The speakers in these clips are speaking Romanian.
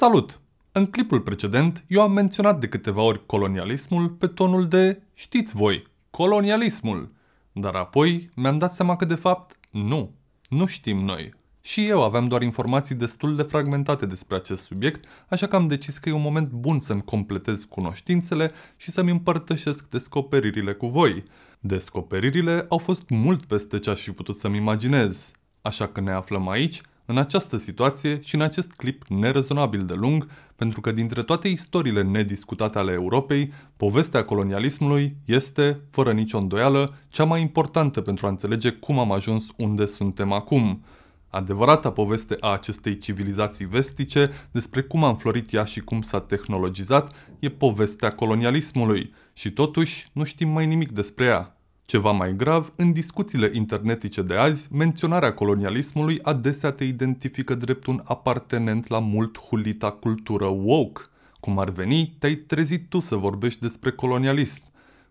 Salut! În clipul precedent, eu am menționat de câteva ori colonialismul pe tonul de știți voi, colonialismul. Dar apoi mi-am dat seama că de fapt nu, nu știm noi. Și eu aveam doar informații destul de fragmentate despre acest subiect, așa că am decis că e un moment bun să-mi completez cunoștințele și să-mi împărtășesc descoperirile cu voi. Descoperirile au fost mult peste ce aș fi putut să-mi imaginez, așa că ne aflăm aici în această situație și în acest clip nerezonabil de lung, pentru că dintre toate istoriile nediscutate ale Europei, povestea colonialismului este, fără nicio îndoială, cea mai importantă pentru a înțelege cum am ajuns unde suntem acum. Adevărata poveste a acestei civilizații vestice, despre cum a înflorit ea și cum s-a tehnologizat, e povestea colonialismului și totuși nu știm mai nimic despre ea. Ceva mai grav, în discuțiile internetice de azi, menționarea colonialismului adesea te identifică drept un apartenent la mult hulita cultură woke. Cum ar veni, te-ai trezit tu să vorbești despre colonialism.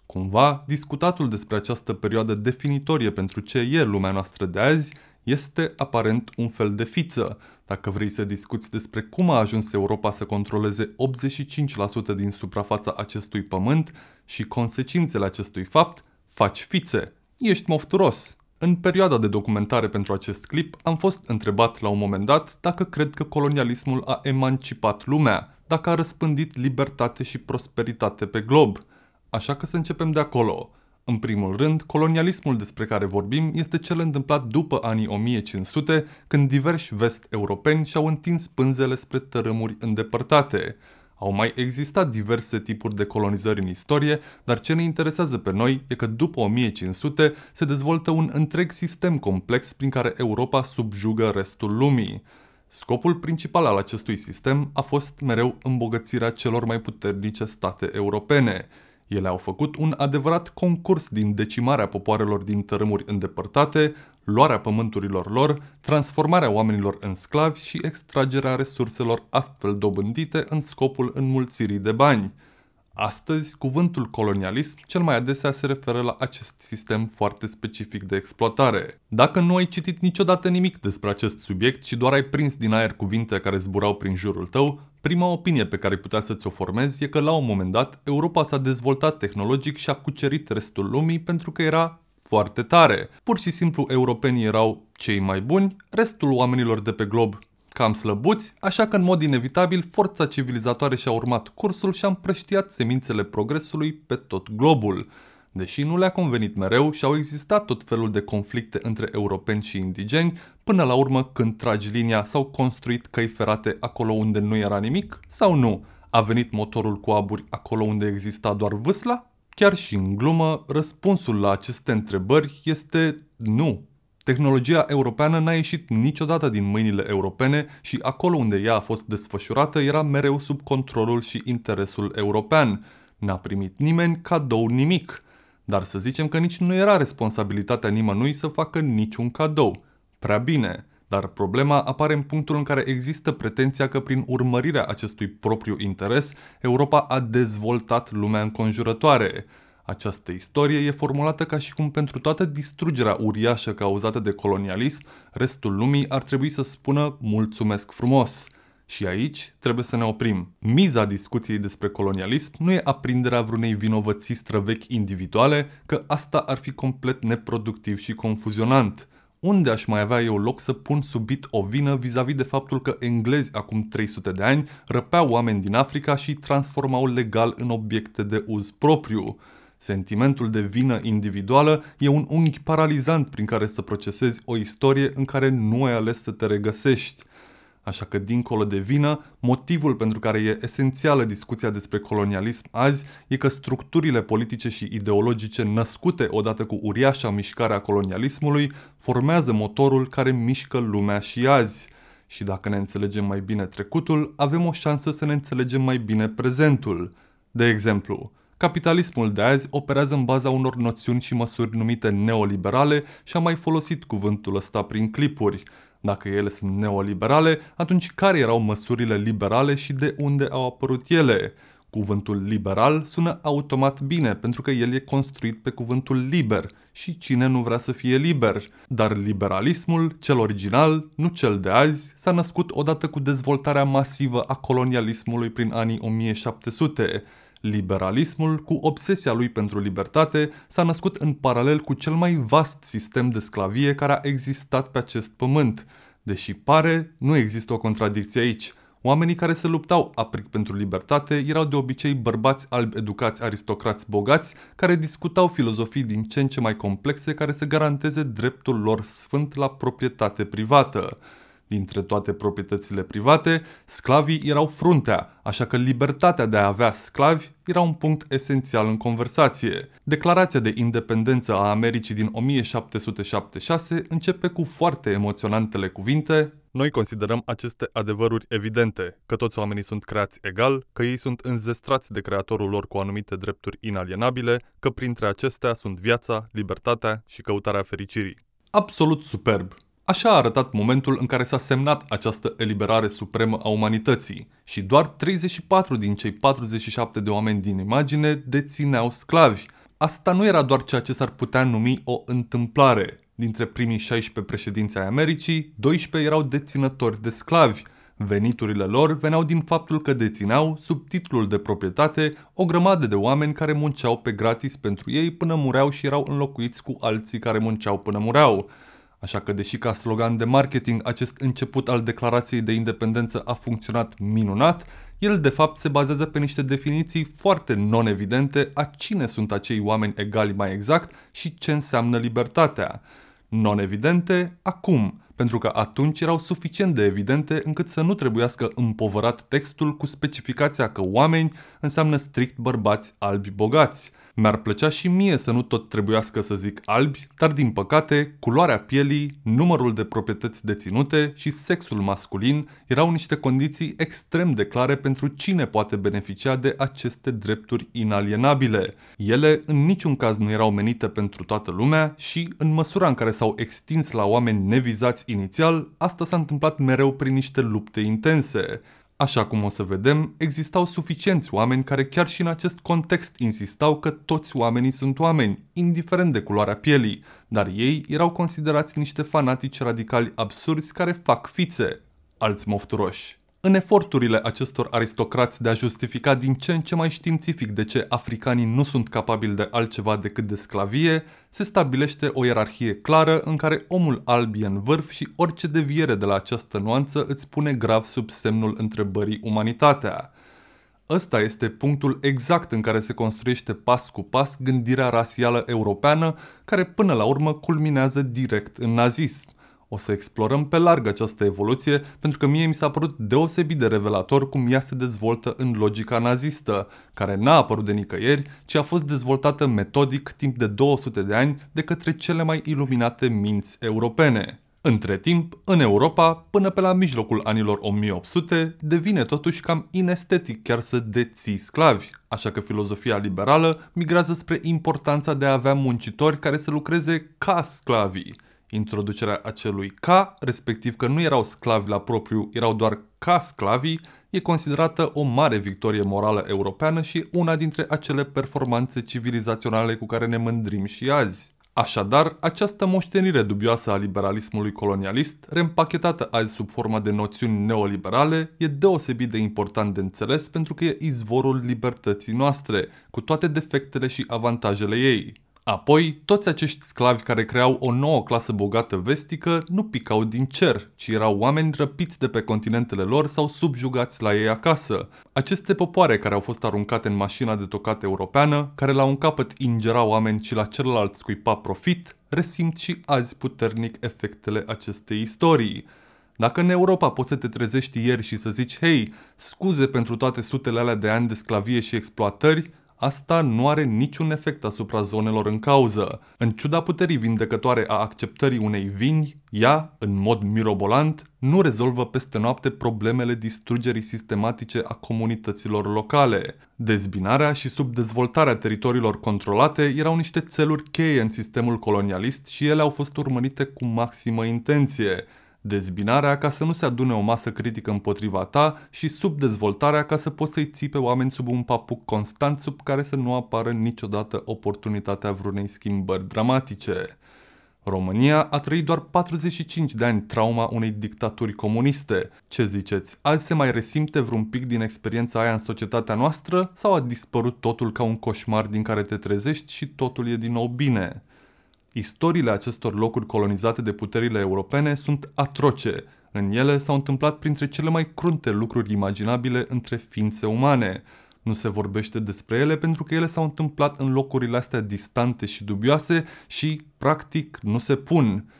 Cumva, discutatul despre această perioadă definitorie pentru ce e lumea noastră de azi este aparent un fel de fiță. Dacă vrei să discuți despre cum a ajuns Europa să controleze 85% din suprafața acestui pământ și consecințele acestui fapt, faci fițe, ești mofturos. În perioada de documentare pentru acest clip am fost întrebat la un moment dat dacă cred că colonialismul a emancipat lumea, dacă a răspândit libertate și prosperitate pe glob. Așa că să începem de acolo. În primul rând, colonialismul despre care vorbim este cel întâmplat după anii 1500, când diversi vest-europeni și-au întins pânzele spre tărâmuri îndepărtate. Au mai existat diverse tipuri de colonizări în istorie, dar ce ne interesează pe noi e că după 1500 se dezvoltă un întreg sistem complex prin care Europa subjugă restul lumii. Scopul principal al acestui sistem a fost mereu îmbogățirea celor mai puternice state europene. Ele au făcut un adevărat concurs din decimarea popoarelor din tărâmuri îndepărtate, luarea pământurilor lor, transformarea oamenilor în sclavi și extragerea resurselor astfel dobândite în scopul înmulțirii de bani – Astăzi, cuvântul colonialism cel mai adesea se referă la acest sistem foarte specific de exploatare. Dacă nu ai citit niciodată nimic despre acest subiect și doar ai prins din aer cuvinte care zburau prin jurul tău, prima opinie pe care putea să ți-o formezi e că la un moment dat Europa s-a dezvoltat tehnologic și a cucerit restul lumii pentru că era foarte tare. Pur și simplu europenii erau cei mai buni, restul oamenilor de pe glob cam slăbuți, așa că în mod inevitabil forța civilizatoare și-a urmat cursul și a împrăștiat semințele progresului pe tot globul. Deși nu le-a convenit mereu și au existat tot felul de conflicte între europeni și indigeni, până la urmă când tragi linia s-au construit căi ferate acolo unde nu era nimic sau nu? A venit motorul cu aburi acolo unde exista doar vâsla? Chiar și în glumă, răspunsul la aceste întrebări este nu. Tehnologia europeană n-a ieșit niciodată din mâinile europene și acolo unde ea a fost desfășurată era mereu sub controlul și interesul european. N-a primit nimeni cadou nimic. Dar să zicem că nici nu era responsabilitatea nimănui să facă niciun cadou. Prea bine. Dar problema apare în punctul în care există pretenția că prin urmărirea acestui propriu interes, Europa a dezvoltat lumea înconjurătoare. Această istorie e formulată ca și cum pentru toată distrugerea uriașă cauzată de colonialism, restul lumii ar trebui să spună mulțumesc frumos. Și aici trebuie să ne oprim. Miza discuției despre colonialism nu e aprinderea vreunei vinovății străvechi individuale, că asta ar fi complet neproductiv și confuzionant. Unde aș mai avea eu loc să pun subit o vină vis-a-vis de faptul că englezi acum 300 de ani răpeau oameni din Africa și transformau legal în obiecte de uz propriu? Sentimentul de vină individuală e un unghi paralizant prin care să procesezi o istorie în care nu ai ales să te regăsești. Așa că, dincolo de vină, motivul pentru care e esențială discuția despre colonialism azi e că structurile politice și ideologice născute odată cu uriașa mișcare a colonialismului formează motorul care mișcă lumea și azi. Și dacă ne înțelegem mai bine trecutul, avem o șansă să ne înțelegem mai bine prezentul. De exemplu, Capitalismul de azi operează în baza unor noțiuni și măsuri numite neoliberale și a mai folosit cuvântul ăsta prin clipuri. Dacă ele sunt neoliberale, atunci care erau măsurile liberale și de unde au apărut ele? Cuvântul liberal sună automat bine, pentru că el e construit pe cuvântul liber și cine nu vrea să fie liber. Dar liberalismul, cel original, nu cel de azi, s-a născut odată cu dezvoltarea masivă a colonialismului prin anii 1700. Liberalismul, cu obsesia lui pentru libertate, s-a născut în paralel cu cel mai vast sistem de sclavie care a existat pe acest pământ. Deși pare, nu există o contradicție aici. Oamenii care se luptau apric pentru libertate erau de obicei bărbați albi educați aristocrați bogați care discutau filozofii din ce în ce mai complexe care să garanteze dreptul lor sfânt la proprietate privată. Dintre toate proprietățile private, sclavii erau fruntea, așa că libertatea de a avea sclavi era un punct esențial în conversație. Declarația de independență a Americii din 1776 începe cu foarte emoționantele cuvinte noi considerăm aceste adevăruri evidente, că toți oamenii sunt creați egal, că ei sunt înzestrați de creatorul lor cu anumite drepturi inalienabile, că printre acestea sunt viața, libertatea și căutarea fericirii. Absolut superb! Așa a arătat momentul în care s-a semnat această eliberare supremă a umanității și doar 34 din cei 47 de oameni din imagine dețineau sclavi. Asta nu era doar ceea ce s-ar putea numi o întâmplare. Dintre primii 16 președinți ai Americii, 12 erau deținători de sclavi. Veniturile lor veneau din faptul că dețineau, sub titlul de proprietate, o grămadă de oameni care munceau pe gratis pentru ei până mureau și erau înlocuiți cu alții care munceau până mureau. Așa că, deși ca slogan de marketing acest început al declarației de independență a funcționat minunat, el de fapt se bazează pe niște definiții foarte non-evidente a cine sunt acei oameni egali mai exact și ce înseamnă libertatea. Non-evidente acum, pentru că atunci erau suficient de evidente încât să nu trebuiască împovărat textul cu specificația că oameni înseamnă strict bărbați albi bogați. Mi-ar plăcea și mie să nu tot trebuiască să zic albi, dar din păcate, culoarea pielii, numărul de proprietăți deținute și sexul masculin erau niște condiții extrem de clare pentru cine poate beneficia de aceste drepturi inalienabile. Ele în niciun caz nu erau menite pentru toată lumea și, în măsura în care s-au extins la oameni nevizați inițial, asta s-a întâmplat mereu prin niște lupte intense. Așa cum o să vedem, existau suficienți oameni care chiar și în acest context insistau că toți oamenii sunt oameni, indiferent de culoarea pielii, dar ei erau considerați niște fanatici radicali absurzi care fac fițe, alți mofturoși. În eforturile acestor aristocrați de a justifica din ce în ce mai științific de ce africanii nu sunt capabili de altceva decât de sclavie, se stabilește o ierarhie clară în care omul alb e în vârf și orice deviere de la această nuanță îți pune grav sub semnul întrebării umanitatea. Ăsta este punctul exact în care se construiește pas cu pas gândirea rasială europeană, care până la urmă culminează direct în nazism. O să explorăm pe larg această evoluție pentru că mie mi s-a părut deosebit de revelator cum ea se dezvoltă în logica nazistă, care n-a apărut de nicăieri, ci a fost dezvoltată metodic timp de 200 de ani de către cele mai iluminate minți europene. Între timp, în Europa, până pe la mijlocul anilor 1800, devine totuși cam inestetic chiar să deții sclavi, așa că filozofia liberală migrează spre importanța de a avea muncitori care să lucreze ca sclavii, Introducerea acelui ca, respectiv că nu erau sclavi la propriu, erau doar ca sclavii, e considerată o mare victorie morală europeană și una dintre acele performanțe civilizaționale cu care ne mândrim și azi. Așadar, această moștenire dubioasă a liberalismului colonialist, reîmpachetată azi sub forma de noțiuni neoliberale, e deosebit de important de înțeles pentru că e izvorul libertății noastre, cu toate defectele și avantajele ei. Apoi, toți acești sclavi care creau o nouă clasă bogată vestică nu picau din cer, ci erau oameni răpiți de pe continentele lor sau subjugați la ei acasă. Aceste popoare care au fost aruncate în mașina de tocat europeană, care la un capăt ingera oameni și la celălalt scuipa profit, resimt și azi puternic efectele acestei istorii. Dacă în Europa poți să te trezești ieri și să zici, hei, scuze pentru toate sutele alea de ani de sclavie și exploatări, asta nu are niciun efect asupra zonelor în cauză. În ciuda puterii vindecătoare a acceptării unei vini, ea, în mod mirobolant, nu rezolvă peste noapte problemele distrugerii sistematice a comunităților locale. Dezbinarea și subdezvoltarea teritoriilor controlate erau niște țeluri cheie în sistemul colonialist și ele au fost urmărite cu maximă intenție dezbinarea ca să nu se adune o masă critică împotriva ta și subdezvoltarea ca să poți să-i ții pe oameni sub un papuc constant sub care să nu apară niciodată oportunitatea vreunei schimbări dramatice. România a trăit doar 45 de ani trauma unei dictaturi comuniste. Ce ziceți? Azi se mai resimte vreun pic din experiența aia în societatea noastră sau a dispărut totul ca un coșmar din care te trezești și totul e din nou bine? Istoriile acestor locuri colonizate de puterile europene sunt atroce. În ele s-au întâmplat printre cele mai crunte lucruri imaginabile între ființe umane. Nu se vorbește despre ele pentru că ele s-au întâmplat în locurile astea distante și dubioase și, practic, nu se pun.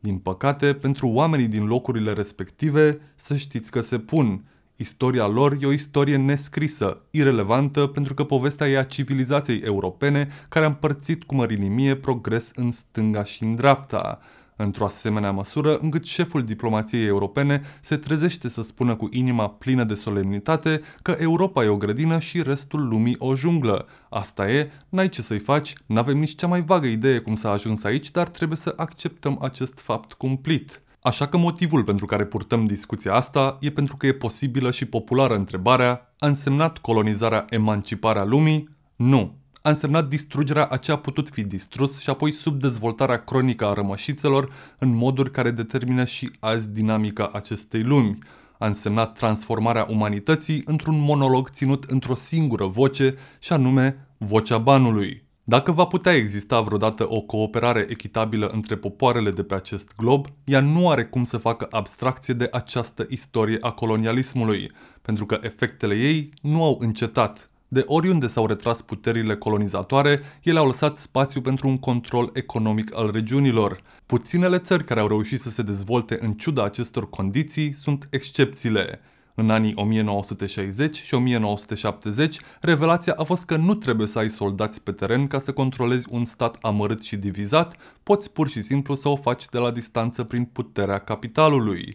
Din păcate, pentru oamenii din locurile respective, să știți că se pun. Istoria lor e o istorie nescrisă, irelevantă pentru că povestea e a civilizației europene care a împărțit cu mărinimie progres în stânga și în dreapta într-o asemenea măsură încât șeful diplomației europene se trezește să spună cu inima plină de solemnitate că Europa e o grădină și restul lumii o junglă. Asta e, n-ai ce să-i faci, n-avem nici cea mai vagă idee cum s-a ajuns aici, dar trebuie să acceptăm acest fapt cumplit. Așa că motivul pentru care purtăm discuția asta e pentru că e posibilă și populară întrebarea a însemnat colonizarea emanciparea lumii? Nu. A însemnat distrugerea a ce a putut fi distrus și apoi subdezvoltarea cronică a rămășițelor în moduri care determină și azi dinamica acestei lumi. A însemnat transformarea umanității într-un monolog ținut într-o singură voce și anume vocea banului. Dacă va putea exista vreodată o cooperare echitabilă între popoarele de pe acest glob, ea nu are cum să facă abstracție de această istorie a colonialismului, pentru că efectele ei nu au încetat. De oriunde s-au retras puterile colonizatoare, ele au lăsat spațiu pentru un control economic al regiunilor. Puținele țări care au reușit să se dezvolte în ciuda acestor condiții sunt excepțiile. În anii 1960 și 1970, revelația a fost că nu trebuie să ai soldați pe teren ca să controlezi un stat amărât și divizat, poți pur și simplu să o faci de la distanță prin puterea capitalului.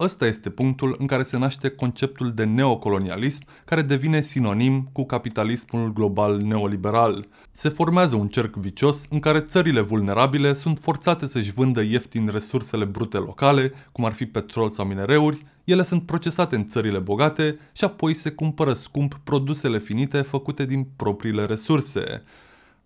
Ăsta este punctul în care se naște conceptul de neocolonialism, care devine sinonim cu capitalismul global neoliberal. Se formează un cerc vicios în care țările vulnerabile sunt forțate să-și vândă ieftin resursele brute locale, cum ar fi petrol sau minereuri, ele sunt procesate în țările bogate și apoi se cumpără scump produsele finite făcute din propriile resurse.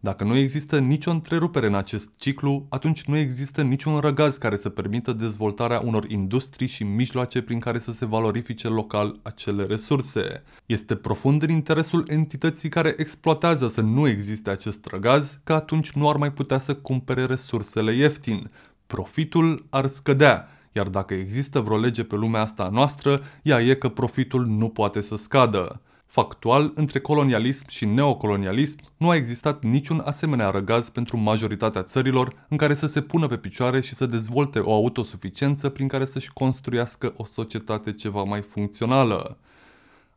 Dacă nu există nicio întrerupere în acest ciclu, atunci nu există niciun răgaz care să permită dezvoltarea unor industrii și mijloace prin care să se valorifice local acele resurse. Este profund în interesul entității care exploatează să nu existe acest răgaz, că atunci nu ar mai putea să cumpere resursele ieftin. Profitul ar scădea, iar dacă există vreo lege pe lumea asta noastră, ea e că profitul nu poate să scadă. Factual, între colonialism și neocolonialism nu a existat niciun asemenea răgaz pentru majoritatea țărilor în care să se pună pe picioare și să dezvolte o autosuficiență prin care să-și construiască o societate ceva mai funcțională.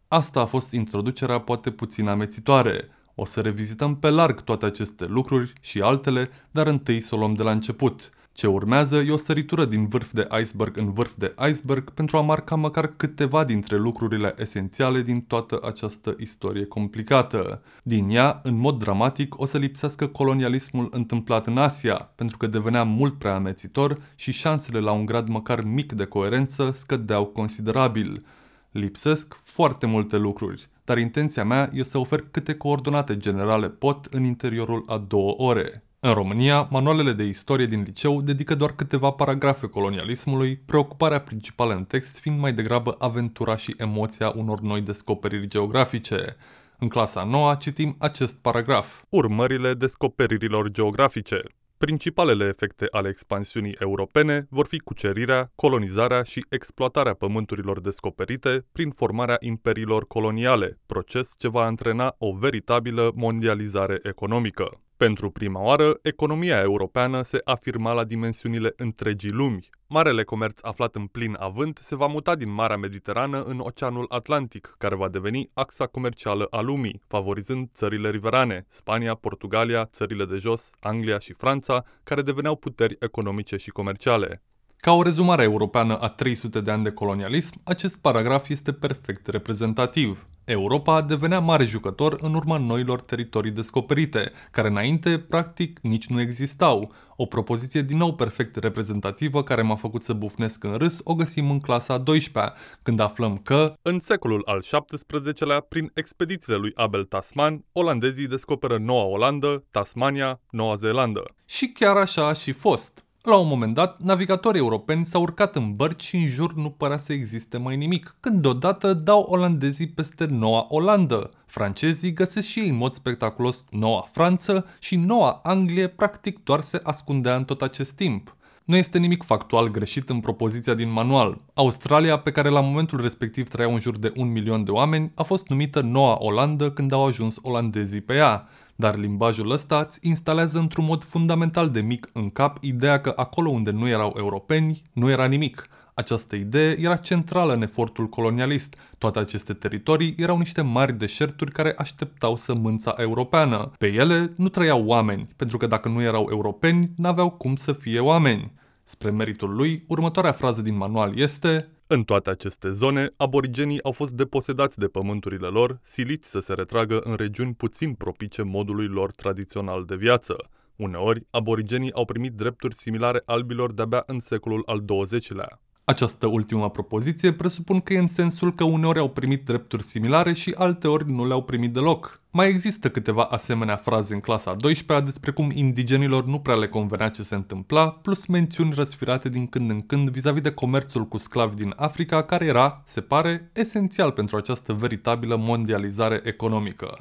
Asta a fost introducerea poate puțin amețitoare. O să revizităm pe larg toate aceste lucruri și altele, dar întâi să o luăm de la început – ce urmează e o săritură din vârf de iceberg în vârf de iceberg pentru a marca măcar câteva dintre lucrurile esențiale din toată această istorie complicată. Din ea, în mod dramatic, o să lipsească colonialismul întâmplat în Asia, pentru că devenea mult prea amețitor și șansele la un grad măcar mic de coerență scădeau considerabil. Lipsesc foarte multe lucruri, dar intenția mea e să ofer câte coordonate generale pot în interiorul a două ore. În România, manualele de istorie din liceu dedică doar câteva paragrafe colonialismului, preocuparea principală în text fiind mai degrabă aventura și emoția unor noi descoperiri geografice. În clasa 9 citim acest paragraf. Urmările descoperirilor geografice. Principalele efecte ale expansiunii europene vor fi cucerirea, colonizarea și exploatarea pământurilor descoperite prin formarea imperiilor coloniale, proces ce va antrena o veritabilă mondializare economică. Pentru prima oară, economia europeană se afirma la dimensiunile întregii lumi. Marele comerț aflat în plin avânt se va muta din Marea Mediterană în Oceanul Atlantic, care va deveni axa comercială a lumii, favorizând țările riverane, Spania, Portugalia, țările de jos, Anglia și Franța, care deveneau puteri economice și comerciale. Ca o rezumare europeană a 300 de ani de colonialism, acest paragraf este perfect reprezentativ. Europa devenea mare jucător în urma noilor teritorii descoperite, care înainte practic nici nu existau. O propoziție din nou perfect reprezentativă care m-a făcut să bufnesc în râs o găsim în clasa 12 când aflăm că, în secolul al XVII-lea, prin expedițiile lui Abel Tasman, olandezii descoperă Noua Olandă, Tasmania, Noua Zeelandă. Și chiar așa a și fost. La un moment dat, navigatorii europeni s-au urcat în bărci și în jur nu părea să existe mai nimic, când deodată dau olandezii peste noua Olandă. Francezii găsesc și ei în mod spectaculos noua Franță și noua Anglie practic doar se ascundea în tot acest timp. Nu este nimic factual greșit în propoziția din manual. Australia, pe care la momentul respectiv trăiau în jur de un milion de oameni, a fost numită Noua Olandă când au ajuns olandezii pe ea. Dar limbajul ăsta îți instalează într-un mod fundamental de mic în cap ideea că acolo unde nu erau europeni, nu era nimic. Această idee era centrală în efortul colonialist. Toate aceste teritorii erau niște mari deșerturi care așteptau sămânța europeană. Pe ele nu trăiau oameni, pentru că dacă nu erau europeni, n-aveau cum să fie oameni. Spre meritul lui, următoarea frază din manual este în toate aceste zone, aborigenii au fost deposedați de pământurile lor, siliți să se retragă în regiuni puțin propice modului lor tradițional de viață. Uneori, aborigenii au primit drepturi similare albilor de-abia în secolul al XX-lea. Această ultimă propoziție presupun că e în sensul că uneori au primit drepturi similare și alteori nu le-au primit deloc. Mai există câteva asemenea fraze în clasa 12 despre cum indigenilor nu prea le convenea ce se întâmpla, plus mențiuni răsfirate din când în când vis-a-vis -vis de comerțul cu sclavi din Africa, care era, se pare, esențial pentru această veritabilă mondializare economică.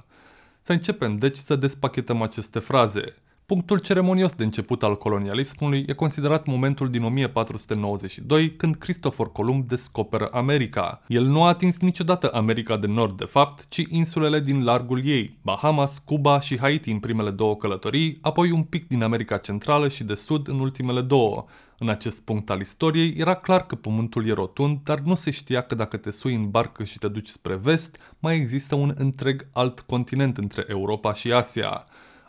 Să începem deci să despachetăm aceste fraze – Punctul ceremonios de început al colonialismului e considerat momentul din 1492, când Christopher Columb descoperă America. El nu a atins niciodată America de Nord, de fapt, ci insulele din largul ei, Bahamas, Cuba și Haiti în primele două călătorii, apoi un pic din America Centrală și de Sud în ultimele două. În acest punct al istoriei era clar că pământul e rotund, dar nu se știa că dacă te sui în barcă și te duci spre vest, mai există un întreg alt continent între Europa și Asia.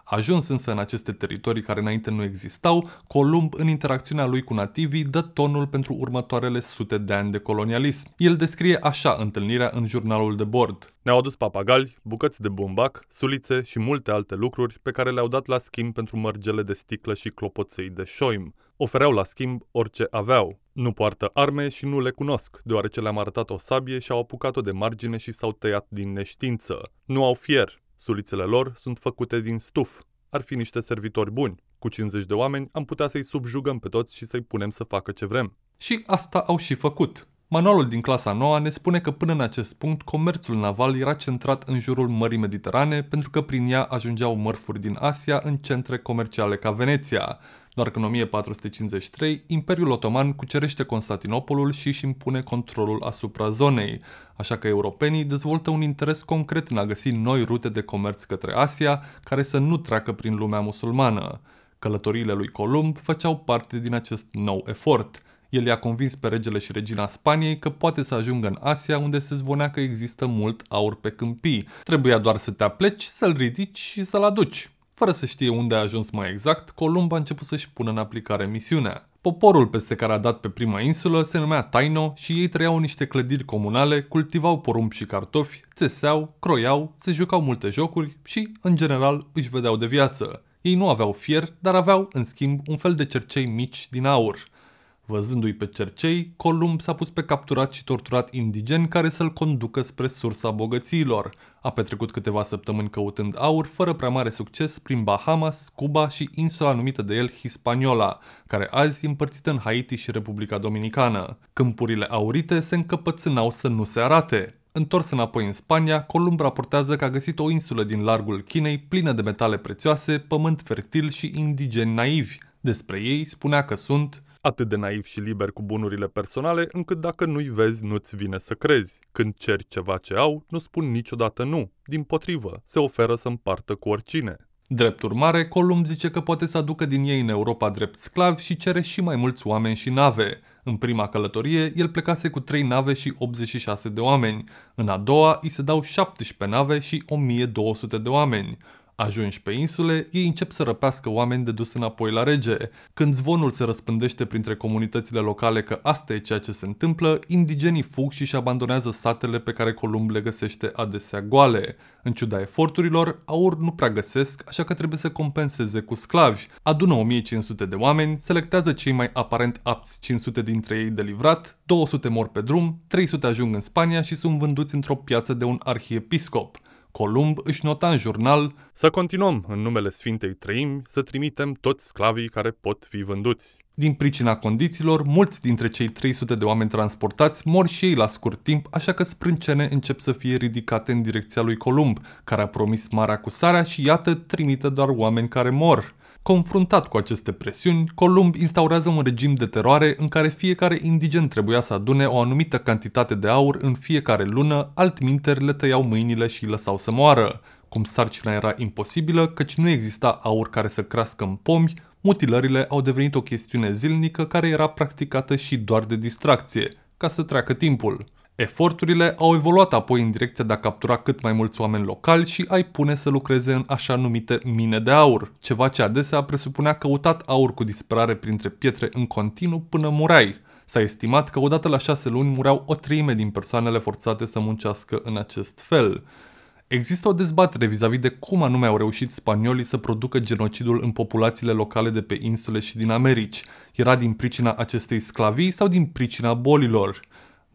Ajuns însă în aceste teritorii care înainte nu existau, Columb, în interacțiunea lui cu nativii, dă tonul pentru următoarele sute de ani de colonialism. El descrie așa întâlnirea în jurnalul de bord. Ne-au adus papagali, bucăți de bumbac, sulițe și multe alte lucruri pe care le-au dat la schimb pentru mărgele de sticlă și clopoței de șoim. Ofereau la schimb orice aveau. Nu poartă arme și nu le cunosc, deoarece le-am arătat o sabie și au apucat-o de margine și s-au tăiat din neștiință. Nu au fier, Sulițele lor sunt făcute din stuf. Ar fi niște servitori buni. Cu 50 de oameni am putea să-i subjugăm pe toți și să-i punem să facă ce vrem. Și asta au și făcut. Manualul din clasa 9 ne spune că până în acest punct comerțul naval era centrat în jurul Mării Mediterane pentru că prin ea ajungeau mărfuri din Asia în centre comerciale ca Veneția doar că în 1453 Imperiul Otoman cucerește Constantinopolul și își impune controlul asupra zonei, așa că europenii dezvoltă un interes concret în a găsi noi rute de comerț către Asia care să nu treacă prin lumea musulmană. Călătoriile lui Columb făceau parte din acest nou efort – el i-a convins pe regele și regina Spaniei că poate să ajungă în Asia unde se zvonea că există mult aur pe câmpii. Trebuia doar să te apleci, să-l ridici și să-l aduci. Fără să știe unde a ajuns mai exact, Columb a început să-și pună în aplicare misiunea. Poporul peste care a dat pe prima insulă se numea Taino și ei trăiau niște clădiri comunale, cultivau porumb și cartofi, țeseau, croiau, se jucau multe jocuri și, în general, își vedeau de viață. Ei nu aveau fier, dar aveau, în schimb, un fel de cercei mici din aur. Văzându-i pe cercei, Columb s-a pus pe capturat și torturat indigeni care să-l conducă spre sursa bogățiilor. A petrecut câteva săptămâni căutând aur, fără prea mare succes, prin Bahamas, Cuba și insula numită de el Hispaniola, care azi e împărțită în Haiti și Republica Dominicană. Câmpurile aurite se încăpățânau să nu se arate. Întors înapoi în Spania, Columb raportează că a găsit o insulă din largul Chinei plină de metale prețioase, pământ fertil și indigeni naivi. Despre ei spunea că sunt atât de naiv și liber cu bunurile personale, încât dacă nu-i vezi, nu-ți vine să crezi. Când ceri ceva ce au, nu spun niciodată nu. Din potrivă, se oferă să împartă cu oricine. Drept urmare, Columb zice că poate să aducă din ei în Europa drept sclavi și cere și mai mulți oameni și nave. În prima călătorie, el plecase cu 3 nave și 86 de oameni. În a doua, îi se dau 17 nave și 1200 de oameni. Ajunși pe insule, ei încep să răpească oameni de dus înapoi la rege. Când zvonul se răspândește printre comunitățile locale că asta e ceea ce se întâmplă, indigenii fug și își abandonează satele pe care Columb le găsește adesea goale. În ciuda eforturilor, aur nu prea găsesc, așa că trebuie să compenseze cu sclavi. Adună 1500 de oameni, selectează cei mai aparent apți 500 dintre ei de livrat, 200 mor pe drum, 300 ajung în Spania și sunt vânduți într-o piață de un arhiepiscop. Columb își nota în jurnal Să continuăm în numele Sfintei Trăimi să trimitem toți sclavii care pot fi vânduți. Din pricina condițiilor, mulți dintre cei 300 de oameni transportați mor și ei la scurt timp, așa că sprâncene încep să fie ridicate în direcția lui Columb, care a promis marea cu sarea și iată trimită doar oameni care mor. Confruntat cu aceste presiuni, Columb instaurează un regim de teroare în care fiecare indigen trebuia să adune o anumită cantitate de aur în fiecare lună, altminteri le tăiau mâinile și îi lăsau să moară. Cum sarcina era imposibilă, căci nu exista aur care să crească în pomi, mutilările au devenit o chestiune zilnică care era practicată și doar de distracție, ca să treacă timpul. Eforturile au evoluat apoi în direcția de a captura cât mai mulți oameni locali și ai pune să lucreze în așa numite mine de aur, ceva ce adesea presupunea căutat aur cu disperare printre pietre în continuu până murai. S-a estimat că odată la șase luni mureau o treime din persoanele forțate să muncească în acest fel. Există o dezbatere vis-a-vis -vis de cum anume au reușit spaniolii să producă genocidul în populațiile locale de pe insule și din Americi. Era din pricina acestei sclavii sau din pricina bolilor?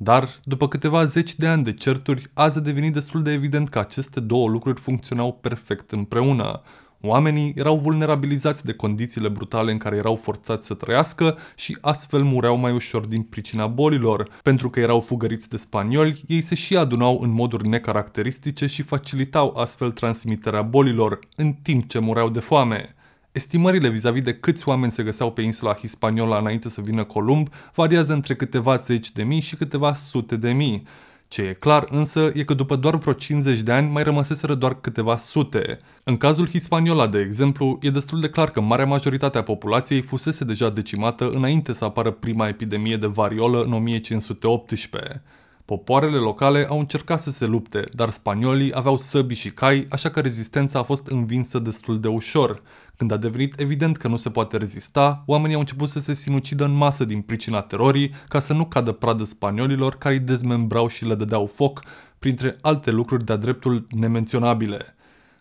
Dar, după câteva zeci de ani de certuri, azi a devenit destul de evident că aceste două lucruri funcționau perfect împreună. Oamenii erau vulnerabilizați de condițiile brutale în care erau forțați să trăiască și astfel mureau mai ușor din pricina bolilor. Pentru că erau fugăriți de spanioli, ei se și adunau în moduri necaracteristice și facilitau astfel transmiterea bolilor, în timp ce mureau de foame. Estimările vis-a-vis de câți oameni se găseau pe insula Hispaniola înainte să vină Columb variază între câteva zeci de mii și câteva sute de mii. Ce e clar însă e că după doar vreo 50 de ani mai rămăseseră doar câteva sute. În cazul Hispaniola, de exemplu, e destul de clar că marea majoritate a populației fusese deja decimată înainte să apară prima epidemie de variolă în 1518. Popoarele locale au încercat să se lupte, dar spaniolii aveau săbi și cai, așa că rezistența a fost învinsă destul de ușor. Când a devenit evident că nu se poate rezista, oamenii au început să se sinucidă în masă din pricina terorii ca să nu cadă pradă spaniolilor care îi dezmembrau și le dădeau foc, printre alte lucruri de-a dreptul nemenționabile.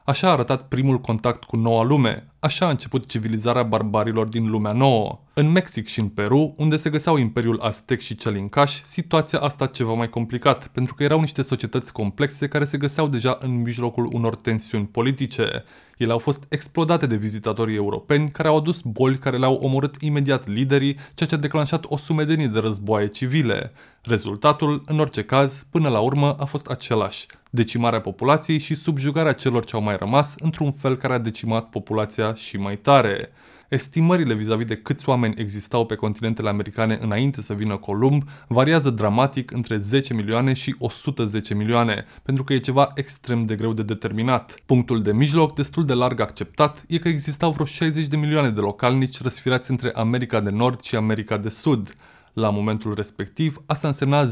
Așa a arătat primul contact cu noua lume, așa a început civilizarea barbarilor din lumea nouă. În Mexic și în Peru, unde se găseau Imperiul Aztec și cel Incaș, situația a stat ceva mai complicat, pentru că erau niște societăți complexe care se găseau deja în mijlocul unor tensiuni politice. Ele au fost explodate de vizitatorii europeni care au adus boli care le-au omorât imediat liderii, ceea ce a declanșat o sumedenie de războaie civile. Rezultatul, în orice caz, până la urmă, a fost același decimarea populației și subjugarea celor ce au mai rămas într-un fel care a decimat populația și mai tare. Estimările vis-a-vis de câți oameni existau pe continentele americane înainte să vină Columb variază dramatic între 10 milioane și 110 milioane, pentru că e ceva extrem de greu de determinat. Punctul de mijloc, destul de larg acceptat, e că existau vreo 60 de milioane de localnici răsfirați între America de Nord și America de Sud. La momentul respectiv, asta însemna 10%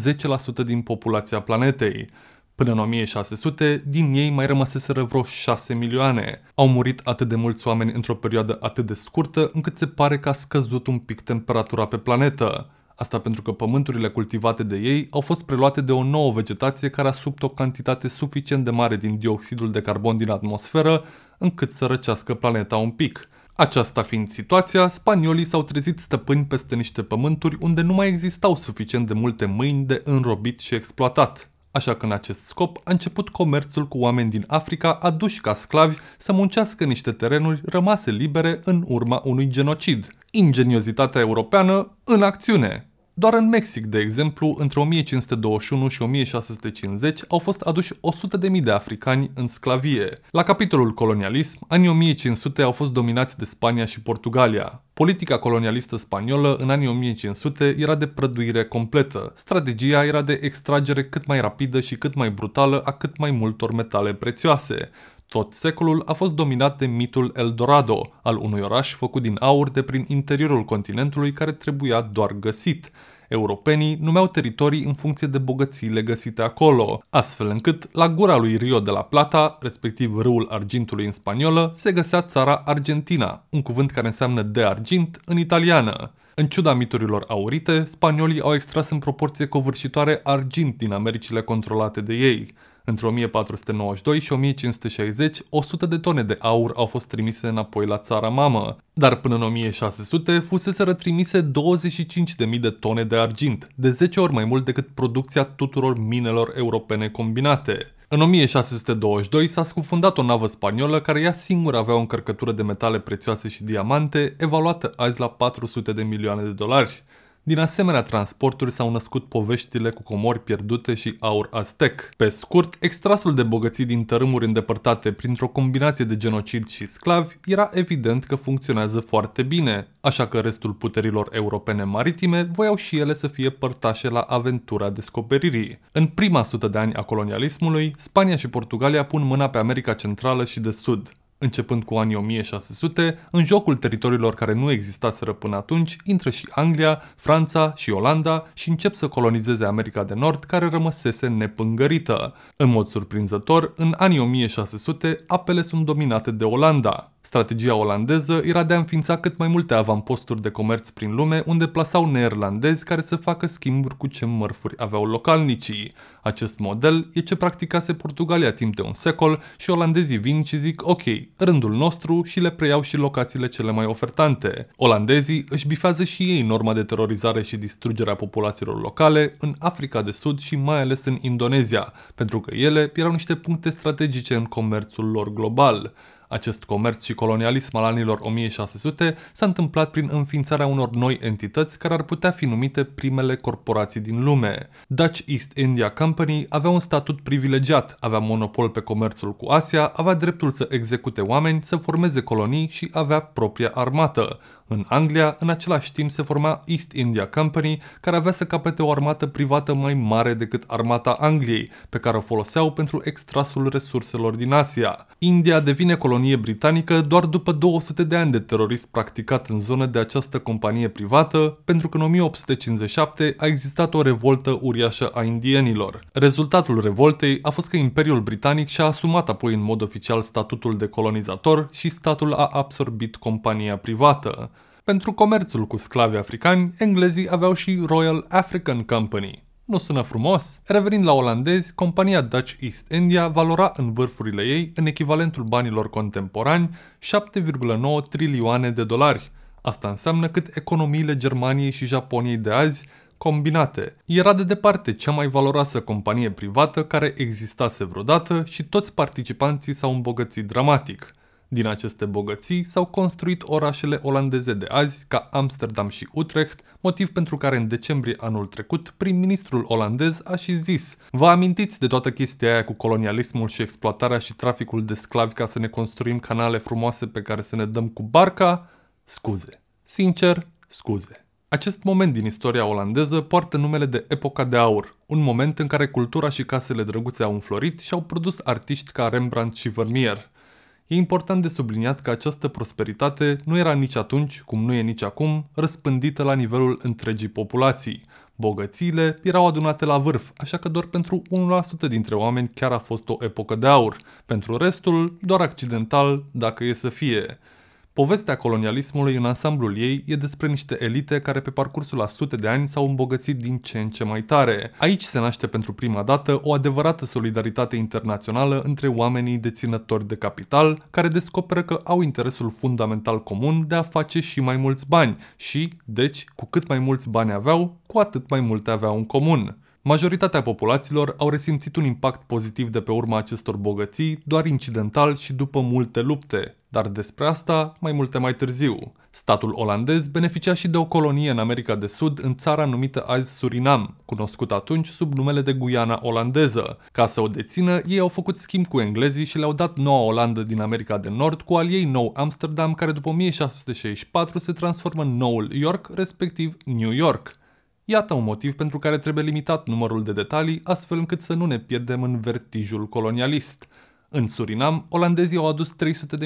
din populația planetei. Până în 1600, din ei mai rămăseseră vreo 6 milioane. Au murit atât de mulți oameni într-o perioadă atât de scurtă, încât se pare că a scăzut un pic temperatura pe planetă. Asta pentru că pământurile cultivate de ei au fost preluate de o nouă vegetație care a subt o cantitate suficient de mare din dioxidul de carbon din atmosferă, încât să răcească planeta un pic. Aceasta fiind situația, spaniolii s-au trezit stăpâni peste niște pământuri unde nu mai existau suficient de multe mâini de înrobit și exploatat. Așa că în acest scop a început comerțul cu oameni din Africa aduși ca sclavi să muncească niște terenuri rămase libere în urma unui genocid. Ingeniozitatea europeană în acțiune! Doar în Mexic, de exemplu, între 1521 și 1650 au fost aduși 100.000 de africani în sclavie. La capitolul colonialism, anii 1500 au fost dominați de Spania și Portugalia. Politica colonialistă spaniolă în anii 1500 era de prăduire completă. Strategia era de extragere cât mai rapidă și cât mai brutală a cât mai multor metale prețioase. Tot secolul a fost dominat de mitul El Dorado, al unui oraș făcut din aur de prin interiorul continentului care trebuia doar găsit. Europenii numeau teritorii în funcție de bogățiile găsite acolo, astfel încât la gura lui Rio de la Plata, respectiv râul argintului în spaniolă, se găsea țara Argentina, un cuvânt care înseamnă de argint în italiană. În ciuda miturilor aurite, spaniolii au extras în proporție covârșitoare argint din Americile controlate de ei. Între 1492 și 1560, 100 de tone de aur au fost trimise înapoi la țara mamă, dar până în 1600 fusese trimise 25.000 de tone de argint, de 10 ori mai mult decât producția tuturor minelor europene combinate. În 1622 s-a scufundat o navă spaniolă care ea singură avea o încărcătură de metale prețioase și diamante, evaluată azi la 400 de milioane de dolari. Din asemenea transporturi s-au născut poveștile cu comori pierdute și aur aztec. Pe scurt, extrasul de bogății din tărâmuri îndepărtate printr-o combinație de genocid și sclavi era evident că funcționează foarte bine, așa că restul puterilor europene maritime voiau și ele să fie părtașe la aventura descoperirii. În prima sută de ani a colonialismului, Spania și Portugalia pun mâna pe America Centrală și de Sud. Începând cu anii 1600, în jocul teritoriilor care nu existaseră până atunci, intră și Anglia, Franța și Olanda și încep să colonizeze America de Nord, care rămăsese nepângărită. În mod surprinzător, în anii 1600, apele sunt dominate de Olanda, Strategia olandeză era de a înființa cât mai multe avamposturi de comerț prin lume unde plasau neerlandezi care să facă schimburi cu ce mărfuri aveau localnicii. Acest model e ce practicase Portugalia timp de un secol și olandezii vin și zic ok, rândul nostru și le preiau și locațiile cele mai ofertante. Olandezii își bifează și ei norma de terorizare și distrugerea populațiilor locale în Africa de Sud și mai ales în Indonezia, pentru că ele erau niște puncte strategice în comerțul lor global. Acest comerț și colonialism al anilor 1600 s-a întâmplat prin înființarea unor noi entități care ar putea fi numite primele corporații din lume. Dutch East India Company avea un statut privilegiat, avea monopol pe comerțul cu Asia, avea dreptul să execute oameni, să formeze colonii și avea propria armată. În Anglia, în același timp, se forma East India Company, care avea să capete o armată privată mai mare decât armata Angliei, pe care o foloseau pentru extrasul resurselor din Asia. India devine colonie britanică doar după 200 de ani de terorism practicat în zonă de această companie privată, pentru că în 1857 a existat o revoltă uriașă a indienilor. Rezultatul revoltei a fost că Imperiul Britanic și-a asumat apoi în mod oficial statutul de colonizator și statul a absorbit compania privată. Pentru comerțul cu sclavi africani, englezii aveau și Royal African Company. Nu sună frumos? Revenind la olandezi, compania Dutch East India valora în vârfurile ei, în echivalentul banilor contemporani, 7,9 trilioane de dolari. Asta înseamnă cât economiile Germaniei și Japoniei de azi combinate. Era de departe cea mai valoroasă companie privată care existase vreodată și toți participanții s-au îmbogățit dramatic. Din aceste bogății s-au construit orașele olandeze de azi, ca Amsterdam și Utrecht, motiv pentru care în decembrie anul trecut prim-ministrul olandez a și zis Vă amintiți de toată chestia aia cu colonialismul și exploatarea și traficul de sclavi ca să ne construim canale frumoase pe care să ne dăm cu barca? Scuze. Sincer, scuze. Acest moment din istoria olandeză poartă numele de Epoca de Aur, un moment în care cultura și casele drăguțe au înflorit și au produs artiști ca Rembrandt și Vermeer. E important de subliniat că această prosperitate nu era nici atunci, cum nu e nici acum, răspândită la nivelul întregii populații. Bogățiile erau adunate la vârf, așa că doar pentru 1% dintre oameni chiar a fost o epocă de aur, pentru restul doar accidental, dacă e să fie. Povestea colonialismului în ansamblul ei e despre niște elite care pe parcursul a sute de ani s-au îmbogățit din ce în ce mai tare. Aici se naște pentru prima dată o adevărată solidaritate internațională între oamenii deținători de capital, care descoperă că au interesul fundamental comun de a face și mai mulți bani și, deci, cu cât mai mulți bani aveau, cu atât mai multe aveau în comun. Majoritatea populațiilor au resimțit un impact pozitiv de pe urma acestor bogății, doar incidental și după multe lupte, dar despre asta mai multe mai târziu. Statul olandez beneficia și de o colonie în America de Sud, în țara numită azi Surinam, cunoscută atunci sub numele de Guiana olandeză. Ca să o dețină, ei au făcut schimb cu englezii și le-au dat noua Olandă din America de Nord cu al ei nou Amsterdam, care după 1664 se transformă în noul York, respectiv New York. Iată un motiv pentru care trebuie limitat numărul de detalii, astfel încât să nu ne pierdem în vertijul colonialist. În Surinam, olandezii au adus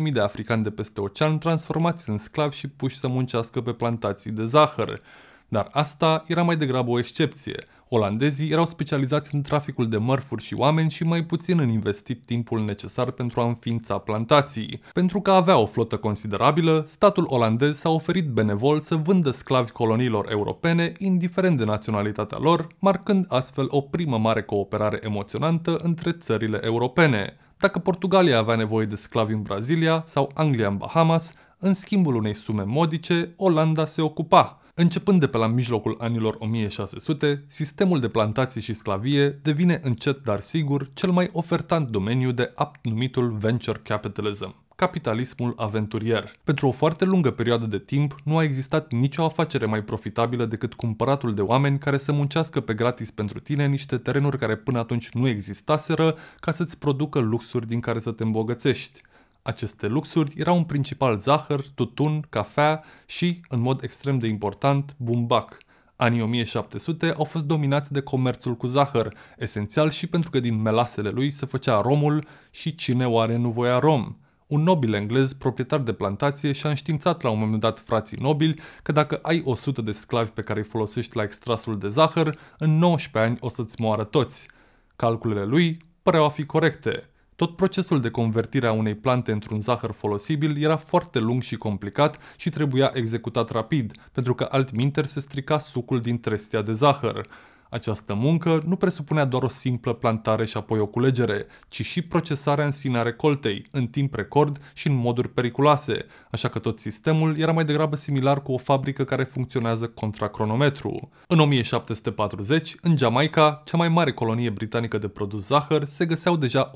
300.000 de africani de peste ocean transformați în sclavi și puși să muncească pe plantații de zahăr. Dar asta era mai degrabă o excepție. Olandezii erau specializați în traficul de mărfuri și oameni și mai puțin în investit timpul necesar pentru a înființa plantații. Pentru că avea o flotă considerabilă, statul olandez s-a oferit benevol să vândă sclavi coloniilor europene, indiferent de naționalitatea lor, marcând astfel o primă mare cooperare emoționantă între țările europene. Dacă Portugalia avea nevoie de sclavi în Brazilia sau Anglia în Bahamas, în schimbul unei sume modice, Olanda se ocupa. Începând de pe la mijlocul anilor 1600, sistemul de plantații și sclavie devine încet dar sigur cel mai ofertant domeniu de apt numitul venture capitalism, capitalismul aventurier. Pentru o foarte lungă perioadă de timp, nu a existat nicio afacere mai profitabilă decât cumpăratul de oameni care să muncească pe gratis pentru tine niște terenuri care până atunci nu existaseră ca să-ți producă luxuri din care să te îmbogățești. Aceste luxuri erau în principal zahăr, tutun, cafea și, în mod extrem de important, bumbac. Anii 1700 au fost dominați de comerțul cu zahăr, esențial și pentru că din melasele lui se făcea romul și cine oare nu voia rom un nobil englez proprietar de plantație și-a înștiințat la un moment dat frații nobili că dacă ai 100 de sclavi pe care îi folosești la extrasul de zahăr, în 19 ani o să-ți moară toți. Calculele lui păreau a fi corecte. Tot procesul de convertire a unei plante într-un zahăr folosibil era foarte lung și complicat și trebuia executat rapid, pentru că altminteri se strica sucul din trestia de zahăr. Această muncă nu presupunea doar o simplă plantare și apoi o culegere, ci și procesarea în sine a recoltei, în timp record și în moduri periculoase, așa că tot sistemul era mai degrabă similar cu o fabrică care funcționează contra cronometru. În 1740, în Jamaica, cea mai mare colonie britanică de produs zahăr, se găseau deja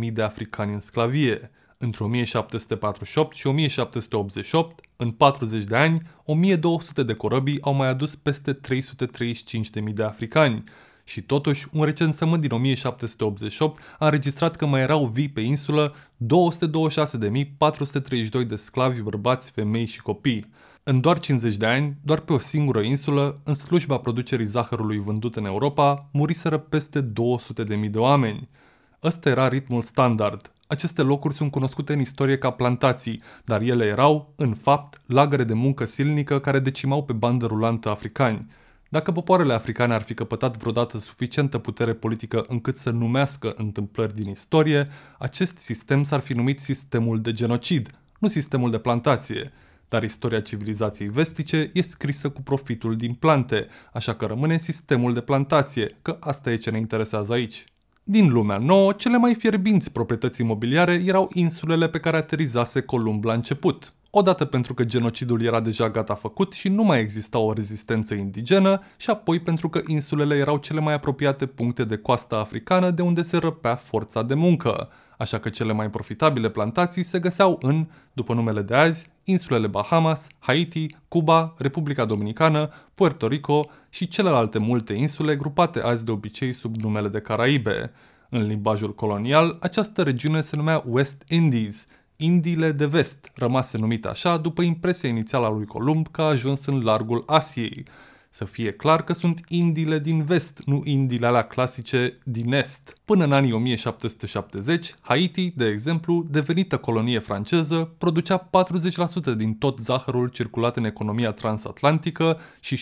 100.000 de africani în sclavie între 1748 și 1788, în 40 de ani, 1200 de corăbii au mai adus peste 335.000 de africani. Și totuși, un recensământ din 1788 a înregistrat că mai erau vii pe insulă 226.432 de sclavi bărbați, femei și copii. În doar 50 de ani, doar pe o singură insulă, în slujba producerii zahărului vândut în Europa, muriseră peste 200.000 de oameni. Ăsta era ritmul standard, aceste locuri sunt cunoscute în istorie ca plantații, dar ele erau, în fapt, lagăre de muncă silnică care decimau pe bandă rulantă africani. Dacă popoarele africane ar fi căpătat vreodată suficientă putere politică încât să numească întâmplări din istorie, acest sistem s-ar fi numit sistemul de genocid, nu sistemul de plantație. Dar istoria civilizației vestice e scrisă cu profitul din plante, așa că rămâne sistemul de plantație, că asta e ce ne interesează aici. Din lumea nouă, cele mai fierbinți proprietăți imobiliare erau insulele pe care aterizase Columb la început. Odată pentru că genocidul era deja gata făcut și nu mai exista o rezistență indigenă, și apoi pentru că insulele erau cele mai apropiate puncte de coasta africană de unde se răpea forța de muncă așa că cele mai profitabile plantații se găseau în, după numele de azi, insulele Bahamas, Haiti, Cuba, Republica Dominicană, Puerto Rico și celelalte multe insule grupate azi de obicei sub numele de Caraibe. În limbajul colonial, această regiune se numea West Indies, Indiile de Vest, rămase numite așa după impresia inițială a lui Columb că a ajuns în largul Asiei. Să fie clar că sunt indile din vest, nu indile alea clasice din est. Până în anii 1770, Haiti, de exemplu, devenită colonie franceză, producea 40% din tot zahărul circulat în economia transatlantică și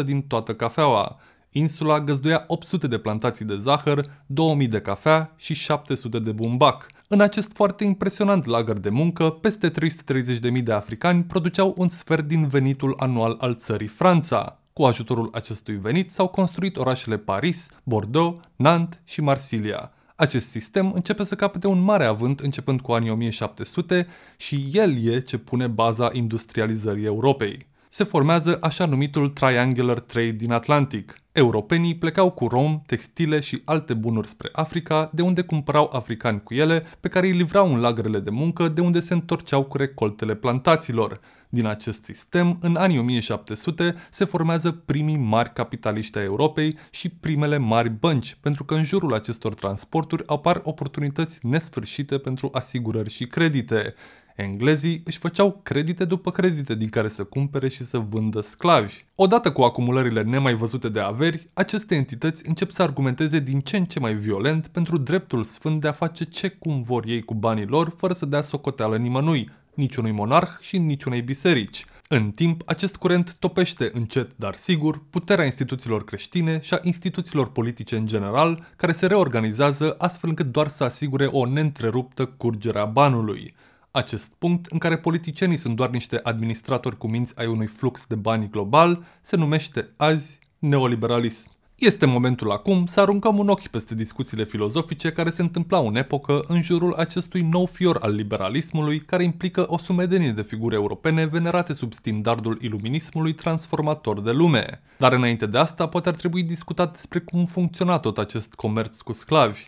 60% din toată cafeaua. Insula găzduia 800 de plantații de zahăr, 2000 de cafea și 700 de bumbac. În acest foarte impresionant lagăr de muncă, peste 330.000 de africani produceau un sfert din venitul anual al țării Franța. Cu ajutorul acestui venit s-au construit orașele Paris, Bordeaux, Nantes și Marsilia. Acest sistem începe să capete un mare avânt începând cu anii 1700 și el e ce pune baza industrializării Europei se formează așa numitul Triangular Trade din Atlantic. Europenii plecau cu rom, textile și alte bunuri spre Africa, de unde cumpărau africani cu ele, pe care îi livrau în lagrele de muncă, de unde se întorceau cu recoltele plantaților. Din acest sistem, în anii 1700, se formează primii mari capitaliști ai Europei și primele mari bănci, pentru că în jurul acestor transporturi apar oportunități nesfârșite pentru asigurări și credite. Englezii își făceau credite după credite din care să cumpere și să vândă sclavi. Odată cu acumulările nemai văzute de averi, aceste entități încep să argumenteze din ce în ce mai violent pentru dreptul sfânt de a face ce cum vor ei cu banii lor fără să dea socoteală nimănui, niciunui monarh și niciunei biserici. În timp, acest curent topește încet, dar sigur, puterea instituțiilor creștine și a instituțiilor politice în general, care se reorganizează astfel încât doar să asigure o neîntreruptă curgere a banului. Acest punct, în care politicienii sunt doar niște administratori cu minți ai unui flux de bani global, se numește azi neoliberalism. Este momentul acum să aruncăm un ochi peste discuțiile filozofice care se întâmplau în epocă în jurul acestui nou fior al liberalismului, care implică o sumedenie de figuri europene venerate sub standardul iluminismului transformator de lume. Dar înainte de asta, poate ar trebui discutat despre cum funcționa tot acest comerț cu sclavi.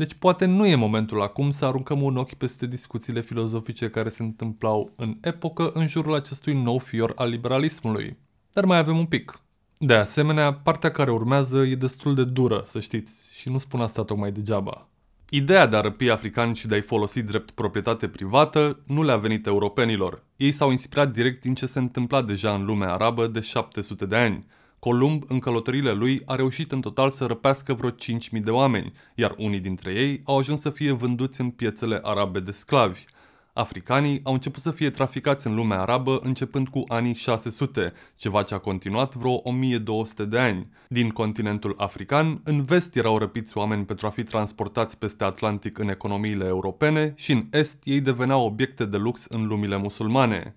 Deci poate nu e momentul acum să aruncăm un ochi peste discuțiile filozofice care se întâmplau în epocă în jurul acestui nou fior al liberalismului. Dar mai avem un pic. De asemenea, partea care urmează e destul de dură, să știți, și nu spun asta tocmai degeaba. Ideea de a răpi africani și de a-i folosi drept proprietate privată nu le-a venit europenilor. Ei s-au inspirat direct din ce se întâmpla deja în lumea arabă de 700 de ani – Columb, în călătorile lui, a reușit în total să răpească vreo 5.000 de oameni, iar unii dintre ei au ajuns să fie vânduți în piețele arabe de sclavi. Africanii au început să fie traficați în lumea arabă începând cu anii 600, ceva ce a continuat vreo 1200 de ani. Din continentul african, în vest erau răpiți oameni pentru a fi transportați peste Atlantic în economiile europene și în est ei deveneau obiecte de lux în lumile musulmane.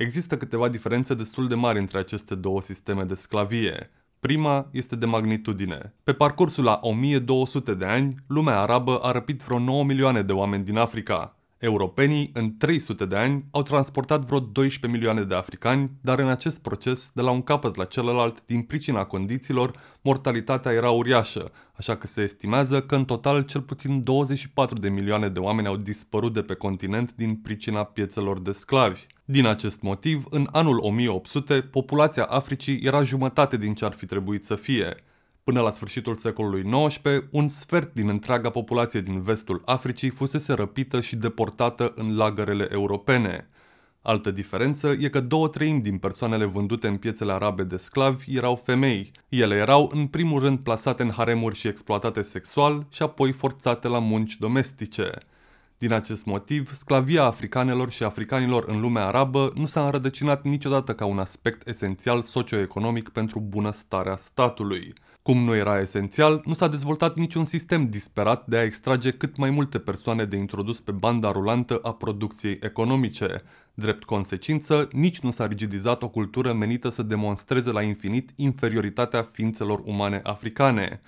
Există câteva diferențe destul de mari între aceste două sisteme de sclavie. Prima este de magnitudine. Pe parcursul la 1200 de ani, lumea arabă a răpit vreo 9 milioane de oameni din Africa, Europenii, în 300 de ani, au transportat vreo 12 milioane de africani, dar în acest proces, de la un capăt la celălalt, din pricina condițiilor, mortalitatea era uriașă, așa că se estimează că în total cel puțin 24 de milioane de oameni au dispărut de pe continent din pricina piețelor de sclavi. Din acest motiv, în anul 1800, populația Africii era jumătate din ce ar fi trebuit să fie – Până la sfârșitul secolului XIX, un sfert din întreaga populație din vestul Africii fusese răpită și deportată în lagărele europene. Altă diferență e că două treimi din persoanele vândute în piețele arabe de sclavi erau femei. Ele erau în primul rând plasate în haremuri și exploatate sexual și apoi forțate la munci domestice. Din acest motiv, sclavia africanelor și africanilor în lumea arabă nu s-a înrădăcinat niciodată ca un aspect esențial socioeconomic pentru bunăstarea statului. Cum nu era esențial, nu s-a dezvoltat niciun sistem disperat de a extrage cât mai multe persoane de introdus pe banda rulantă a producției economice. Drept consecință, nici nu s-a rigidizat o cultură menită să demonstreze la infinit inferioritatea ființelor umane africane.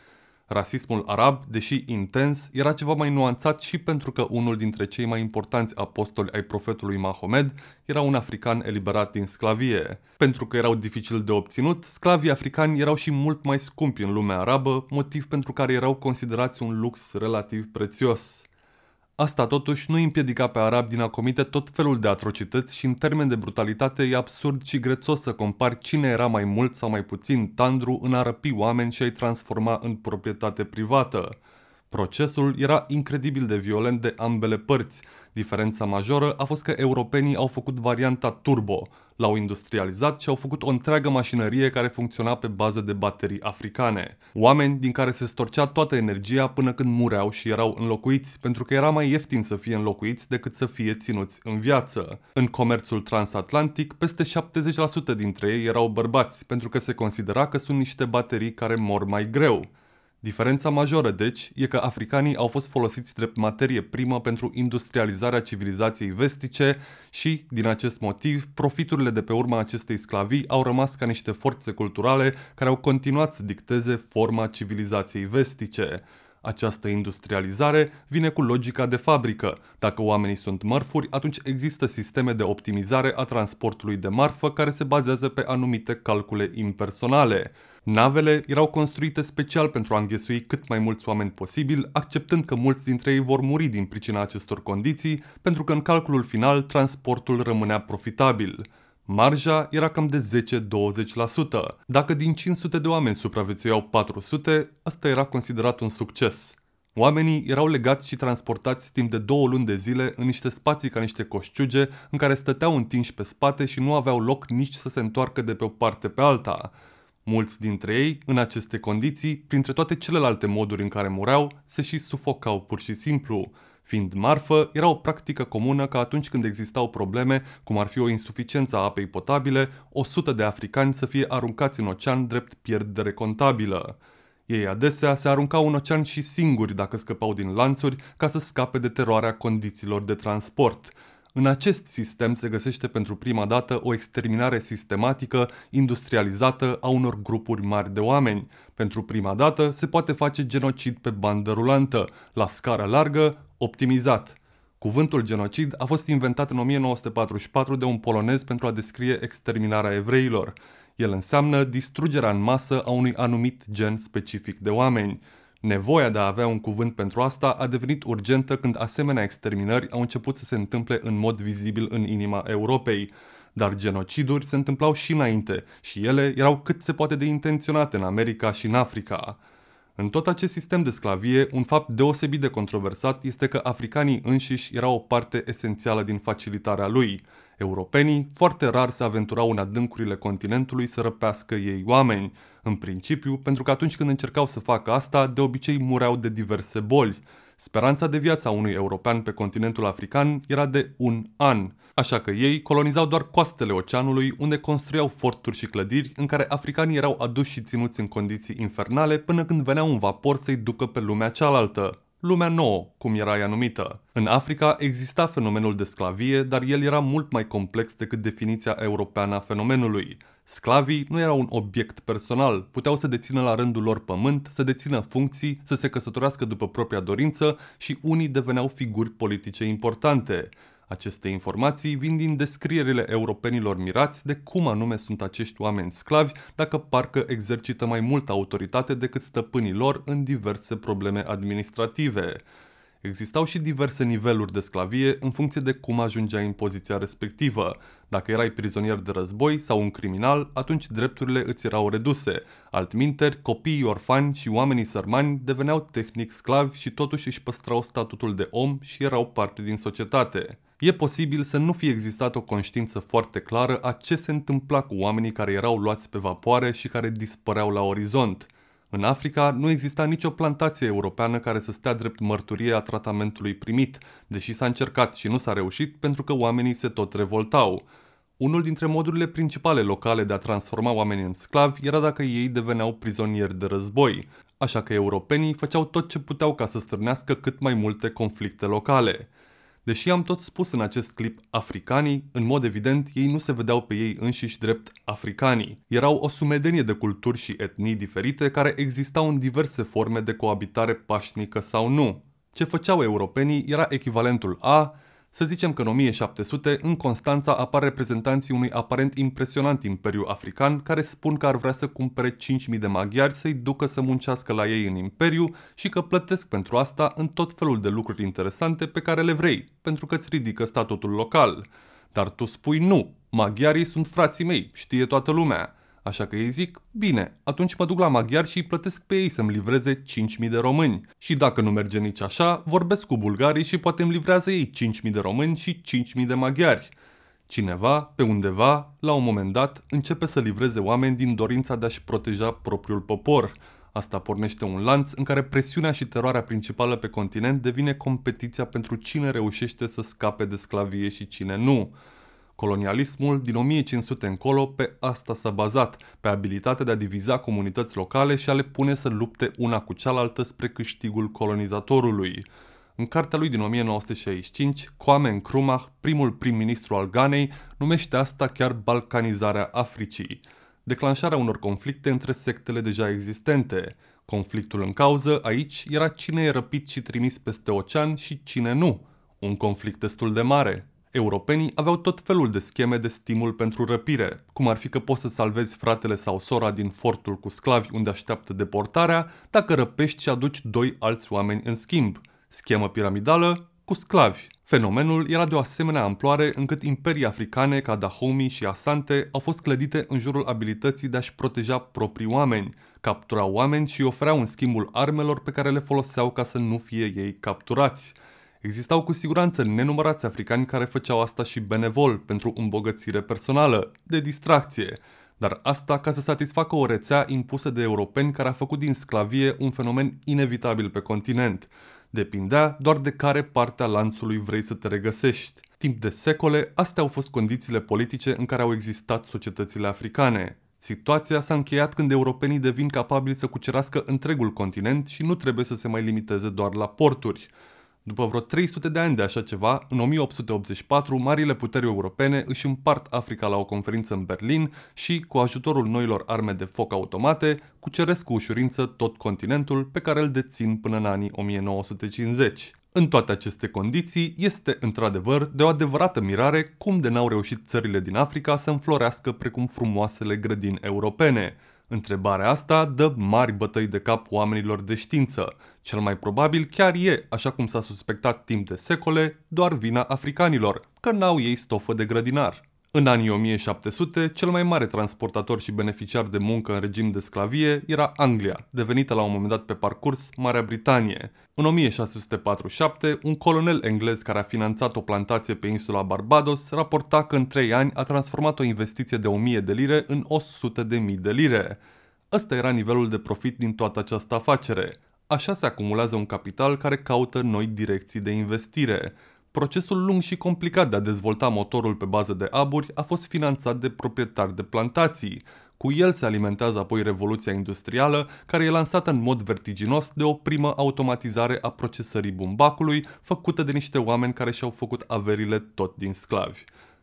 Rasismul arab, deși intens, era ceva mai nuanțat și pentru că unul dintre cei mai importanți apostoli ai profetului Mahomed era un african eliberat din sclavie. Pentru că erau dificil de obținut, sclavii africani erau și mult mai scumpi în lumea arabă, motiv pentru care erau considerați un lux relativ prețios. Asta totuși nu împiedica pe arab din a comite tot felul de atrocități și în termen de brutalitate e absurd și grețos să compari cine era mai mult sau mai puțin tandru în a răpi oameni și a-i transforma în proprietate privată. Procesul era incredibil de violent de ambele părți. Diferența majoră a fost că europenii au făcut varianta turbo, l-au industrializat și au făcut o întreagă mașinărie care funcționa pe bază de baterii africane. Oameni din care se storcea toată energia până când mureau și erau înlocuiți, pentru că era mai ieftin să fie înlocuiți decât să fie ținuți în viață. În comerțul transatlantic, peste 70% dintre ei erau bărbați, pentru că se considera că sunt niște baterii care mor mai greu. Diferența majoră, deci, e că africanii au fost folosiți drept materie primă pentru industrializarea civilizației vestice și, din acest motiv, profiturile de pe urma acestei sclavii au rămas ca niște forțe culturale care au continuat să dicteze forma civilizației vestice. Această industrializare vine cu logica de fabrică. Dacă oamenii sunt mărfuri, atunci există sisteme de optimizare a transportului de marfă care se bazează pe anumite calcule impersonale. Navele erau construite special pentru a înghesui cât mai mulți oameni posibil, acceptând că mulți dintre ei vor muri din pricina acestor condiții, pentru că în calculul final transportul rămânea profitabil. Marja era cam de 10-20%. Dacă din 500 de oameni supraviețuiau 400, asta era considerat un succes. Oamenii erau legați și transportați timp de două luni de zile în niște spații ca niște coșciuge în care stăteau întinși pe spate și nu aveau loc nici să se întoarcă de pe o parte pe alta. Mulți dintre ei, în aceste condiții, printre toate celelalte moduri în care mureau, se și sufocau pur și simplu. Fiind marfă, era o practică comună ca atunci când existau probleme, cum ar fi o insuficiență a apei potabile, 100 de africani să fie aruncați în ocean drept pierdere contabilă. Ei adesea se aruncau în ocean și singuri dacă scăpau din lanțuri ca să scape de teroarea condițiilor de transport – în acest sistem se găsește pentru prima dată o exterminare sistematică, industrializată a unor grupuri mari de oameni. Pentru prima dată se poate face genocid pe bandă rulantă, la scară largă, optimizat. Cuvântul genocid a fost inventat în 1944 de un polonez pentru a descrie exterminarea evreilor. El înseamnă distrugerea în masă a unui anumit gen specific de oameni. Nevoia de a avea un cuvânt pentru asta a devenit urgentă când asemenea exterminări au început să se întâmple în mod vizibil în inima Europei. Dar genociduri se întâmplau și înainte și ele erau cât se poate de intenționate în America și în Africa. În tot acest sistem de sclavie, un fapt deosebit de controversat este că africanii înșiși erau o parte esențială din facilitarea lui. Europenii foarte rar se aventurau în adâncurile continentului să răpească ei oameni – în principiu, pentru că atunci când încercau să facă asta, de obicei mureau de diverse boli. Speranța de viață a unui european pe continentul african era de un an, așa că ei colonizau doar coastele oceanului, unde construiau forturi și clădiri în care africanii erau aduși și ținuți în condiții infernale până când venea un vapor să-i ducă pe lumea cealaltă lumea nouă, cum era ea numită. În Africa exista fenomenul de sclavie, dar el era mult mai complex decât definiția europeană a fenomenului. Sclavii nu erau un obiect personal, puteau să dețină la rândul lor pământ, să dețină funcții, să se căsătorească după propria dorință și unii deveneau figuri politice importante. Aceste informații vin din descrierile europenilor mirați de cum anume sunt acești oameni sclavi, dacă parcă exercită mai multă autoritate decât stăpânii lor în diverse probleme administrative. Existau și diverse niveluri de sclavie în funcție de cum ajungeai în poziția respectivă. Dacă erai prizonier de război sau un criminal, atunci drepturile îți erau reduse. Altminteri, copiii orfani și oamenii sărmani deveneau tehnic sclavi și totuși își păstrau statutul de om și erau parte din societate e posibil să nu fie existat o conștiință foarte clară a ce se întâmpla cu oamenii care erau luați pe vapoare și care dispăreau la orizont. În Africa nu exista nicio plantație europeană care să stea drept mărturie a tratamentului primit, deși s-a încercat și nu s-a reușit pentru că oamenii se tot revoltau. Unul dintre modurile principale locale de a transforma oamenii în sclavi era dacă ei deveneau prizonieri de război, așa că europenii făceau tot ce puteau ca să strânească cât mai multe conflicte locale. Deși am tot spus în acest clip africanii, în mod evident ei nu se vedeau pe ei înșiși drept africanii. Erau o sumedenie de culturi și etnii diferite care existau în diverse forme de coabitare pașnică sau nu. Ce făceau europenii era echivalentul a să zicem că în 1700, în Constanța apar reprezentanții unui aparent impresionant imperiu african care spun că ar vrea să cumpere 5.000 de maghiari să-i ducă să muncească la ei în imperiu și că plătesc pentru asta în tot felul de lucruri interesante pe care le vrei, pentru că îți ridică statutul local. Dar tu spui nu, maghiarii sunt frații mei, știe toată lumea. Așa că ei zic, bine, atunci mă duc la maghiar și îi plătesc pe ei să-mi livreze 5.000 de români. Și dacă nu merge nici așa, vorbesc cu bulgarii și poate îmi livrează ei 5.000 de români și 5.000 de maghiari. Cineva, pe undeva, la un moment dat, începe să livreze oameni din dorința de a-și proteja propriul popor. Asta pornește un lanț în care presiunea și teroarea principală pe continent devine competiția pentru cine reușește să scape de sclavie și cine nu. Colonialismul din 1500 încolo pe asta s-a bazat, pe abilitatea de a diviza comunități locale și a le pune să lupte una cu cealaltă spre câștigul colonizatorului. În cartea lui din 1965, Kwame Nkrumah, primul prim-ministru al Ghanei, numește asta chiar balcanizarea Africii, declanșarea unor conflicte între sectele deja existente. Conflictul în cauză aici era cine e răpit și trimis peste ocean și cine nu, un conflict destul de mare. Europenii aveau tot felul de scheme de stimul pentru răpire, cum ar fi că poți să salvezi fratele sau sora din fortul cu sclavi unde așteaptă deportarea dacă răpești și aduci doi alți oameni în schimb, schemă piramidală cu sclavi. Fenomenul era de o asemenea amploare încât imperii africane ca Dahomey și Asante au fost clădite în jurul abilității de a-și proteja proprii oameni, capturau oameni și ofereau în schimbul armelor pe care le foloseau ca să nu fie ei capturați – Existau cu siguranță nenumărați africani care făceau asta și benevol pentru îmbogățire personală, de distracție, dar asta ca să satisfacă o rețea impusă de europeni care a făcut din sclavie un fenomen inevitabil pe continent. Depindea doar de care parte a lanțului vrei să te regăsești. Timp de secole, astea au fost condițiile politice în care au existat societățile africane. Situația s-a încheiat când europenii devin capabili să cucerească întregul continent și nu trebuie să se mai limiteze doar la porturi. După vreo 300 de ani de așa ceva, în 1884, marile puteri europene își împart Africa la o conferință în Berlin și, cu ajutorul noilor arme de foc automate, cuceresc cu ușurință tot continentul pe care îl dețin până în anii 1950. În toate aceste condiții, este într-adevăr de o adevărată mirare cum de n-au reușit țările din Africa să înflorească precum frumoasele grădini europene. Întrebarea asta dă mari bătăi de cap oamenilor de știință. Cel mai probabil chiar e, așa cum s-a suspectat timp de secole, doar vina africanilor, că n-au ei stofă de grădinar. În anii 1700, cel mai mare transportator și beneficiar de muncă în regim de sclavie era Anglia, devenită la un moment dat pe parcurs Marea Britanie. În 1647, un colonel englez care a finanțat o plantație pe insula Barbados raporta că în 3 ani a transformat o investiție de 1000 de lire în 100 de mii de lire. Ăsta era nivelul de profit din toată această afacere. Așa se acumulează un capital care caută noi direcții de investire. Procesul lung și complicat de a dezvolta motorul pe bază de aburi a fost finanțat de proprietari de plantații. Cu el se alimentează apoi revoluția industrială, care e lansată în mod vertiginos de o primă automatizare a procesării bumbacului, făcută de niște oameni care și-au făcut averile tot din sclavi.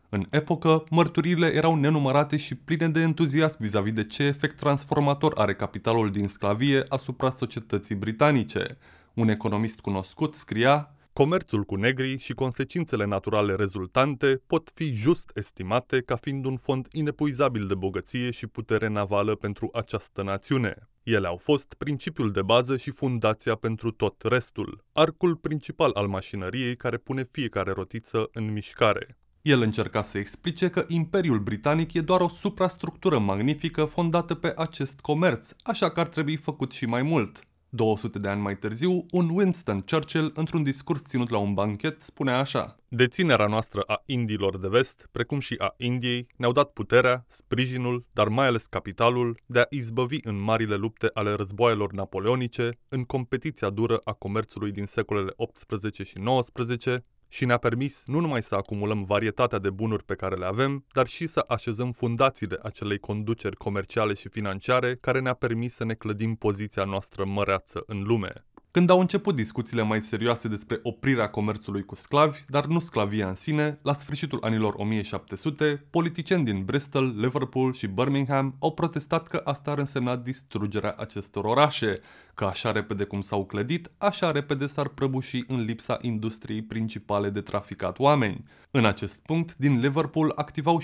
În epocă, mărturirile erau nenumărate și pline de entuziasm vis-a-vis de ce efect transformator are capitalul din sclavie asupra societății britanice. Un economist cunoscut scria Comerțul cu negrii și consecințele naturale rezultante pot fi just estimate ca fiind un fond inepuizabil de bogăție și putere navală pentru această națiune. Ele au fost principiul de bază și fundația pentru tot restul, arcul principal al mașinăriei care pune fiecare rotiță în mișcare. El încerca să explice că Imperiul Britanic e doar o suprastructură magnifică fondată pe acest comerț, așa că ar trebui făcut și mai mult. 200 de ani mai târziu, un Winston Churchill, într-un discurs ținut la un banchet, spunea așa Deținerea noastră a Indilor de vest, precum și a Indiei, ne-au dat puterea, sprijinul, dar mai ales capitalul, de a izbăvi în marile lupte ale războaielor napoleonice, în competiția dură a comerțului din secolele 18 și 19, și ne-a permis nu numai să acumulăm varietatea de bunuri pe care le avem, dar și să așezăm fundațiile acelei conduceri comerciale și financiare care ne-a permis să ne clădim poziția noastră măreață în lume când au început discuțiile mai serioase despre oprirea comerțului cu sclavi, dar nu sclavia în sine, la sfârșitul anilor 1700, politicieni din Bristol, Liverpool și Birmingham au protestat că asta ar însemna distrugerea acestor orașe, că așa repede cum s-au clădit, așa repede s-ar prăbuși în lipsa industriei principale de traficat oameni. În acest punct, din Liverpool activau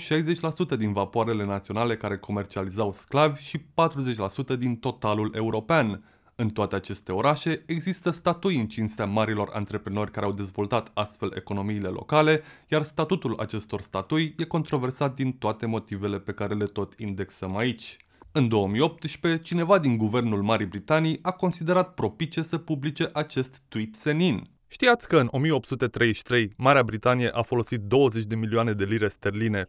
60% din vapoarele naționale care comercializau sclavi și 40% din totalul european. În toate aceste orașe există statui în cinstea marilor antreprenori care au dezvoltat astfel economiile locale, iar statutul acestor statui e controversat din toate motivele pe care le tot indexăm aici. În 2018, cineva din guvernul Marii Britanii a considerat propice să publice acest tweet senin. Știați că în 1833 Marea Britanie a folosit 20 de milioane de lire sterline,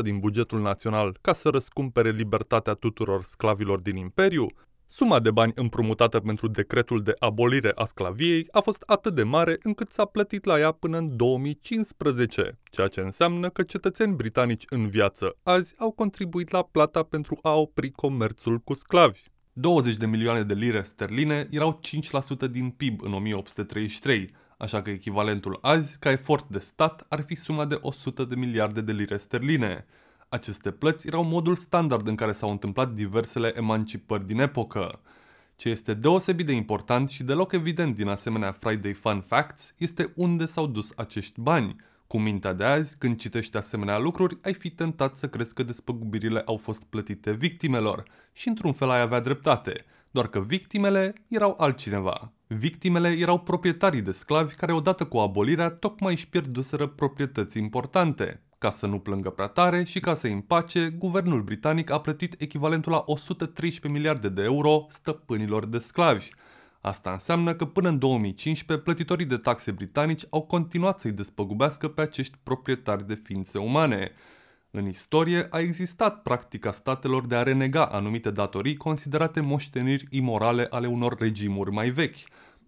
40% din bugetul național, ca să răscumpere libertatea tuturor sclavilor din imperiu? Suma de bani împrumutată pentru decretul de abolire a sclaviei a fost atât de mare încât s-a plătit la ea până în 2015, ceea ce înseamnă că cetățeni britanici în viață azi au contribuit la plata pentru a opri comerțul cu sclavi. 20 de milioane de lire sterline erau 5% din PIB în 1833, așa că echivalentul azi ca efort de stat ar fi suma de 100 de miliarde de lire sterline, aceste plăți erau modul standard în care s-au întâmplat diversele emancipări din epocă. Ce este deosebit de important și deloc evident din asemenea Friday Fun Facts este unde s-au dus acești bani. Cu mintea de azi, când citești asemenea lucruri, ai fi tentat să crezi că despăgubirile au fost plătite victimelor și într-un fel ai avea dreptate, doar că victimele erau altcineva. Victimele erau proprietarii de sclavi care odată cu abolirea tocmai își pierduseră proprietăți importante, ca să nu plângă prea tare și ca să-i împace, guvernul britanic a plătit echivalentul la 113 miliarde de euro stăpânilor de sclavi. Asta înseamnă că până în 2015 plătitorii de taxe britanici au continuat să-i despăgubească pe acești proprietari de ființe umane. În istorie a existat practica statelor de a renega anumite datorii considerate moșteniri imorale ale unor regimuri mai vechi,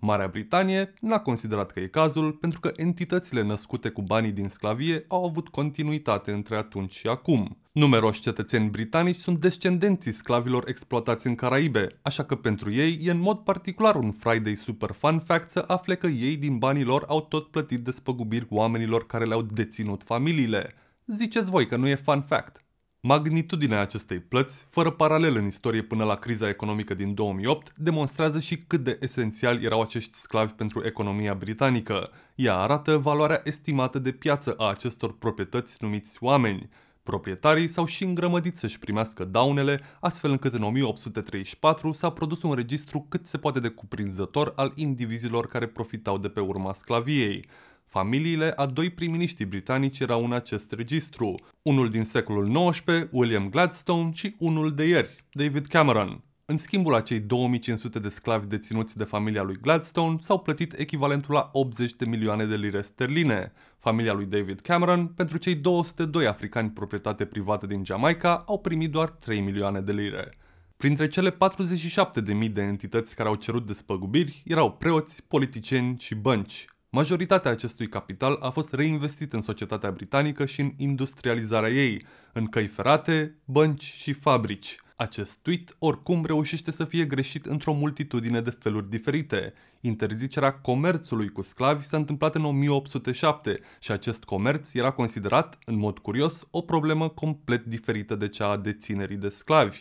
Marea Britanie n-a considerat că e cazul pentru că entitățile născute cu banii din sclavie au avut continuitate între atunci și acum. Numeroși cetățeni britanici sunt descendenții sclavilor exploatați în Caraibe, așa că pentru ei e în mod particular un Friday super fun fact să afle că ei din banii lor au tot plătit despăgubiri oamenilor care le-au deținut familiile. Ziceți voi că nu e fun fact. Magnitudinea acestei plăți, fără paralel în istorie până la criza economică din 2008, demonstrează și cât de esențial erau acești sclavi pentru economia britanică. Ea arată valoarea estimată de piață a acestor proprietăți numiți oameni. Proprietarii s-au și îngrămădit să-și primească daunele, astfel încât în 1834 s-a produs un registru cât se poate de cuprinzător al indivizilor care profitau de pe urma sclaviei. Familiile a doi prim-miniștri britanici erau în acest registru, unul din secolul XIX, William Gladstone, și unul de ieri, David Cameron. În schimbul acei 2500 de sclavi deținuți de familia lui Gladstone s-au plătit echivalentul la 80 de milioane de lire sterline. Familia lui David Cameron, pentru cei 202 africani proprietate privată din Jamaica, au primit doar 3 milioane de lire. Printre cele 47.000 de entități care au cerut despăgubiri erau preoți, politicieni și bănci. Majoritatea acestui capital a fost reinvestit în societatea britanică și în industrializarea ei, în căi ferate, bănci și fabrici. Acest tweet oricum reușește să fie greșit într-o multitudine de feluri diferite. Interzicerea comerțului cu sclavi s-a întâmplat în 1807 și acest comerț era considerat, în mod curios, o problemă complet diferită de cea a deținerii de sclavi.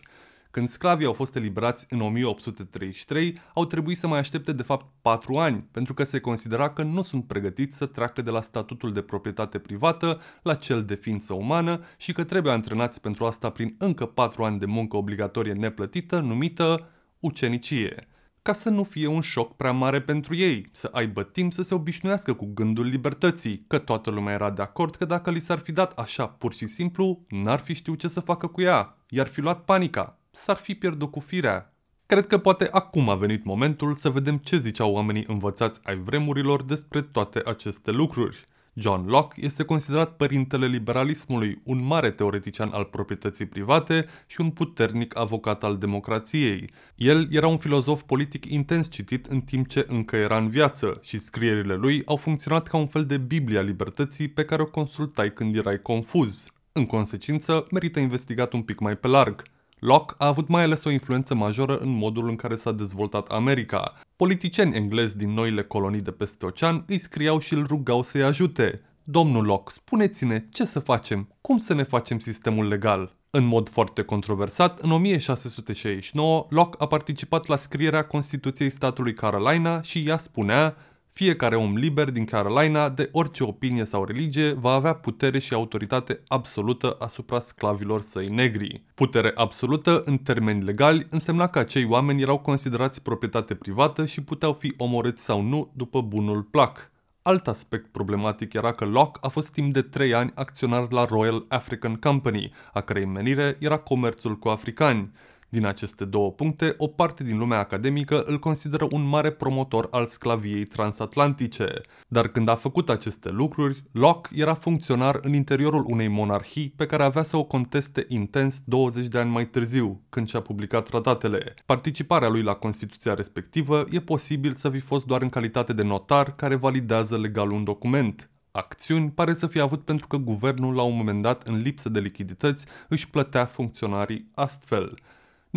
Când sclavii au fost eliberați în 1833, au trebuit să mai aștepte de fapt 4 ani, pentru că se considera că nu sunt pregătiți să treacă de la statutul de proprietate privată la cel de ființă umană și că trebuie antrenați pentru asta prin încă 4 ani de muncă obligatorie neplătită, numită ucenicie ca să nu fie un șoc prea mare pentru ei, să aibă timp să se obișnuiască cu gândul libertății, că toată lumea era de acord că dacă li s-ar fi dat așa pur și simplu, n-ar fi știut ce să facă cu ea, i-ar fi luat panica s-ar fi pierdut cu firea. Cred că poate acum a venit momentul să vedem ce ziceau oamenii învățați ai vremurilor despre toate aceste lucruri. John Locke este considerat părintele liberalismului, un mare teoretician al proprietății private și un puternic avocat al democrației. El era un filozof politic intens citit în timp ce încă era în viață și scrierile lui au funcționat ca un fel de Biblia libertății pe care o consultai când erai confuz. În consecință, merită investigat un pic mai pe larg. Locke a avut mai ales o influență majoră în modul în care s-a dezvoltat America. Politicieni englezi din noile colonii de peste ocean îi scriau și îl rugau să-i ajute. Domnul Locke, spuneți-ne ce să facem, cum să ne facem sistemul legal. În mod foarte controversat, în 1669, Locke a participat la scrierea Constituției statului Carolina și ea spunea fiecare om liber din Carolina, de orice opinie sau religie, va avea putere și autoritate absolută asupra sclavilor săi negri. Putere absolută, în termeni legali, însemna că acei oameni erau considerați proprietate privată și puteau fi omorâți sau nu după bunul plac. Alt aspect problematic era că Locke a fost timp de 3 ani acționar la Royal African Company, a cărei menire era comerțul cu africani. Din aceste două puncte, o parte din lumea academică îl consideră un mare promotor al sclaviei transatlantice. Dar când a făcut aceste lucruri, Locke era funcționar în interiorul unei monarhii pe care avea să o conteste intens 20 de ani mai târziu, când și-a publicat tratatele. Participarea lui la Constituția respectivă e posibil să fi fost doar în calitate de notar care validează legal un document, acțiuni pare să fie avut pentru că guvernul la un moment dat, în lipsă de lichidități, își plătea funcționarii astfel.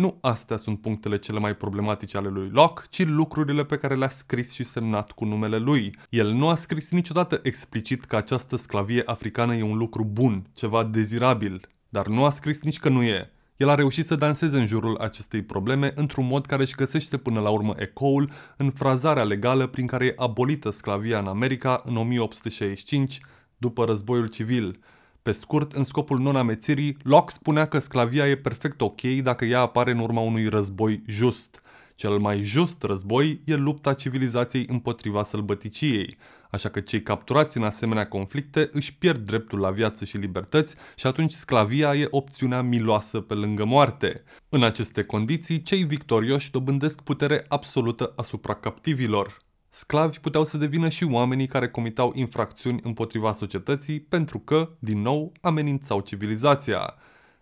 Nu astea sunt punctele cele mai problematice ale lui Locke, ci lucrurile pe care le-a scris și semnat cu numele lui. El nu a scris niciodată explicit că această sclavie africană e un lucru bun, ceva dezirabil, dar nu a scris nici că nu e. El a reușit să danseze în jurul acestei probleme într-un mod care își găsește până la urmă ecoul în frazarea legală prin care e abolită sclavia în America în 1865, după războiul civil, pe scurt, în scopul non-amețirii, Locke spunea că sclavia e perfect ok dacă ea apare în urma unui război just. Cel mai just război e lupta civilizației împotriva sălbăticiei, așa că cei capturați în asemenea conflicte își pierd dreptul la viață și libertăți și atunci sclavia e opțiunea miloasă pe lângă moarte. În aceste condiții, cei victorioși dobândesc putere absolută asupra captivilor. Sclavi puteau să devină și oamenii care comitau infracțiuni împotriva societății pentru că, din nou, amenințau civilizația.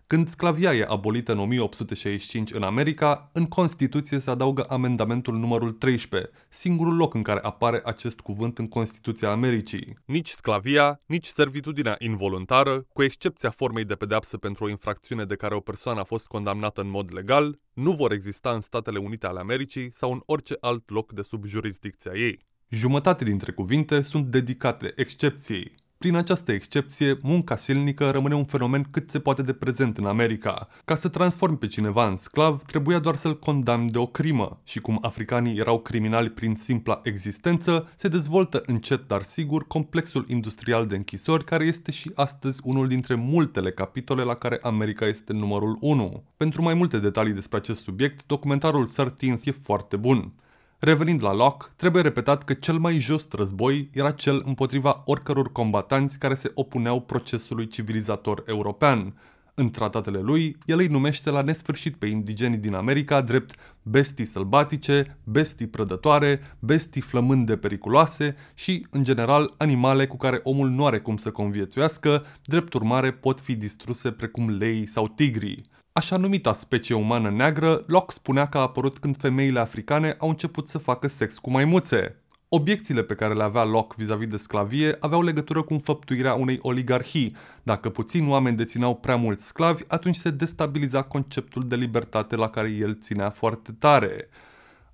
Când sclavia e abolită în 1865 în America, în Constituție se adaugă amendamentul numărul 13, singurul loc în care apare acest cuvânt în Constituția Americii. Nici sclavia, nici servitudinea involuntară, cu excepția formei de pedeapsă pentru o infracțiune de care o persoană a fost condamnată în mod legal, nu vor exista în Statele Unite ale Americii sau în orice alt loc de sub jurisdicția ei. Jumătate dintre cuvinte sunt dedicate excepției, prin această excepție, munca silnică rămâne un fenomen cât se poate de prezent în America. Ca să transformi pe cineva în sclav, trebuia doar să-l condamni de o crimă și cum africanii erau criminali prin simpla existență, se dezvoltă încet dar sigur complexul industrial de închisori care este și astăzi unul dintre multele capitole la care America este numărul 1. Pentru mai multe detalii despre acest subiect, documentarul 13 e foarte bun. Revenind la Locke, trebuie repetat că cel mai just război era cel împotriva oricăror combatanți care se opuneau procesului civilizator european. În tratatele lui, el îi numește la nesfârșit pe indigenii din America drept bestii sălbatice, bestii prădătoare, bestii flămânde periculoase și, în general, animale cu care omul nu are cum să conviețuiască, drept urmare pot fi distruse precum leii sau tigrii. Așa numita specie umană neagră, Locke spunea că a apărut când femeile africane au început să facă sex cu maimuțe. Obiecțiile pe care le avea Locke vis-a-vis de sclavie aveau legătură cu înfăptuirea unei oligarhii. Dacă puțini oameni dețineau prea mulți sclavi, atunci se destabiliza conceptul de libertate la care el ținea foarte tare.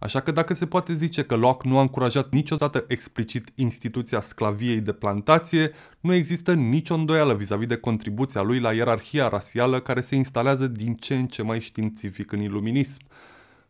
Așa că dacă se poate zice că Locke nu a încurajat niciodată explicit instituția sclaviei de plantație, nu există nicio îndoială vis-a-vis de contribuția lui la ierarhia rasială care se instalează din ce în ce mai științific în iluminism.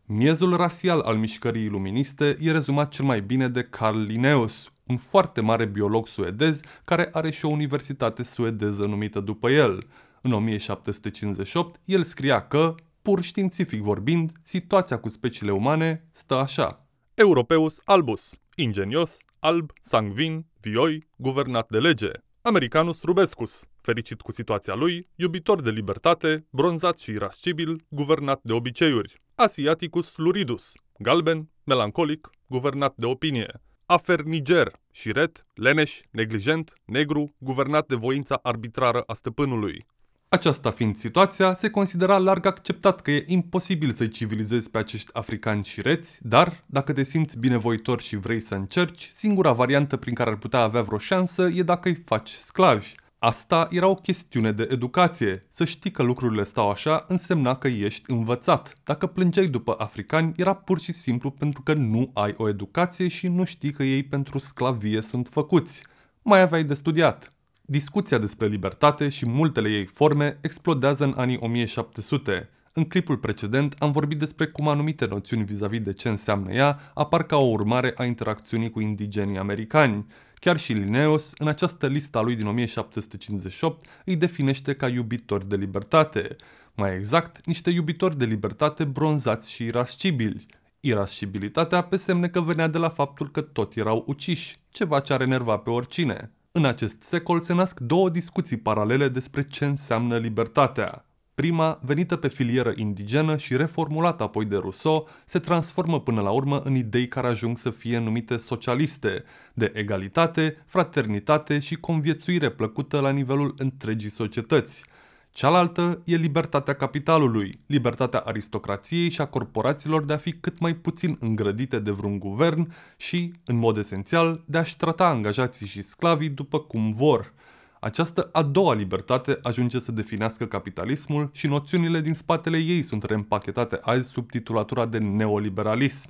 Miezul rasial al mișcării iluministe e rezumat cel mai bine de Carl Linnaeus, un foarte mare biolog suedez care are și o universitate suedeză numită după el. În 1758, el scria că Pur științific vorbind, situația cu speciile umane stă așa. Europeus albus, ingenios, alb, sangvin, vioi, guvernat de lege. Americanus rubescus, fericit cu situația lui, iubitor de libertate, bronzat și irascibil, guvernat de obiceiuri. Asiaticus luridus, galben, melancolic, guvernat de opinie. Aferniger, șiret, leneș, neglijent, negru, guvernat de voința arbitrară a stăpânului. Aceasta fiind situația, se considera larg acceptat că e imposibil să-i civilizezi pe acești africani și reți, dar, dacă te simți binevoitor și vrei să încerci, singura variantă prin care ar putea avea vreo șansă e dacă îi faci sclavi. Asta era o chestiune de educație. Să știi că lucrurile stau așa însemna că ești învățat. Dacă plângeai după africani, era pur și simplu pentru că nu ai o educație și nu știi că ei pentru sclavie sunt făcuți. Mai aveai de studiat. Discuția despre libertate și multele ei forme explodează în anii 1700. În clipul precedent am vorbit despre cum anumite noțiuni vis-a-vis -vis de ce înseamnă ea apar ca o urmare a interacțiunii cu indigenii americani. Chiar și Linnaeus, în această lista lui din 1758, îi definește ca iubitori de libertate. Mai exact, niște iubitori de libertate bronzați și irascibili. Irascibilitatea pe semne că venea de la faptul că tot erau uciși, ceva ce ar enerva pe oricine. În acest secol se nasc două discuții paralele despre ce înseamnă libertatea. Prima, venită pe filieră indigenă și reformulată apoi de Rousseau, se transformă până la urmă în idei care ajung să fie numite socialiste, de egalitate, fraternitate și conviețuire plăcută la nivelul întregii societăți – Cealaltă e libertatea capitalului, libertatea aristocrației și a corporațiilor de a fi cât mai puțin îngrădite de vreun guvern și, în mod esențial, de a-și trata angajații și sclavii după cum vor. Această a doua libertate ajunge să definească capitalismul și noțiunile din spatele ei sunt reîmpachetate azi sub titulatura de neoliberalism.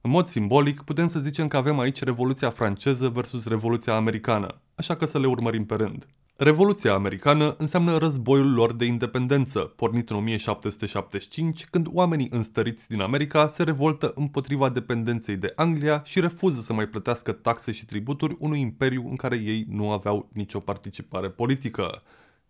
În mod simbolic, putem să zicem că avem aici Revoluția franceză versus Revoluția americană, așa că să le urmărim pe rând. Revoluția americană înseamnă războiul lor de independență, pornit în 1775, când oamenii înstăriți din America se revoltă împotriva dependenței de Anglia și refuză să mai plătească taxe și tributuri unui imperiu în care ei nu aveau nicio participare politică.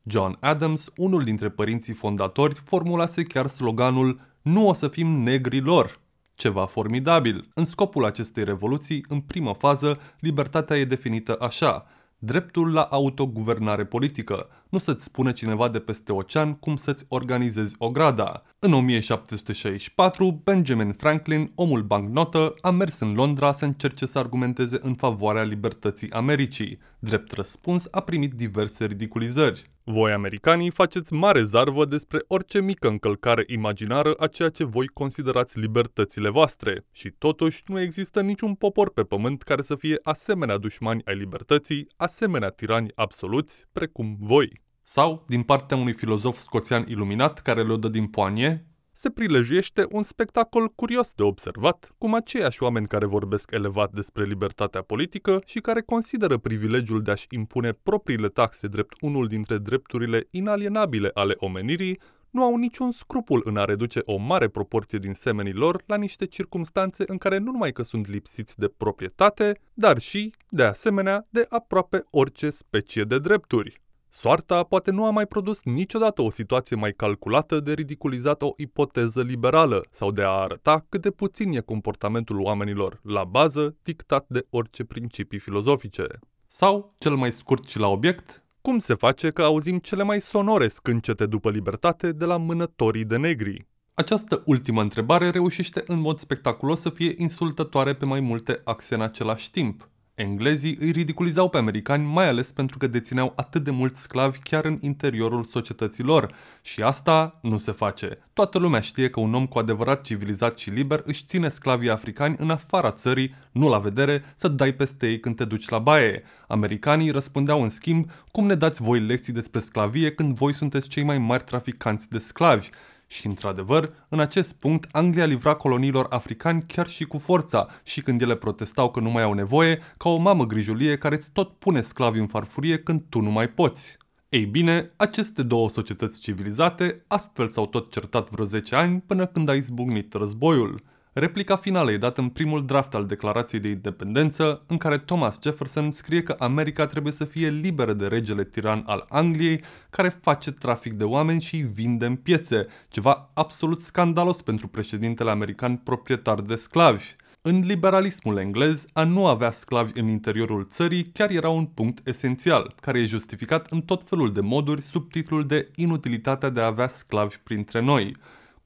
John Adams, unul dintre părinții fondatori, formulase chiar sloganul Nu o să fim negri lor”. ceva formidabil. În scopul acestei revoluții, în prima fază, libertatea e definită așa – dreptul la autoguvernare politică, nu să-ți spune cineva de peste ocean cum să-ți organizezi o grada. În 1764, Benjamin Franklin, omul bancnotă, a mers în Londra să încerce să argumenteze în favoarea libertății Americii. Drept răspuns, a primit diverse ridiculizări. Voi, americanii, faceți mare zarvă despre orice mică încălcare imaginară a ceea ce voi considerați libertățile voastre. Și totuși, nu există niciun popor pe pământ care să fie asemenea dușmani ai libertății, asemenea tirani absoluți, precum voi sau din partea unui filozof scoțian iluminat care le-o dă din poanie, se prilejuiește un spectacol curios de observat, cum aceiași oameni care vorbesc elevat despre libertatea politică și care consideră privilegiul de a-și impune propriile taxe drept unul dintre drepturile inalienabile ale omenirii, nu au niciun scrupul în a reduce o mare proporție din semenii lor la niște circumstanțe în care nu numai că sunt lipsiți de proprietate, dar și, de asemenea, de aproape orice specie de drepturi. Soarta poate nu a mai produs niciodată o situație mai calculată de ridiculizat o ipoteză liberală sau de a arăta cât de puțin e comportamentul oamenilor la bază dictat de orice principii filozofice. Sau, cel mai scurt și la obiect, cum se face că auzim cele mai sonore scâncete după libertate de la mânătorii de negri? Această ultimă întrebare reușește în mod spectaculos să fie insultătoare pe mai multe axe în același timp – Englezii îi ridiculizau pe americani mai ales pentru că dețineau atât de mulți sclavi chiar în interiorul societăților și asta nu se face. Toată lumea știe că un om cu adevărat civilizat și liber își ține sclavii africani în afara țării, nu la vedere, să dai peste ei când te duci la baie. Americanii răspundeau în schimb, cum ne dați voi lecții despre sclavie când voi sunteți cei mai mari traficanți de sclavi? Și într-adevăr, în acest punct, Anglia livra coloniilor africani chiar și cu forța și când ele protestau că nu mai au nevoie, ca o mamă grijulie care îți tot pune sclavi în farfurie când tu nu mai poți. Ei bine, aceste două societăți civilizate astfel s-au tot certat vreo 10 ani până când a izbucnit războiul. Replica finală e dată în primul draft al Declarației de Independență, în care Thomas Jefferson scrie că America trebuie să fie liberă de regele tiran al Angliei, care face trafic de oameni și îi vinde în piețe, ceva absolut scandalos pentru președintele american proprietar de sclavi. În liberalismul englez, a nu avea sclavi în interiorul țării chiar era un punct esențial, care e justificat în tot felul de moduri sub titlul de inutilitatea de a avea sclavi printre noi.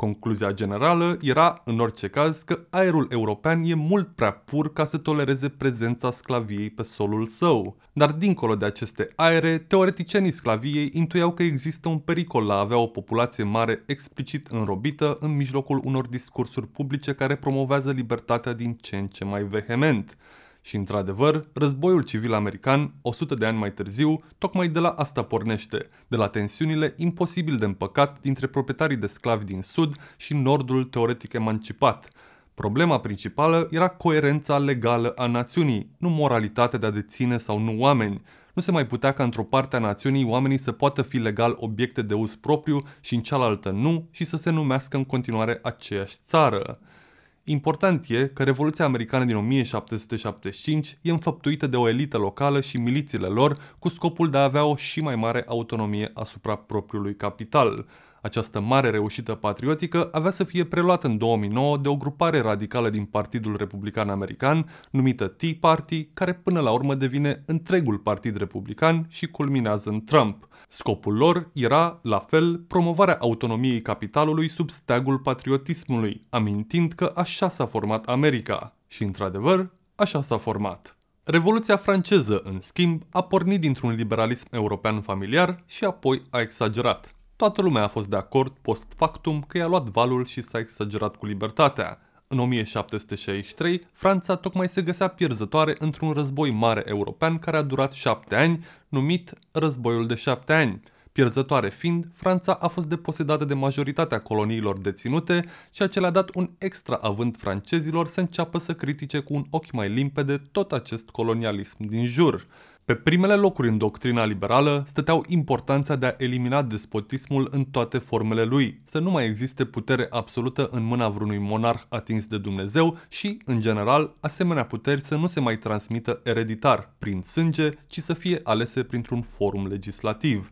Concluzia generală era, în orice caz, că aerul european e mult prea pur ca să tolereze prezența sclaviei pe solul său. Dar dincolo de aceste aere, teoreticienii sclaviei intuiau că există un pericol la a avea o populație mare explicit înrobită în mijlocul unor discursuri publice care promovează libertatea din ce în ce mai vehement. Și într-adevăr, războiul civil american, 100 de ani mai târziu, tocmai de la asta pornește, de la tensiunile imposibil de împăcat dintre proprietarii de sclavi din sud și nordul teoretic emancipat. Problema principală era coerența legală a națiunii, nu moralitatea de a deține sau nu oameni. Nu se mai putea ca într-o parte a națiunii oamenii să poată fi legal obiecte de uz propriu și în cealaltă nu și să se numească în continuare aceeași țară. Important e că Revoluția Americană din 1775 e înfăptuită de o elită locală și milițiile lor cu scopul de a avea o și mai mare autonomie asupra propriului capital. Această mare reușită patriotică avea să fie preluată în 2009 de o grupare radicală din Partidul Republican American, numită Tea Party, care până la urmă devine întregul Partid Republican și culminează în Trump. Scopul lor era, la fel, promovarea autonomiei capitalului sub steagul patriotismului, amintind că așa s-a format America. Și, într-adevăr, așa s-a format. Revoluția franceză, în schimb, a pornit dintr-un liberalism european familiar și apoi a exagerat. Toată lumea a fost de acord post factum că i-a luat valul și s-a exagerat cu libertatea. În 1763, Franța tocmai se găsea pierzătoare într-un război mare european care a durat șapte ani, numit Războiul de șapte ani. Pierzătoare fiind, Franța a fost deposedată de majoritatea coloniilor deținute, ceea ce le-a dat un extra avânt francezilor să înceapă să critique cu un ochi mai limpede tot acest colonialism din jur. Pe primele locuri în doctrina liberală stăteau importanța de a elimina despotismul în toate formele lui, să nu mai existe putere absolută în mâna vreunui monarh atins de Dumnezeu și, în general, asemenea puteri să nu se mai transmită ereditar, prin sânge, ci să fie alese printr-un forum legislativ.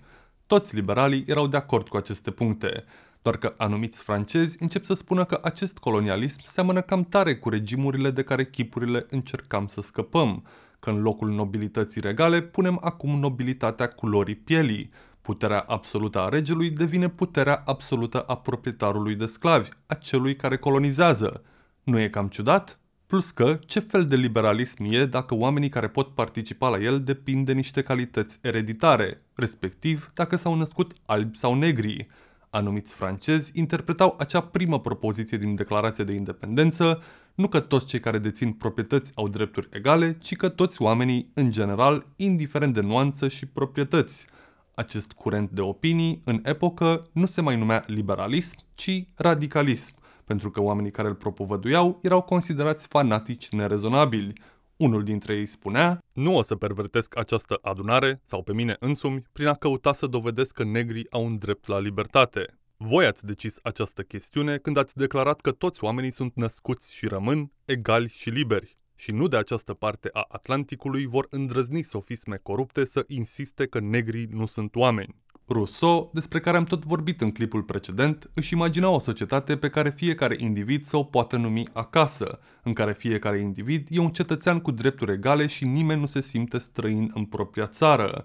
Toți liberalii erau de acord cu aceste puncte. Doar că anumiți francezi încep să spună că acest colonialism seamănă cam tare cu regimurile de care chipurile încercam să scăpăm – că în locul nobilității regale punem acum nobilitatea culorii pielii. Puterea absolută a regelui devine puterea absolută a proprietarului de sclavi, a celui care colonizează. Nu e cam ciudat? Plus că, ce fel de liberalism e dacă oamenii care pot participa la el depind de niște calități ereditare, respectiv dacă s-au născut albi sau negri? Anumiți francezi interpretau acea primă propoziție din Declarația de Independență nu că toți cei care dețin proprietăți au drepturi egale, ci că toți oamenii, în general, indiferent de nuanță și proprietăți. Acest curent de opinii, în epocă, nu se mai numea liberalism, ci radicalism, pentru că oamenii care îl propovăduiau erau considerați fanatici nerezonabili. Unul dintre ei spunea Nu o să pervertesc această adunare, sau pe mine însumi, prin a căuta să dovedesc că negrii au un drept la libertate. Voi ați decis această chestiune când ați declarat că toți oamenii sunt născuți și rămân egali și liberi, și nu de această parte a Atlanticului vor îndrăzni sofisme corupte să insiste că negrii nu sunt oameni. Rousseau, despre care am tot vorbit în clipul precedent, își imagina o societate pe care fiecare individ să o poată numi acasă, în care fiecare individ e un cetățean cu drepturi egale și nimeni nu se simte străin în propria țară.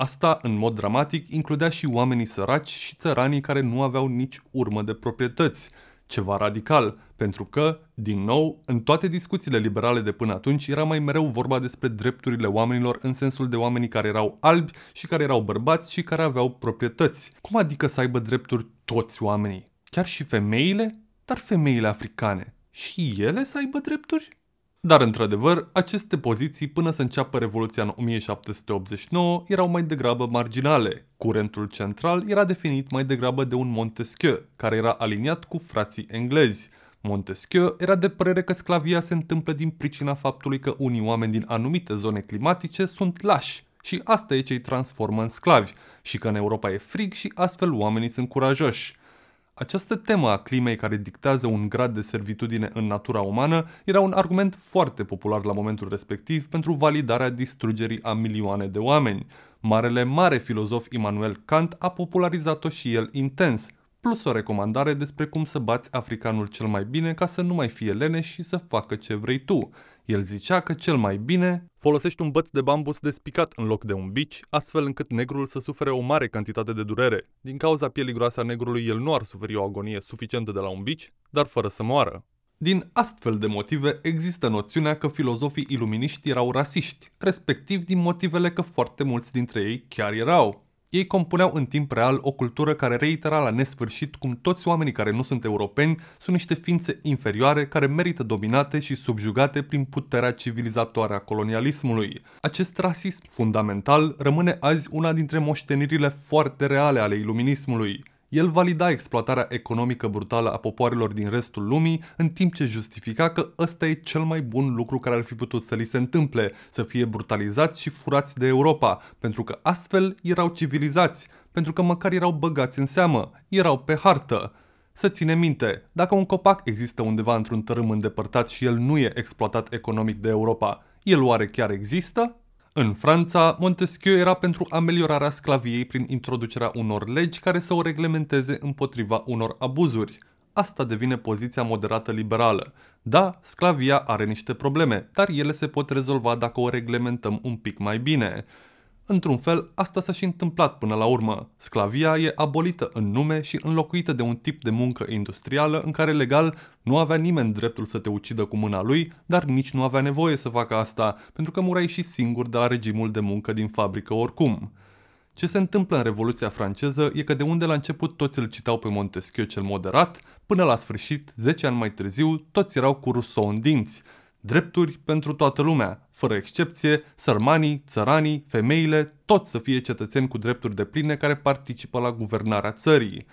Asta, în mod dramatic, includea și oamenii săraci și țăranii care nu aveau nici urmă de proprietăți, ceva radical, pentru că, din nou, în toate discuțiile liberale de până atunci era mai mereu vorba despre drepturile oamenilor în sensul de oamenii care erau albi și care erau bărbați și care aveau proprietăți. Cum adică să aibă drepturi toți oamenii? Chiar și femeile? Dar femeile africane. Și ele să aibă drepturi? Dar, într-adevăr, aceste poziții până să înceapă Revoluția în 1789 erau mai degrabă marginale. Curentul central era definit mai degrabă de un Montesquieu, care era aliniat cu frații englezi. Montesquieu era de părere că sclavia se întâmplă din pricina faptului că unii oameni din anumite zone climatice sunt lași și asta e ce îi transformă în sclavi, și că în Europa e frig și astfel oamenii sunt curajoși. Această temă a climei care dictează un grad de servitudine în natura umană era un argument foarte popular la momentul respectiv pentru validarea distrugerii a milioane de oameni. Marele mare filozof Immanuel Kant a popularizat-o și el intens, plus o recomandare despre cum să bați africanul cel mai bine ca să nu mai fie lene și să facă ce vrei tu. El zicea că cel mai bine folosești un băț de bambus despicat în loc de un bici, astfel încât negrul să sufere o mare cantitate de durere. Din cauza pielii groase a negrului, el nu ar suferi o agonie suficientă de la un bici, dar fără să moară. Din astfel de motive există noțiunea că filozofii iluminiști erau rasiști, respectiv din motivele că foarte mulți dintre ei chiar erau. Ei compuneau în timp real o cultură care reitera la nesfârșit cum toți oamenii care nu sunt europeni sunt niște ființe inferioare care merită dominate și subjugate prin puterea civilizatoare a colonialismului. Acest rasism fundamental rămâne azi una dintre moștenirile foarte reale ale iluminismului. El valida exploatarea economică brutală a popoarelor din restul lumii, în timp ce justifica că ăsta e cel mai bun lucru care ar fi putut să li se întâmple, să fie brutalizați și furați de Europa, pentru că astfel erau civilizați, pentru că măcar erau băgați în seamă, erau pe hartă. Să ține minte, dacă un copac există undeva într-un tărâm îndepărtat și el nu e exploatat economic de Europa, el oare chiar există? În Franța, Montesquieu era pentru ameliorarea sclaviei prin introducerea unor legi care să o reglementeze împotriva unor abuzuri. Asta devine poziția moderată liberală. Da, sclavia are niște probleme, dar ele se pot rezolva dacă o reglementăm un pic mai bine. Într-un fel, asta s-a și întâmplat până la urmă. Sclavia e abolită în nume și înlocuită de un tip de muncă industrială în care legal nu avea nimeni dreptul să te ucidă cu mâna lui, dar nici nu avea nevoie să facă asta, pentru că murai și singur de la regimul de muncă din fabrică oricum. Ce se întâmplă în Revoluția franceză e că de unde la început toți îl citau pe Montesquieu cel moderat, până la sfârșit, 10 ani mai târziu, toți erau cu Rousseau în dinți – Drepturi pentru toată lumea, fără excepție, sărmanii, țăranii, femeile, toți să fie cetățeni cu drepturi de pline care participă la guvernarea țării.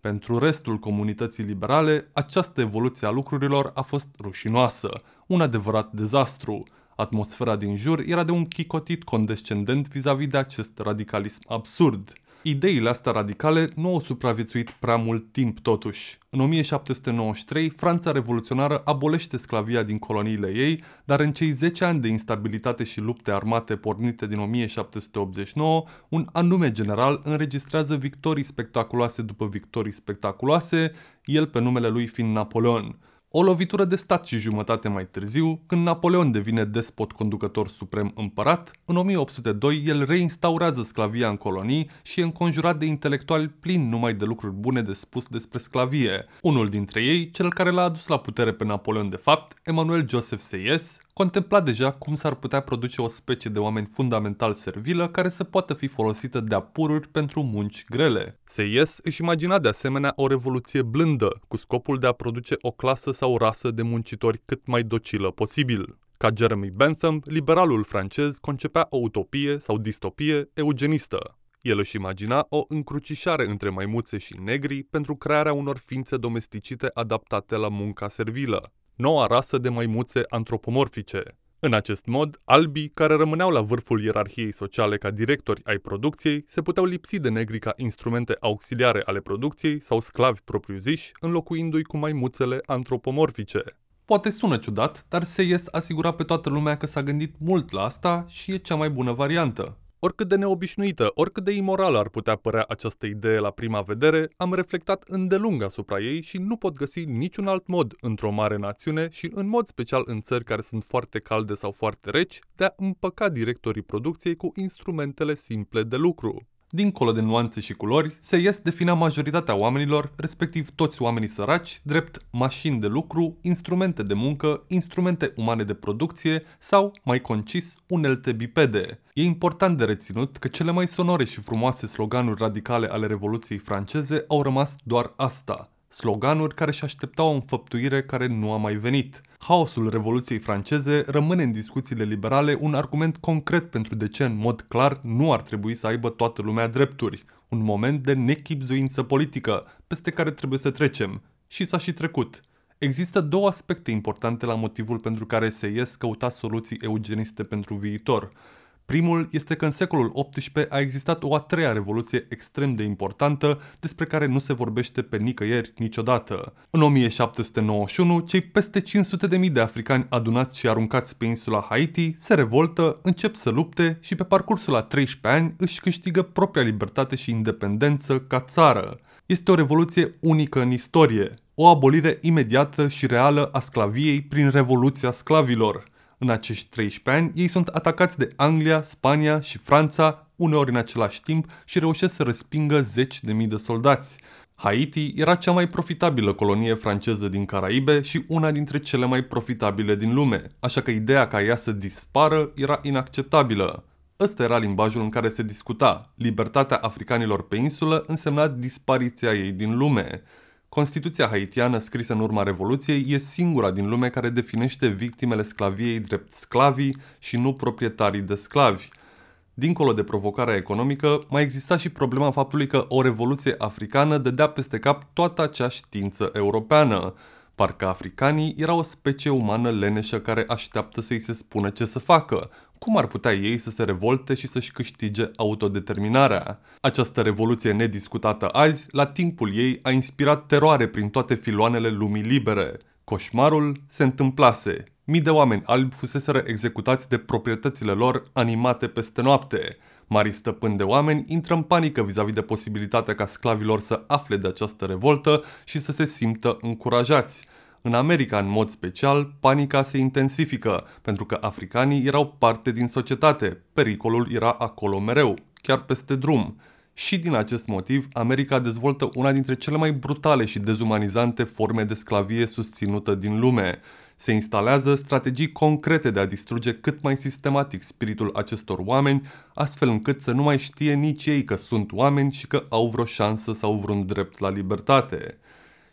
Pentru restul comunității liberale, această evoluție a lucrurilor a fost rușinoasă, un adevărat dezastru. Atmosfera din jur era de un chicotit condescendent vis-a-vis de acest radicalism absurd – Ideile astea radicale nu au supraviețuit prea mult timp totuși. În 1793, Franța revoluționară abolește sclavia din coloniile ei, dar în cei 10 ani de instabilitate și lupte armate pornite din 1789, un anume general înregistrează victorii spectaculoase după victorii spectaculoase, el pe numele lui fiind Napoleon. O lovitură de stat și jumătate mai târziu, când Napoleon devine despot conducător suprem împărat, în 1802 el reinstaurează sclavia în colonii și e înconjurat de intelectuali plini numai de lucruri bune de spus despre sclavie. Unul dintre ei, cel care l-a adus la putere pe Napoleon de fapt, Emmanuel Joseph Seyes, contempla deja cum s-ar putea produce o specie de oameni fundamental servilă care să poată fi folosită de apururi pentru munci grele. Seyes își imagina de asemenea o revoluție blândă, cu scopul de a produce o clasă sau rasă de muncitori cât mai docilă posibil. Ca Jeremy Bentham, liberalul francez concepea o utopie sau distopie eugenistă. El își imagina o încrucișare între maimuțe și negri pentru crearea unor ființe domesticite adaptate la munca servilă noua rasă de maimuțe antropomorfice. În acest mod, albii, care rămâneau la vârful ierarhiei sociale ca directori ai producției, se puteau lipsi de negri ca instrumente auxiliare ale producției sau sclavi propriu-ziși, înlocuindu-i cu maimuțele antropomorfice. Poate sună ciudat, dar Seyes asigura pe toată lumea că s-a gândit mult la asta și e cea mai bună variantă. Oricât de neobișnuită, oricât de imorală ar putea părea această idee la prima vedere, am reflectat îndelung asupra ei și nu pot găsi niciun alt mod într-o mare națiune și în mod special în țări care sunt foarte calde sau foarte reci de a împăca directorii producției cu instrumentele simple de lucru. Dincolo de nuanțe și culori, se ies defina majoritatea oamenilor, respectiv toți oamenii săraci, drept mașini de lucru, instrumente de muncă, instrumente umane de producție sau, mai concis, unelte bipede. E important de reținut că cele mai sonore și frumoase sloganuri radicale ale Revoluției franceze au rămas doar asta – sloganuri care și așteptau o înfăptuire care nu a mai venit. Haosul Revoluției franceze rămâne în discuțiile liberale un argument concret pentru de ce, în mod clar, nu ar trebui să aibă toată lumea drepturi. Un moment de nechipzuință politică, peste care trebuie să trecem. Și s-a și trecut. Există două aspecte importante la motivul pentru care SES căuta soluții eugeniste pentru viitor. Primul este că în secolul XVIII a existat o a treia revoluție extrem de importantă despre care nu se vorbește pe nicăieri niciodată. În 1791, cei peste 500.000 de africani adunați și aruncați pe insula Haiti se revoltă, încep să lupte și pe parcursul a 13 ani își câștigă propria libertate și independență ca țară. Este o revoluție unică în istorie, o abolire imediată și reală a sclaviei prin Revoluția Sclavilor – în acești 13 ani, ei sunt atacați de Anglia, Spania și Franța, uneori în același timp, și reușesc să respingă zeci de mii de soldați. Haiti era cea mai profitabilă colonie franceză din Caraibe și una dintre cele mai profitabile din lume, așa că ideea ca ea să dispară era inacceptabilă. Ăsta era limbajul în care se discuta. Libertatea africanilor pe insulă însemna dispariția ei din lume. Constituția haitiană, scrisă în urma Revoluției, e singura din lume care definește victimele sclaviei drept sclavii și nu proprietarii de sclavi. Dincolo de provocarea economică, mai exista și problema faptului că o revoluție africană dădea peste cap toată acea știință europeană. Parcă africanii erau o specie umană leneșă care așteaptă să-i se spună ce să facă, cum ar putea ei să se revolte și să-și câștige autodeterminarea. Această revoluție nediscutată azi, la timpul ei, a inspirat teroare prin toate filoanele lumii libere. Coșmarul se întâmplase. Mii de oameni albi fuseseră executați de proprietățile lor animate peste noapte. Mari stăpâni de oameni intră în panică vis-a-vis de posibilitatea ca sclavilor să afle de această revoltă și să se simtă încurajați – în America, în mod special, panica se intensifică, pentru că africanii erau parte din societate, pericolul era acolo mereu, chiar peste drum. Și din acest motiv, America dezvoltă una dintre cele mai brutale și dezumanizante forme de sclavie susținută din lume. Se instalează strategii concrete de a distruge cât mai sistematic spiritul acestor oameni, astfel încât să nu mai știe nici ei că sunt oameni și că au vreo șansă sau vreun drept la libertate.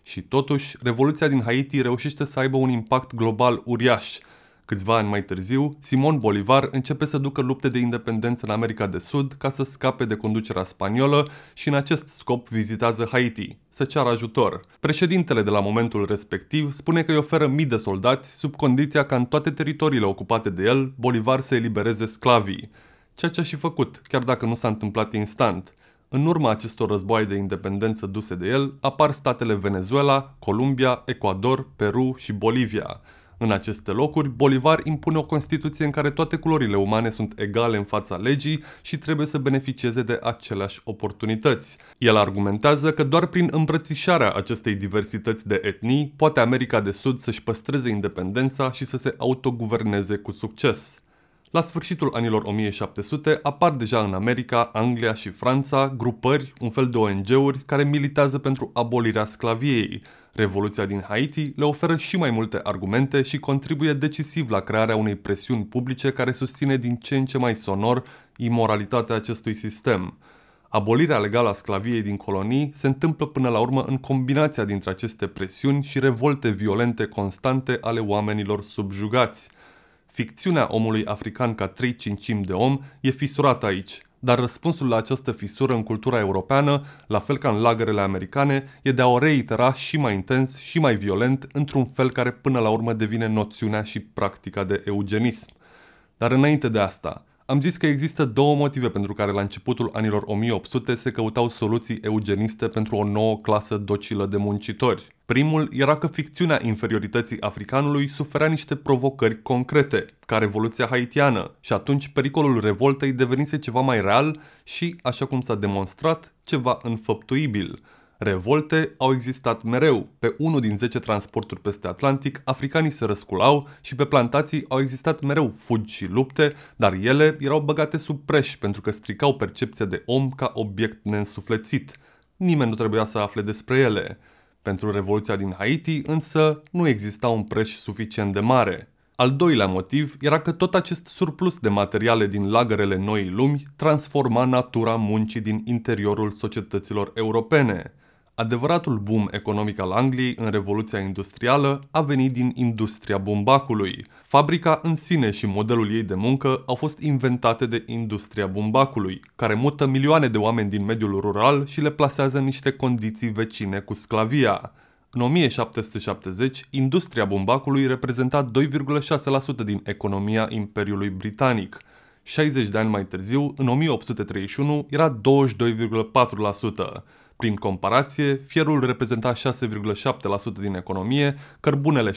Și totuși, Revoluția din Haiti reușește să aibă un impact global uriaș. Câțiva ani mai târziu, Simon Bolivar începe să ducă lupte de independență în America de Sud ca să scape de conducerea spaniolă și în acest scop vizitează Haiti, să ceară ajutor. Președintele de la momentul respectiv spune că îi oferă mii de soldați sub condiția ca în toate teritoriile ocupate de el, Bolivar să elibereze sclavii ceea ce a și făcut, chiar dacă nu s-a întâmplat instant. În urma acestor războaie de independență duse de el, apar statele Venezuela, Columbia, Ecuador, Peru și Bolivia. În aceste locuri, Bolivar impune o constituție în care toate culorile umane sunt egale în fața legii și trebuie să beneficieze de aceleași oportunități. El argumentează că doar prin îmbrățișarea acestei diversități de etnii poate America de Sud să-și păstreze independența și să se autoguverneze cu succes. La sfârșitul anilor 1700 apar deja în America, Anglia și Franța grupări, un fel de ONG-uri, care militează pentru abolirea sclaviei. Revoluția din Haiti le oferă și mai multe argumente și contribuie decisiv la crearea unei presiuni publice care susține din ce în ce mai sonor imoralitatea acestui sistem. Abolirea legală a sclaviei din colonii se întâmplă până la urmă în combinația dintre aceste presiuni și revolte violente constante ale oamenilor subjugați – Ficțiunea omului african ca trei cincimi de om e fisurată aici, dar răspunsul la această fisură în cultura europeană, la fel ca în lagărele americane, e de a o reitera și mai intens și mai violent într-un fel care până la urmă devine noțiunea și practica de eugenism. Dar înainte de asta, am zis că există două motive pentru care la începutul anilor 1800 se căutau soluții eugeniste pentru o nouă clasă docilă de muncitori. Primul era că ficțiunea inferiorității africanului suferea niște provocări concrete, ca revoluția haitiană, și atunci pericolul revoltei devenise ceva mai real și, așa cum s-a demonstrat, ceva înfăptuibil – Revolte au existat mereu. Pe unul din 10 transporturi peste Atlantic, africanii se răsculau și pe plantații au existat mereu fugi și lupte, dar ele erau băgate sub preș pentru că stricau percepția de om ca obiect neînsuflețit. Nimeni nu trebuia să afle despre ele. Pentru Revoluția din Haiti, însă, nu exista un preș suficient de mare. Al doilea motiv era că tot acest surplus de materiale din lagărele noii lumi transforma natura muncii din interiorul societăților europene. Adevăratul boom economic al Angliei în Revoluția Industrială a venit din industria bumbacului. Fabrica în sine și modelul ei de muncă au fost inventate de industria bumbacului, care mută milioane de oameni din mediul rural și le plasează în niște condiții vecine cu sclavia. În 1770, industria bumbacului reprezenta 2,6% din economia Imperiului Britanic. 60 de ani mai târziu, în 1831, era 22,4%. Prin comparație, fierul reprezenta 6,7% din economie, cărbunele 7%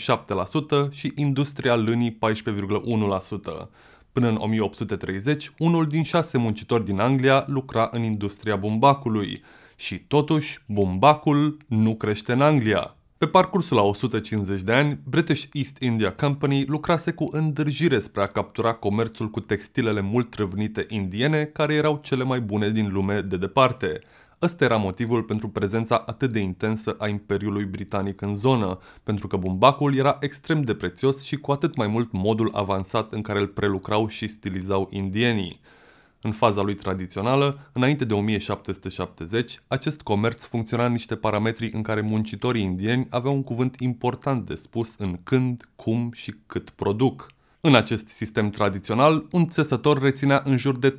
și industria lânii 14,1%. Până în 1830, unul din șase muncitori din Anglia lucra în industria bumbacului. Și totuși, bumbacul nu crește în Anglia. Pe parcursul a 150 de ani, British East India Company lucrase cu îndârjire spre a captura comerțul cu textilele mult răvnite indiene, care erau cele mai bune din lume de departe. Ăsta era motivul pentru prezența atât de intensă a Imperiului Britanic în zonă, pentru că bumbacul era extrem de prețios și cu atât mai mult modul avansat în care îl prelucrau și stilizau indienii. În faza lui tradițională, înainte de 1770, acest comerț funcționa în niște parametri în care muncitorii indieni aveau un cuvânt important de spus în când, cum și cât produc. În acest sistem tradițional, un țesător reținea în jur de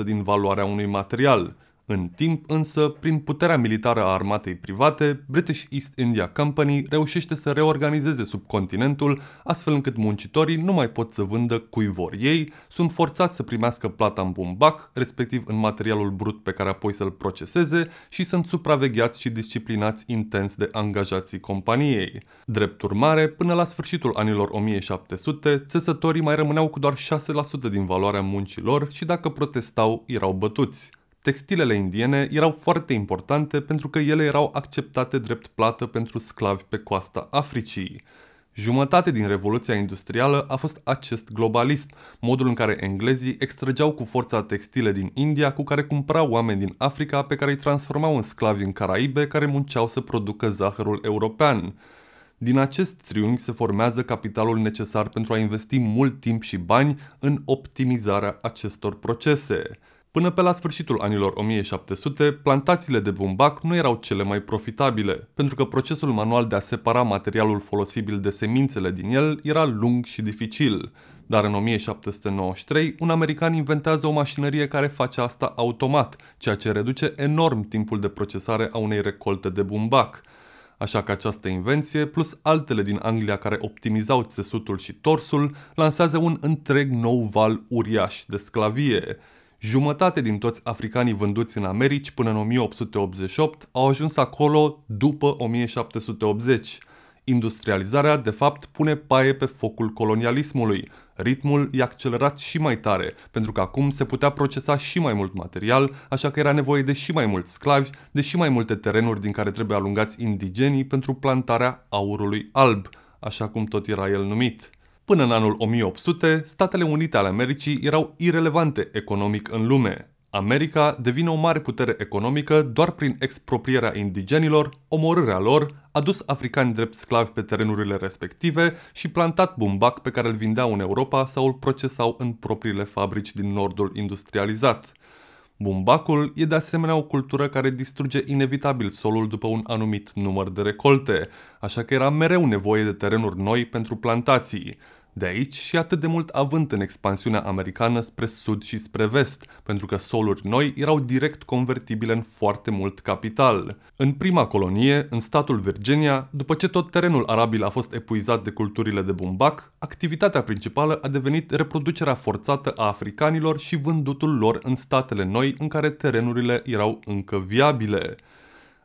30% din valoarea unui material, în timp însă, prin puterea militară a armatei private, British East India Company reușește să reorganizeze subcontinentul, astfel încât muncitorii nu mai pot să vândă cui vor ei, sunt forțați să primească plata în bumbac, respectiv în materialul brut pe care apoi să-l proceseze și sunt supravegheați și disciplinați intens de angajații companiei. Drept urmare, până la sfârșitul anilor 1700, țesătorii mai rămâneau cu doar 6% din valoarea muncilor și dacă protestau, erau bătuți. Textilele indiene erau foarte importante pentru că ele erau acceptate drept plată pentru sclavi pe coasta Africii. Jumătate din Revoluția Industrială a fost acest globalism, modul în care englezii extrăgeau cu forța textile din India cu care cumpărau oameni din Africa pe care îi transformau în sclavi în Caraibe care munceau să producă zahărul european. Din acest triunghi se formează capitalul necesar pentru a investi mult timp și bani în optimizarea acestor procese. Până pe la sfârșitul anilor 1700, plantațiile de bumbac nu erau cele mai profitabile, pentru că procesul manual de a separa materialul folosibil de semințele din el era lung și dificil. Dar în 1793, un american inventează o mașinărie care face asta automat, ceea ce reduce enorm timpul de procesare a unei recolte de bumbac. Așa că această invenție, plus altele din Anglia care optimizau țesutul și torsul, lansează un întreg nou val uriaș de sclavie. Jumătate din toți africanii vânduți în Americi până în 1888 au ajuns acolo după 1780. Industrializarea, de fapt, pune paie pe focul colonialismului. Ritmul e accelerat și mai tare, pentru că acum se putea procesa și mai mult material, așa că era nevoie de și mai mulți sclavi, de și mai multe terenuri din care trebuie alungați indigenii pentru plantarea aurului alb, așa cum tot era el numit. Până în anul 1800, Statele Unite ale Americii erau irelevante economic în lume. America devine o mare putere economică doar prin exproprierea indigenilor, omorârea lor, adus africani drept sclavi pe terenurile respective și plantat bumbac pe care îl vindeau în Europa sau îl procesau în propriile fabrici din nordul industrializat – Bumbacul e de asemenea o cultură care distruge inevitabil solul după un anumit număr de recolte, așa că era mereu nevoie de terenuri noi pentru plantații. De aici și atât de mult avânt în expansiunea americană spre sud și spre vest, pentru că soluri noi erau direct convertibile în foarte mult capital. În prima colonie, în statul Virginia, după ce tot terenul arabil a fost epuizat de culturile de bumbac, activitatea principală a devenit reproducerea forțată a africanilor și vândutul lor în statele noi în care terenurile erau încă viabile.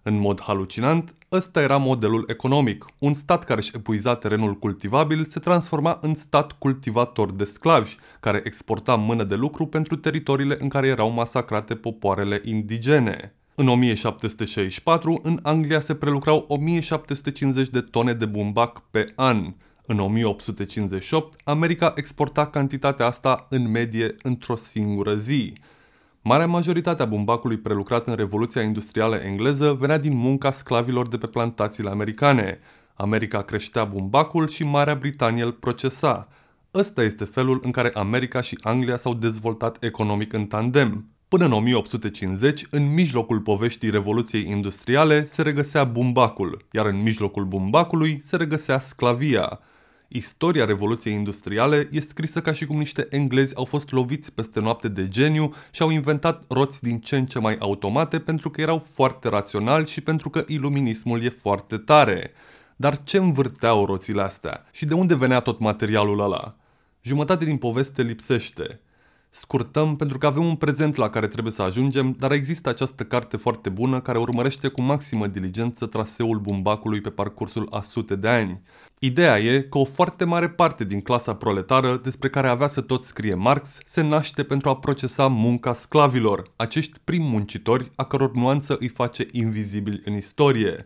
În mod halucinant, Ăsta era modelul economic. Un stat care își epuiza terenul cultivabil se transforma în stat cultivator de sclavi, care exporta mână de lucru pentru teritoriile în care erau masacrate popoarele indigene. În 1764, în Anglia se prelucrau 1750 de tone de bumbac pe an. În 1858, America exporta cantitatea asta în medie într-o singură zi. Marea majoritate a bumbacului prelucrat în Revoluția Industrială engleză venea din munca sclavilor de pe plantațiile americane. America creștea bumbacul și Marea Britanie îl procesa. Ăsta este felul în care America și Anglia s-au dezvoltat economic în tandem. Până în 1850, în mijlocul poveștii Revoluției Industriale, se regăsea bumbacul, iar în mijlocul bumbacului se regăsea sclavia. Istoria Revoluției Industriale e scrisă ca și cum niște englezi au fost loviți peste noapte de geniu și au inventat roți din ce în ce mai automate pentru că erau foarte raționali și pentru că iluminismul e foarte tare. Dar ce învârteau roțile astea? Și de unde venea tot materialul ăla? Jumătate din poveste lipsește. Scurtăm pentru că avem un prezent la care trebuie să ajungem, dar există această carte foarte bună care urmărește cu maximă diligență traseul bumbacului pe parcursul a sute de ani. Ideea e că o foarte mare parte din clasa proletară, despre care avea să tot scrie Marx, se naște pentru a procesa munca sclavilor, acești prim muncitori a căror nuanță îi face invizibili în istorie.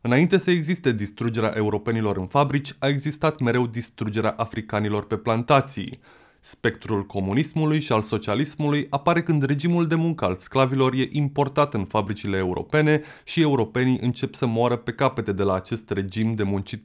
Înainte să existe distrugerea europenilor în fabrici, a existat mereu distrugerea africanilor pe plantații. Spectrul comunismului și al socialismului apare când regimul de muncă al sclavilor e importat în fabricile europene și europenii încep să moară pe capete de la acest regim de muncit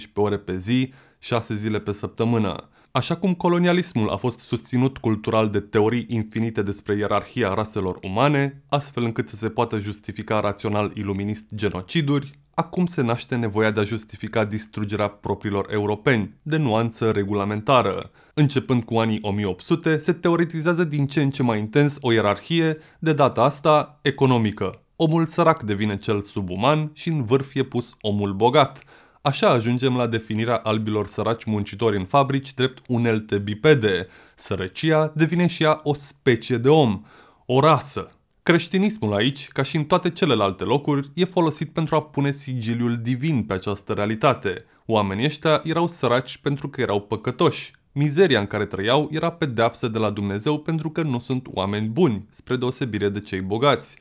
12-18 ore pe zi, 6 zile pe săptămână. Așa cum colonialismul a fost susținut cultural de teorii infinite despre ierarhia raselor umane, astfel încât să se poată justifica rațional iluminist genociduri, acum se naște nevoia de a justifica distrugerea propriilor europeni, de nuanță regulamentară. Începând cu anii 1800, se teoretizează din ce în ce mai intens o ierarhie, de data asta economică. Omul sărac devine cel subuman și în vârf e pus omul bogat. Așa ajungem la definirea albilor săraci muncitori în fabrici drept unelte bipede. Sărăcia devine și ea o specie de om, o rasă. Creștinismul aici, ca și în toate celelalte locuri, e folosit pentru a pune sigiliul divin pe această realitate. Oamenii ăștia erau săraci pentru că erau păcătoși, Mizeria în care trăiau era pedeapsă de la Dumnezeu pentru că nu sunt oameni buni, spre deosebire de cei bogați.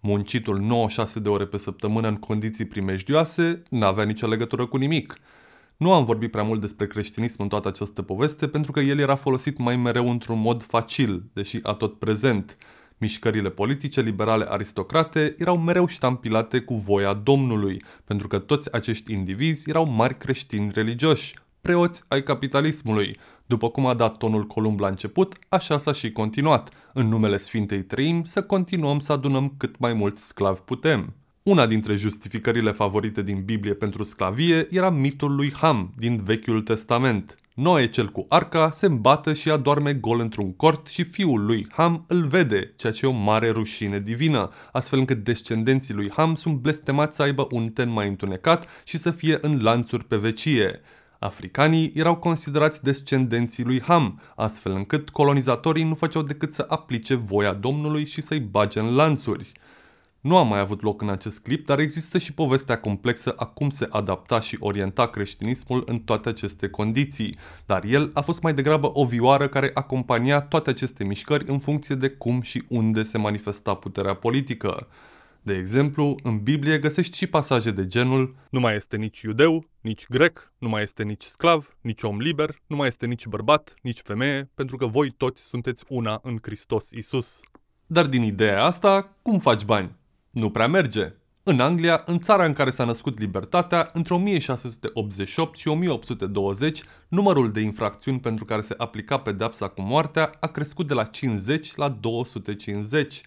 Muncitul 96 de ore pe săptămână în condiții primejdioase n-avea nicio legătură cu nimic. Nu am vorbit prea mult despre creștinism în toată această poveste pentru că el era folosit mai mereu într-un mod facil, deși tot prezent. Mișcările politice liberale aristocrate erau mereu ștampilate cu voia Domnului, pentru că toți acești indivizi erau mari creștini religioși, preoți ai capitalismului, după cum a dat tonul Columb la început, așa s-a și continuat. În numele Sfintei Trim să continuăm să adunăm cât mai mulți sclavi putem. Una dintre justificările favorite din Biblie pentru sclavie era mitul lui Ham din Vechiul Testament. Noe cel cu arca se îmbată și adorme gol într-un cort și fiul lui Ham îl vede, ceea ce e o mare rușine divină, astfel încât descendenții lui Ham sunt blestemați să aibă un ten mai întunecat și să fie în lanțuri pe vecie. Africanii erau considerați descendenții lui Ham, astfel încât colonizatorii nu făceau decât să aplice voia domnului și să-i bage în lanțuri. Nu a mai avut loc în acest clip, dar există și povestea complexă a cum se adapta și orienta creștinismul în toate aceste condiții, dar el a fost mai degrabă o vioară care acompania toate aceste mișcări în funcție de cum și unde se manifesta puterea politică. De exemplu, în Biblie găsești și pasaje de genul Nu mai este nici iudeu, nici grec, nu mai este nici sclav, nici om liber, nu mai este nici bărbat, nici femeie, pentru că voi toți sunteți una în Hristos Isus. Dar din ideea asta, cum faci bani? Nu prea merge. În Anglia, în țara în care s-a născut libertatea, între 1688 și 1820, numărul de infracțiuni pentru care se aplica pedepsa cu moartea a crescut de la 50 la 250,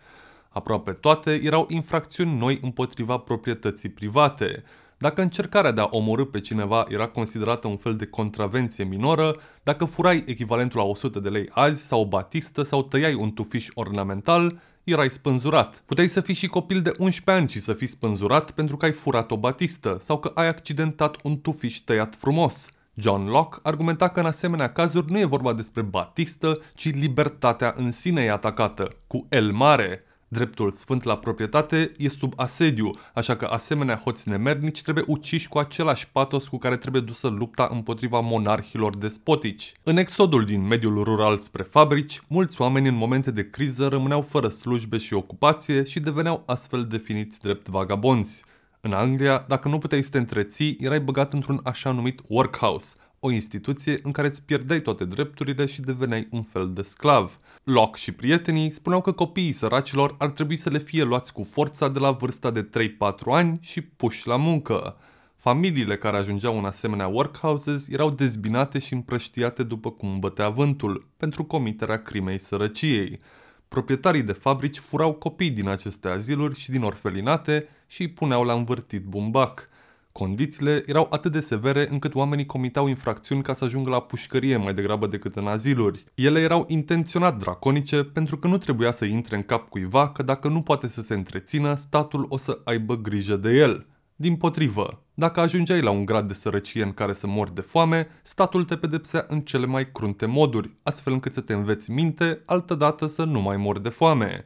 Aproape toate erau infracțiuni noi împotriva proprietății private. Dacă încercarea de a omorâ pe cineva era considerată un fel de contravenție minoră, dacă furai echivalentul la 100 de lei azi sau o batistă sau tăiai un tufiș ornamental, erai spânzurat. Puteai să fii și copil de 11 ani și să fii spânzurat pentru că ai furat o batistă sau că ai accidentat un tufiș tăiat frumos. John Locke argumenta că în asemenea cazuri nu e vorba despre batistă, ci libertatea în sine e atacată, cu el mare. Dreptul sfânt la proprietate e sub asediu, așa că asemenea hoți nemernici trebuie uciși cu același patos cu care trebuie dusă lupta împotriva monarhilor despotici. În exodul din mediul rural spre fabrici, mulți oameni în momente de criză rămâneau fără slujbe și ocupație și deveneau astfel definiți drept vagabonzi. În Anglia, dacă nu puteai să te întreții, erai băgat într-un așa numit workhouse, o instituție în care îți pierdeai toate drepturile și deveneai un fel de sclav. Locke și prietenii spuneau că copiii săracilor ar trebui să le fie luați cu forța de la vârsta de 3-4 ani și puși la muncă. Familiile care ajungeau în asemenea workhouses erau dezbinate și împrăștiate după cum bătea vântul, pentru comiterea crimei sărăciei. Proprietarii de fabrici furau copii din aceste aziluri și din orfelinate și îi puneau la învârtit bumbac – Condițiile erau atât de severe încât oamenii comitau infracțiuni ca să ajungă la pușcărie mai degrabă decât în aziluri. Ele erau intenționat draconice pentru că nu trebuia să intre în cap cuiva că dacă nu poate să se întrețină, statul o să aibă grijă de el. Din potrivă, dacă ajungeai la un grad de sărăcie în care să mori de foame, statul te pedepsea în cele mai crunte moduri, astfel încât să te înveți minte, altădată să nu mai mori de foame.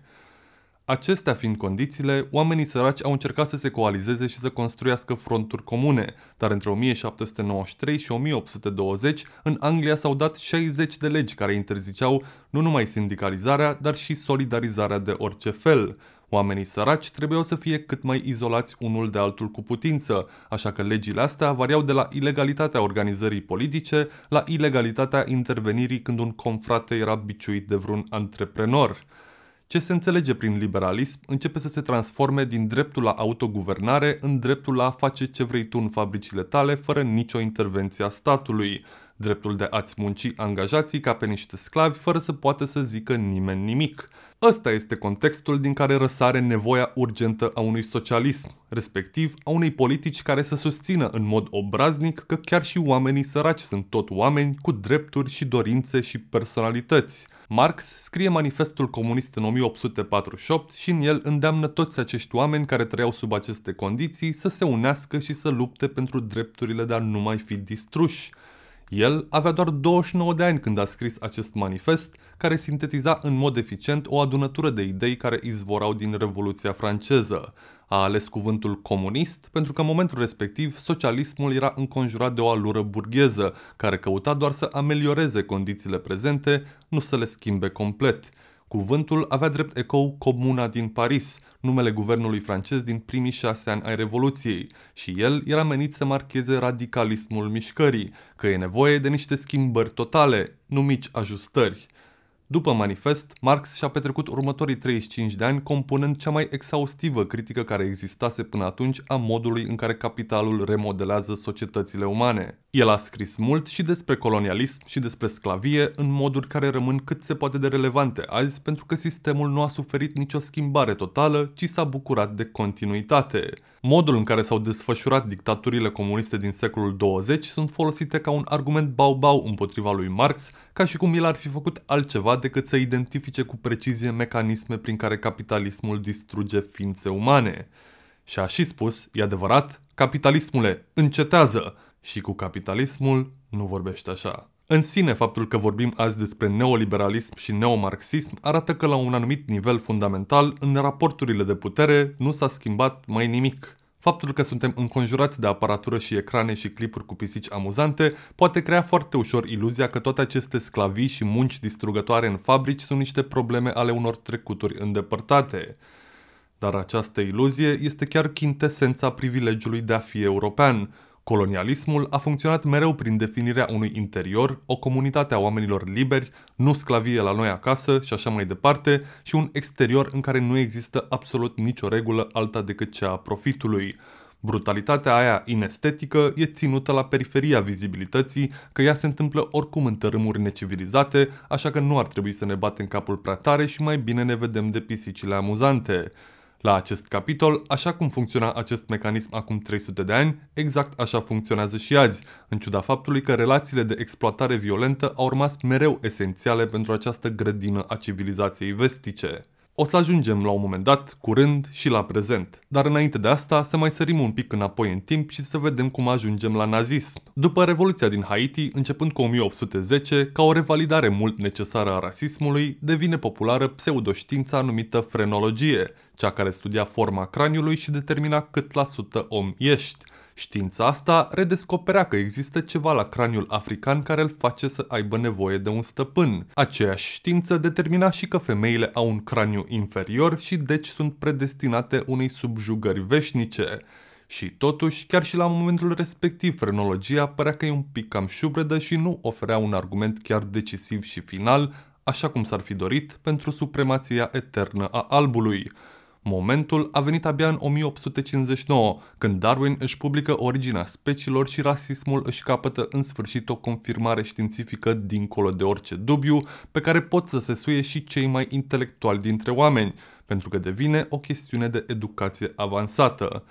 Acestea fiind condițiile, oamenii săraci au încercat să se coalizeze și să construiască fronturi comune, dar între 1793 și 1820 în Anglia s-au dat 60 de legi care interziceau nu numai sindicalizarea, dar și solidarizarea de orice fel. Oamenii săraci trebuiau să fie cât mai izolați unul de altul cu putință, așa că legile astea variau de la ilegalitatea organizării politice la ilegalitatea intervenirii când un confrate era biciuit de vreun antreprenor. Ce se înțelege prin liberalism începe să se transforme din dreptul la autoguvernare în dreptul la a face ce vrei tu în fabricile tale fără nicio intervenție a statului dreptul de a-ți munci angajații ca pe niște sclavi fără să poată să zică nimeni nimic. Ăsta este contextul din care răsare nevoia urgentă a unui socialism, respectiv a unei politici care să susțină în mod obraznic că chiar și oamenii săraci sunt tot oameni cu drepturi și dorințe și personalități. Marx scrie manifestul comunist în 1848 și în el îndeamnă toți acești oameni care trăiau sub aceste condiții să se unească și să lupte pentru drepturile de a nu mai fi distruși. El avea doar 29 de ani când a scris acest manifest, care sintetiza în mod eficient o adunătură de idei care izvorau din Revoluția franceză. A ales cuvântul comunist pentru că în momentul respectiv socialismul era înconjurat de o alură burgheză, care căuta doar să amelioreze condițiile prezente, nu să le schimbe complet – Cuvântul avea drept ecou Comuna din Paris, numele guvernului francez din primii șase ani ai Revoluției, și el era menit să marcheze radicalismul mișcării, că e nevoie de niște schimbări totale, nu mici ajustări. După manifest, Marx și-a petrecut următorii 35 de ani compunând cea mai exhaustivă critică care existase până atunci a modului în care capitalul remodelează societățile umane. El a scris mult și despre colonialism și despre sclavie în moduri care rămân cât se poate de relevante azi pentru că sistemul nu a suferit nicio schimbare totală, ci s-a bucurat de continuitate. Modul în care s-au desfășurat dictaturile comuniste din secolul 20 sunt folosite ca un argument bau-bau împotriva lui Marx ca și cum el ar fi făcut altceva decât să identifice cu precizie mecanisme prin care capitalismul distruge ființe umane. Și a și spus, e adevărat, capitalismule, încetează! Și cu capitalismul nu vorbește așa. În sine, faptul că vorbim azi despre neoliberalism și neomarxism arată că la un anumit nivel fundamental, în raporturile de putere, nu s-a schimbat mai nimic. Faptul că suntem înconjurați de aparatură și ecrane și clipuri cu pisici amuzante poate crea foarte ușor iluzia că toate aceste sclavii și munci distrugătoare în fabrici sunt niște probleme ale unor trecuturi îndepărtate. Dar această iluzie este chiar chintesența privilegiului de a fi european – Colonialismul a funcționat mereu prin definirea unui interior, o comunitate a oamenilor liberi, nu sclavie la noi acasă și așa mai departe, și un exterior în care nu există absolut nicio regulă alta decât cea a profitului. Brutalitatea aia inestetică e ținută la periferia vizibilității, că ea se întâmplă oricum în tărâmuri necivilizate, așa că nu ar trebui să ne batem capul prea tare și mai bine ne vedem de pisicile amuzante. La acest capitol, așa cum funcționa acest mecanism acum 300 de ani, exact așa funcționează și azi, în ciuda faptului că relațiile de exploatare violentă au rămas mereu esențiale pentru această grădină a civilizației vestice. O să ajungem la un moment dat, curând și la prezent. Dar înainte de asta, să mai sărim un pic înapoi în timp și să vedem cum ajungem la nazism. După Revoluția din Haiti, începând cu 1810, ca o revalidare mult necesară a rasismului, devine populară pseudoștiința numită frenologie, cea care studia forma craniului și determina cât la sută om ești. Știința asta redescoperea că există ceva la craniul african care îl face să aibă nevoie de un stăpân. Aceeași știință determina și că femeile au un craniu inferior și deci sunt predestinate unei subjugări veșnice. Și totuși, chiar și la momentul respectiv, frenologia părea că e un pic cam șubredă și nu oferea un argument chiar decisiv și final, așa cum s-ar fi dorit, pentru supremația eternă a albului. Momentul a venit abia în 1859, când Darwin își publică Originea speciilor și rasismul își capătă în sfârșit o confirmare științifică dincolo de orice dubiu, pe care pot să se suie și cei mai intelectuali dintre oameni, pentru că devine o chestiune de educație avansată.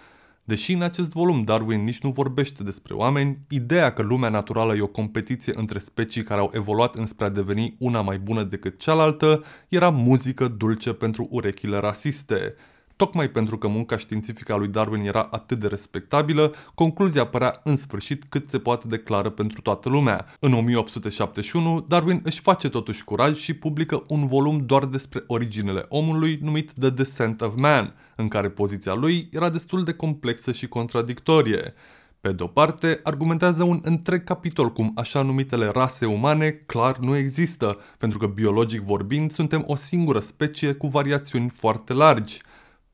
Deși în acest volum Darwin nici nu vorbește despre oameni, ideea că lumea naturală e o competiție între specii care au evoluat înspre a deveni una mai bună decât cealaltă era muzică dulce pentru urechile rasiste. Tocmai pentru că munca științifică a lui Darwin era atât de respectabilă, concluzia părea în sfârșit cât se poate declară pentru toată lumea. În 1871, Darwin își face totuși curaj și publică un volum doar despre originele omului numit The Descent of Man, în care poziția lui era destul de complexă și contradictorie. Pe de-o parte, argumentează un întreg capitol cum așa numitele rase umane clar nu există, pentru că biologic vorbind suntem o singură specie cu variațiuni foarte largi –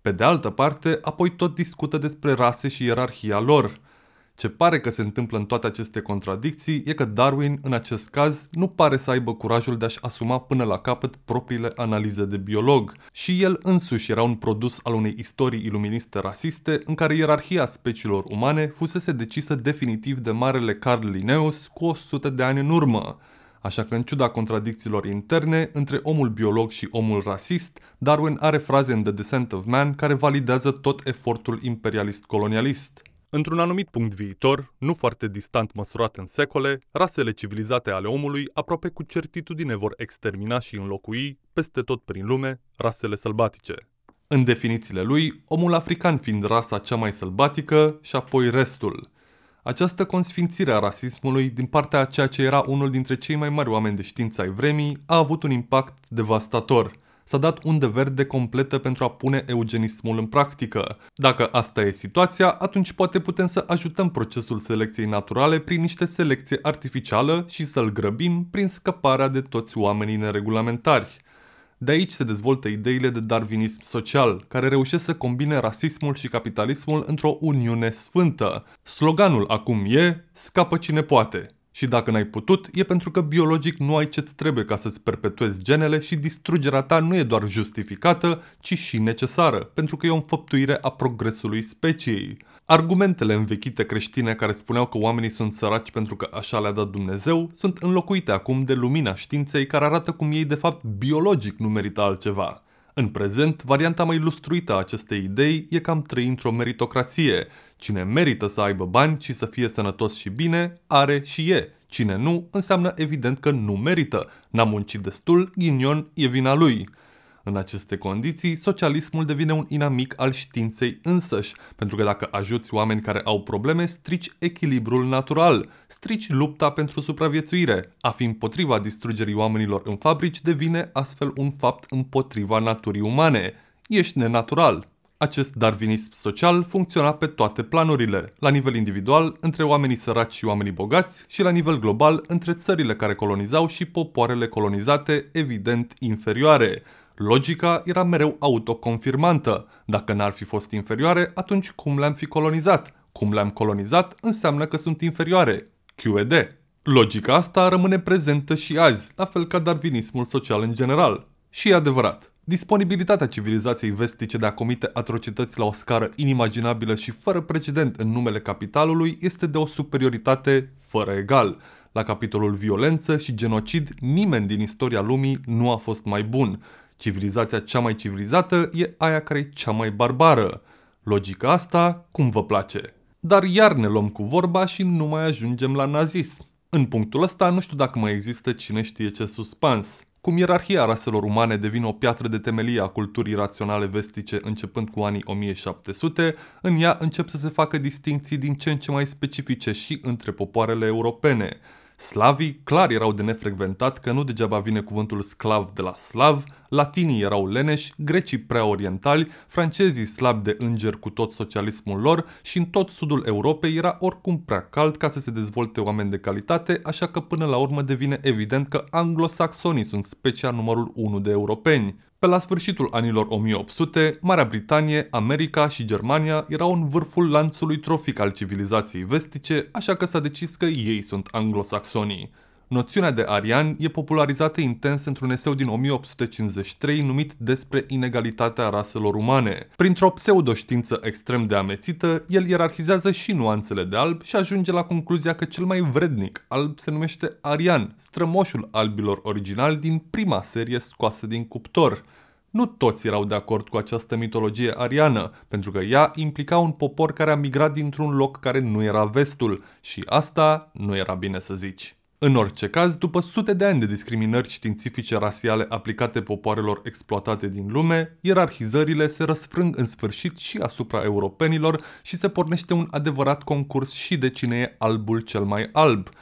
pe de altă parte, apoi tot discută despre rase și ierarhia lor. Ce pare că se întâmplă în toate aceste contradicții e că Darwin, în acest caz, nu pare să aibă curajul de a-și asuma până la capăt propriile analize de biolog. Și el însuși era un produs al unei istorii iluministe rasiste în care ierarhia speciilor umane fusese decisă definitiv de marele Carl Linnaeus cu 100 de ani în urmă. Așa că, în ciuda contradicțiilor interne între omul biolog și omul rasist, Darwin are fraze în The Descent of Man care validează tot efortul imperialist-colonialist. Într-un anumit punct viitor, nu foarte distant măsurat în secole, rasele civilizate ale omului aproape cu certitudine vor extermina și înlocui, peste tot prin lume, rasele sălbatice. În definițiile lui, omul african fiind rasa cea mai sălbatică și apoi restul – această consfințire a rasismului din partea a ceea ce era unul dintre cei mai mari oameni de știință ai vremii a avut un impact devastator. S-a dat undă verde completă pentru a pune eugenismul în practică. Dacă asta e situația, atunci poate putem să ajutăm procesul selecției naturale prin niște selecție artificială și să-l grăbim prin scăparea de toți oamenii neregulamentari. De aici se dezvoltă ideile de darwinism social, care reușesc să combine rasismul și capitalismul într-o uniune sfântă. Sloganul acum e Scapă cine poate. Și dacă n-ai putut, e pentru că biologic nu ai ce-ți trebuie ca să-ți perpetuezi genele și distrugerea ta nu e doar justificată, ci și necesară, pentru că e o înfăptuire a progresului speciei. Argumentele învechite creștine care spuneau că oamenii sunt săraci pentru că așa le-a dat Dumnezeu sunt înlocuite acum de lumina științei care arată cum ei de fapt biologic nu merită altceva. În prezent, varianta mai lustruită a acestei idei e cam trăi într-o meritocrație. Cine merită să aibă bani și să fie sănătos și bine, are și e. Cine nu, înseamnă evident că nu merită. N-a muncit destul, ghinion e vina lui. În aceste condiții, socialismul devine un inamic al științei însăși, pentru că dacă ajuți oameni care au probleme, strici echilibrul natural, strici lupta pentru supraviețuire. A fi împotriva distrugerii oamenilor în fabrici devine astfel un fapt împotriva naturii umane. Ești nenatural. Acest darwinism social funcționa pe toate planurile, la nivel individual, între oamenii săraci și oamenii bogați și la nivel global, între țările care colonizau și popoarele colonizate, evident inferioare. Logica era mereu autoconfirmantă. Dacă n-ar fi fost inferioare, atunci cum le-am fi colonizat? Cum le-am colonizat înseamnă că sunt inferioare. QED. Logica asta rămâne prezentă și azi, la fel ca darwinismul social în general. Și e adevărat. Disponibilitatea civilizației vestice de a comite atrocități la o scară inimaginabilă și fără precedent în numele capitalului este de o superioritate fără egal. La capitolul violență și genocid, nimeni din istoria lumii nu a fost mai bun. Civilizația cea mai civilizată e aia care e cea mai barbară. Logica asta cum vă place. Dar iar ne luăm cu vorba și nu mai ajungem la nazism. În punctul ăsta nu știu dacă mai există cine știe ce suspans. Cum ierarhia raselor umane devine o piatră de temelie a culturii raționale vestice începând cu anii 1700, în ea încep să se facă distinții din ce în ce mai specifice și între popoarele europene. Slavii clar erau de nefrecventat că nu degeaba vine cuvântul sclav de la slav, latinii erau leneși, grecii prea orientali, francezii slabi de înger cu tot socialismul lor și în tot sudul Europei era oricum prea cald ca să se dezvolte oameni de calitate, așa că până la urmă devine evident că anglosaxonii sunt specia numărul 1 de europeni. Pe la sfârșitul anilor 1800, Marea Britanie, America și Germania erau în vârful lanțului trofic al civilizației vestice, așa că s-a decis că ei sunt anglosaxonii. Noțiunea de arian e popularizată intens într-un eseu din 1853 numit Despre inegalitatea raselor umane. Printr-o pseudoștiință extrem de amețită, el ierarhizează și nuanțele de alb și ajunge la concluzia că cel mai vrednic alb se numește arian, strămoșul albilor original din prima serie scoasă din cuptor. Nu toți erau de acord cu această mitologie ariană, pentru că ea implica un popor care a migrat dintr-un loc care nu era vestul și asta nu era bine să zici. În orice caz, după sute de ani de discriminări științifice rasiale aplicate popoarelor exploatate din lume, ierarhizările se răsfrâng în sfârșit și asupra europenilor și se pornește un adevărat concurs și de cine e albul cel mai alb –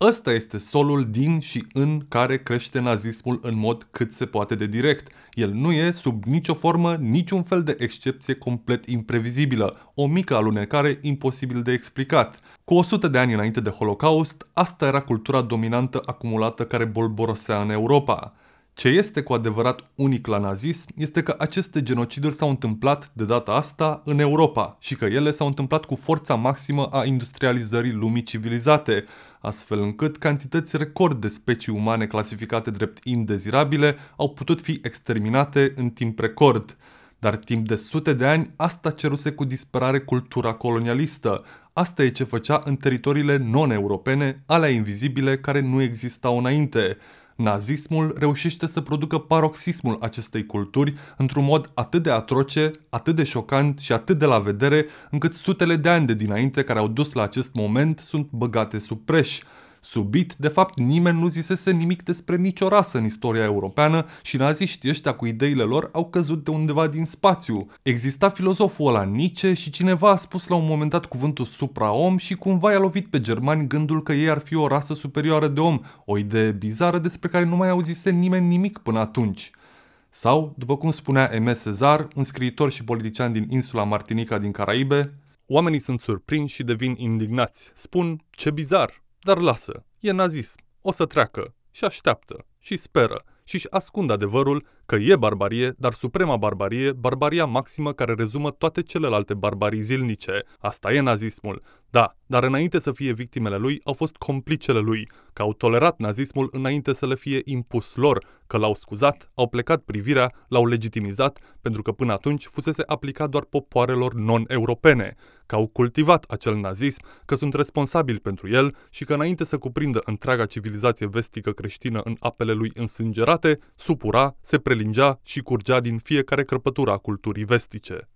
Ăsta este solul din și în care crește nazismul în mod cât se poate de direct. El nu e, sub nicio formă, niciun fel de excepție complet imprevizibilă, o mică alunecare imposibil de explicat. Cu 100 de ani înainte de Holocaust, asta era cultura dominantă acumulată care bolborosea în Europa. Ce este cu adevărat unic la nazism este că aceste genociduri s-au întâmplat de data asta în Europa și că ele s-au întâmplat cu forța maximă a industrializării lumii civilizate, astfel încât cantități record de specii umane clasificate drept indezirabile au putut fi exterminate în timp record. Dar timp de sute de ani asta ceruse cu disperare cultura colonialistă. Asta e ce făcea în teritoriile non-europene, alea invizibile care nu existau înainte. Nazismul reușește să producă paroxismul acestei culturi într-un mod atât de atroce, atât de șocant și atât de la vedere, încât sutele de ani de dinainte care au dus la acest moment sunt băgate sub preș. Subit, de fapt, nimeni nu zisese nimic despre nicio rasă în istoria europeană și naziștii ăștia cu ideile lor au căzut de undeva din spațiu. Exista filozoful ăla Nietzsche și cineva a spus la un moment dat cuvântul supra om și cumva i-a lovit pe germani gândul că ei ar fi o rasă superioară de om, o idee bizară despre care nu mai auzise nimeni nimic până atunci. Sau, după cum spunea M. Cezar, un scriitor și politician din insula Martinica din Caraibe, oamenii sunt surprinși și devin indignați. Spun, ce bizar, dar lasă, e nazism, o să treacă și așteaptă și speră și-și ascund adevărul că e barbarie, dar suprema barbarie, barbaria maximă care rezumă toate celelalte barbarii zilnice. Asta e nazismul. Da, dar înainte să fie victimele lui, au fost complicele lui, că au tolerat nazismul înainte să le fie impus lor, că l-au scuzat, au plecat privirea, l-au legitimizat, pentru că până atunci fusese aplicat doar popoarelor non-europene, că au cultivat acel nazism, că sunt responsabili pentru el și că înainte să cuprindă întreaga civilizație vestică creștină în apele lui însângerate, supura, se pre prelingea și curgea din fiecare crăpătură a culturii vestice.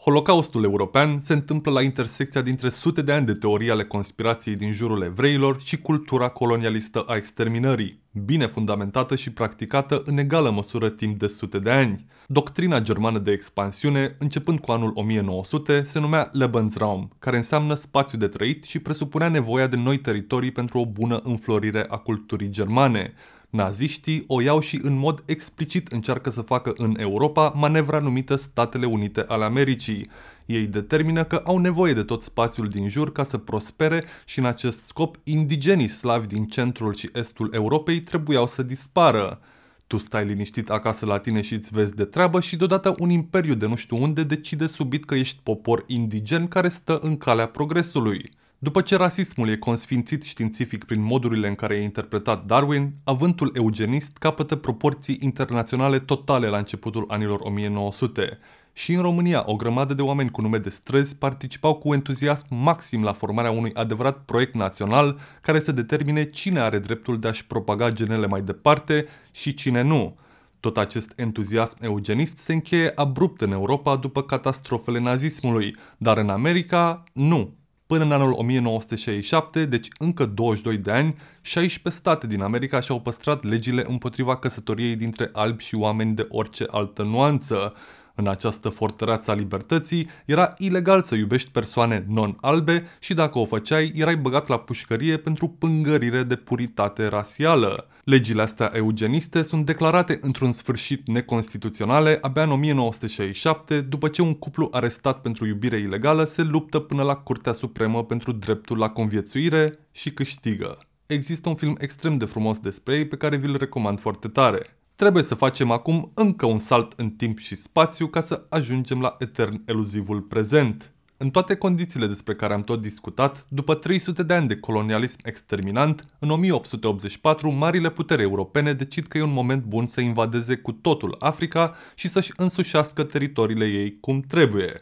Holocaustul european se întâmplă la intersecția dintre sute de ani de teorii ale conspirației din jurul evreilor și cultura colonialistă a exterminării, bine fundamentată și practicată în egală măsură timp de sute de ani. Doctrina germană de expansiune, începând cu anul 1900, se numea Lebensraum, care înseamnă spațiu de trăit și presupunea nevoia de noi teritorii pentru o bună înflorire a culturii germane, Naziștii o iau și în mod explicit încearcă să facă în Europa manevra numită Statele Unite ale Americii. Ei determină că au nevoie de tot spațiul din jur ca să prospere și în acest scop indigenii slavi din centrul și estul Europei trebuiau să dispară. Tu stai liniștit acasă la tine și îți vezi de treabă și deodată un imperiu de nu știu unde decide subit că ești popor indigen care stă în calea progresului. După ce rasismul e consfințit științific prin modurile în care e interpretat Darwin, avântul eugenist capătă proporții internaționale totale la începutul anilor 1900. Și în România, o grămadă de oameni cu nume de străzi participau cu entuziasm maxim la formarea unui adevărat proiect național care să determine cine are dreptul de a-și propaga genele mai departe și cine nu. Tot acest entuziasm eugenist se încheie abrupt în Europa după catastrofele nazismului, dar în America nu. Până în anul 1967, deci încă 22 de ani, 16 state din America și-au păstrat legile împotriva căsătoriei dintre albi și oameni de orice altă nuanță. În această fortăreață a libertății era ilegal să iubești persoane non-albe și dacă o făceai, erai băgat la pușcărie pentru pângărire de puritate rasială. Legile astea eugeniste sunt declarate într-un sfârșit neconstituționale abia în 1967, după ce un cuplu arestat pentru iubire ilegală se luptă până la Curtea Supremă pentru dreptul la conviețuire și câștigă. Există un film extrem de frumos despre ei pe care vi-l recomand foarte tare. Trebuie să facem acum încă un salt în timp și spațiu ca să ajungem la etern eluzivul prezent. În toate condițiile despre care am tot discutat, după 300 de ani de colonialism exterminant, în 1884 marile puteri europene decid că e un moment bun să invadeze cu totul Africa și să-și însușească teritoriile ei cum trebuie.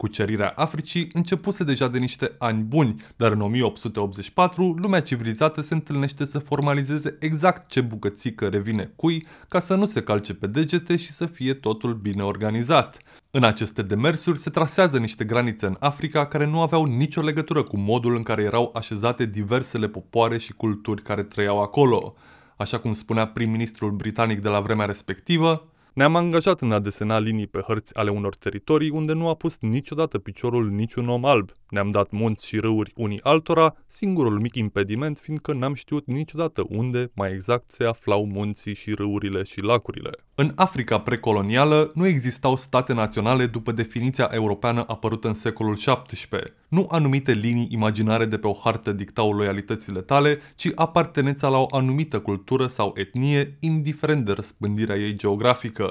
Cucerirea Africii începuse deja de niște ani buni, dar în 1884 lumea civilizată se întâlnește să formalizeze exact ce bucățică revine cui ca să nu se calce pe degete și să fie totul bine organizat. În aceste demersuri se trasează niște granițe în Africa care nu aveau nicio legătură cu modul în care erau așezate diversele popoare și culturi care trăiau acolo. Așa cum spunea prim-ministrul britanic de la vremea respectivă, ne-am angajat în a desena linii pe hărți ale unor teritorii unde nu a pus niciodată piciorul niciun om alb. Ne-am dat munți și râuri unii altora, singurul mic impediment fiindcă n-am știut niciodată unde mai exact se aflau munții și râurile și lacurile. În Africa precolonială nu existau state naționale după definiția europeană apărută în secolul XVII. Nu anumite linii imaginare de pe o hartă dictau loialitățile tale, ci apartenența la o anumită cultură sau etnie, indiferent de răspândirea ei geografică.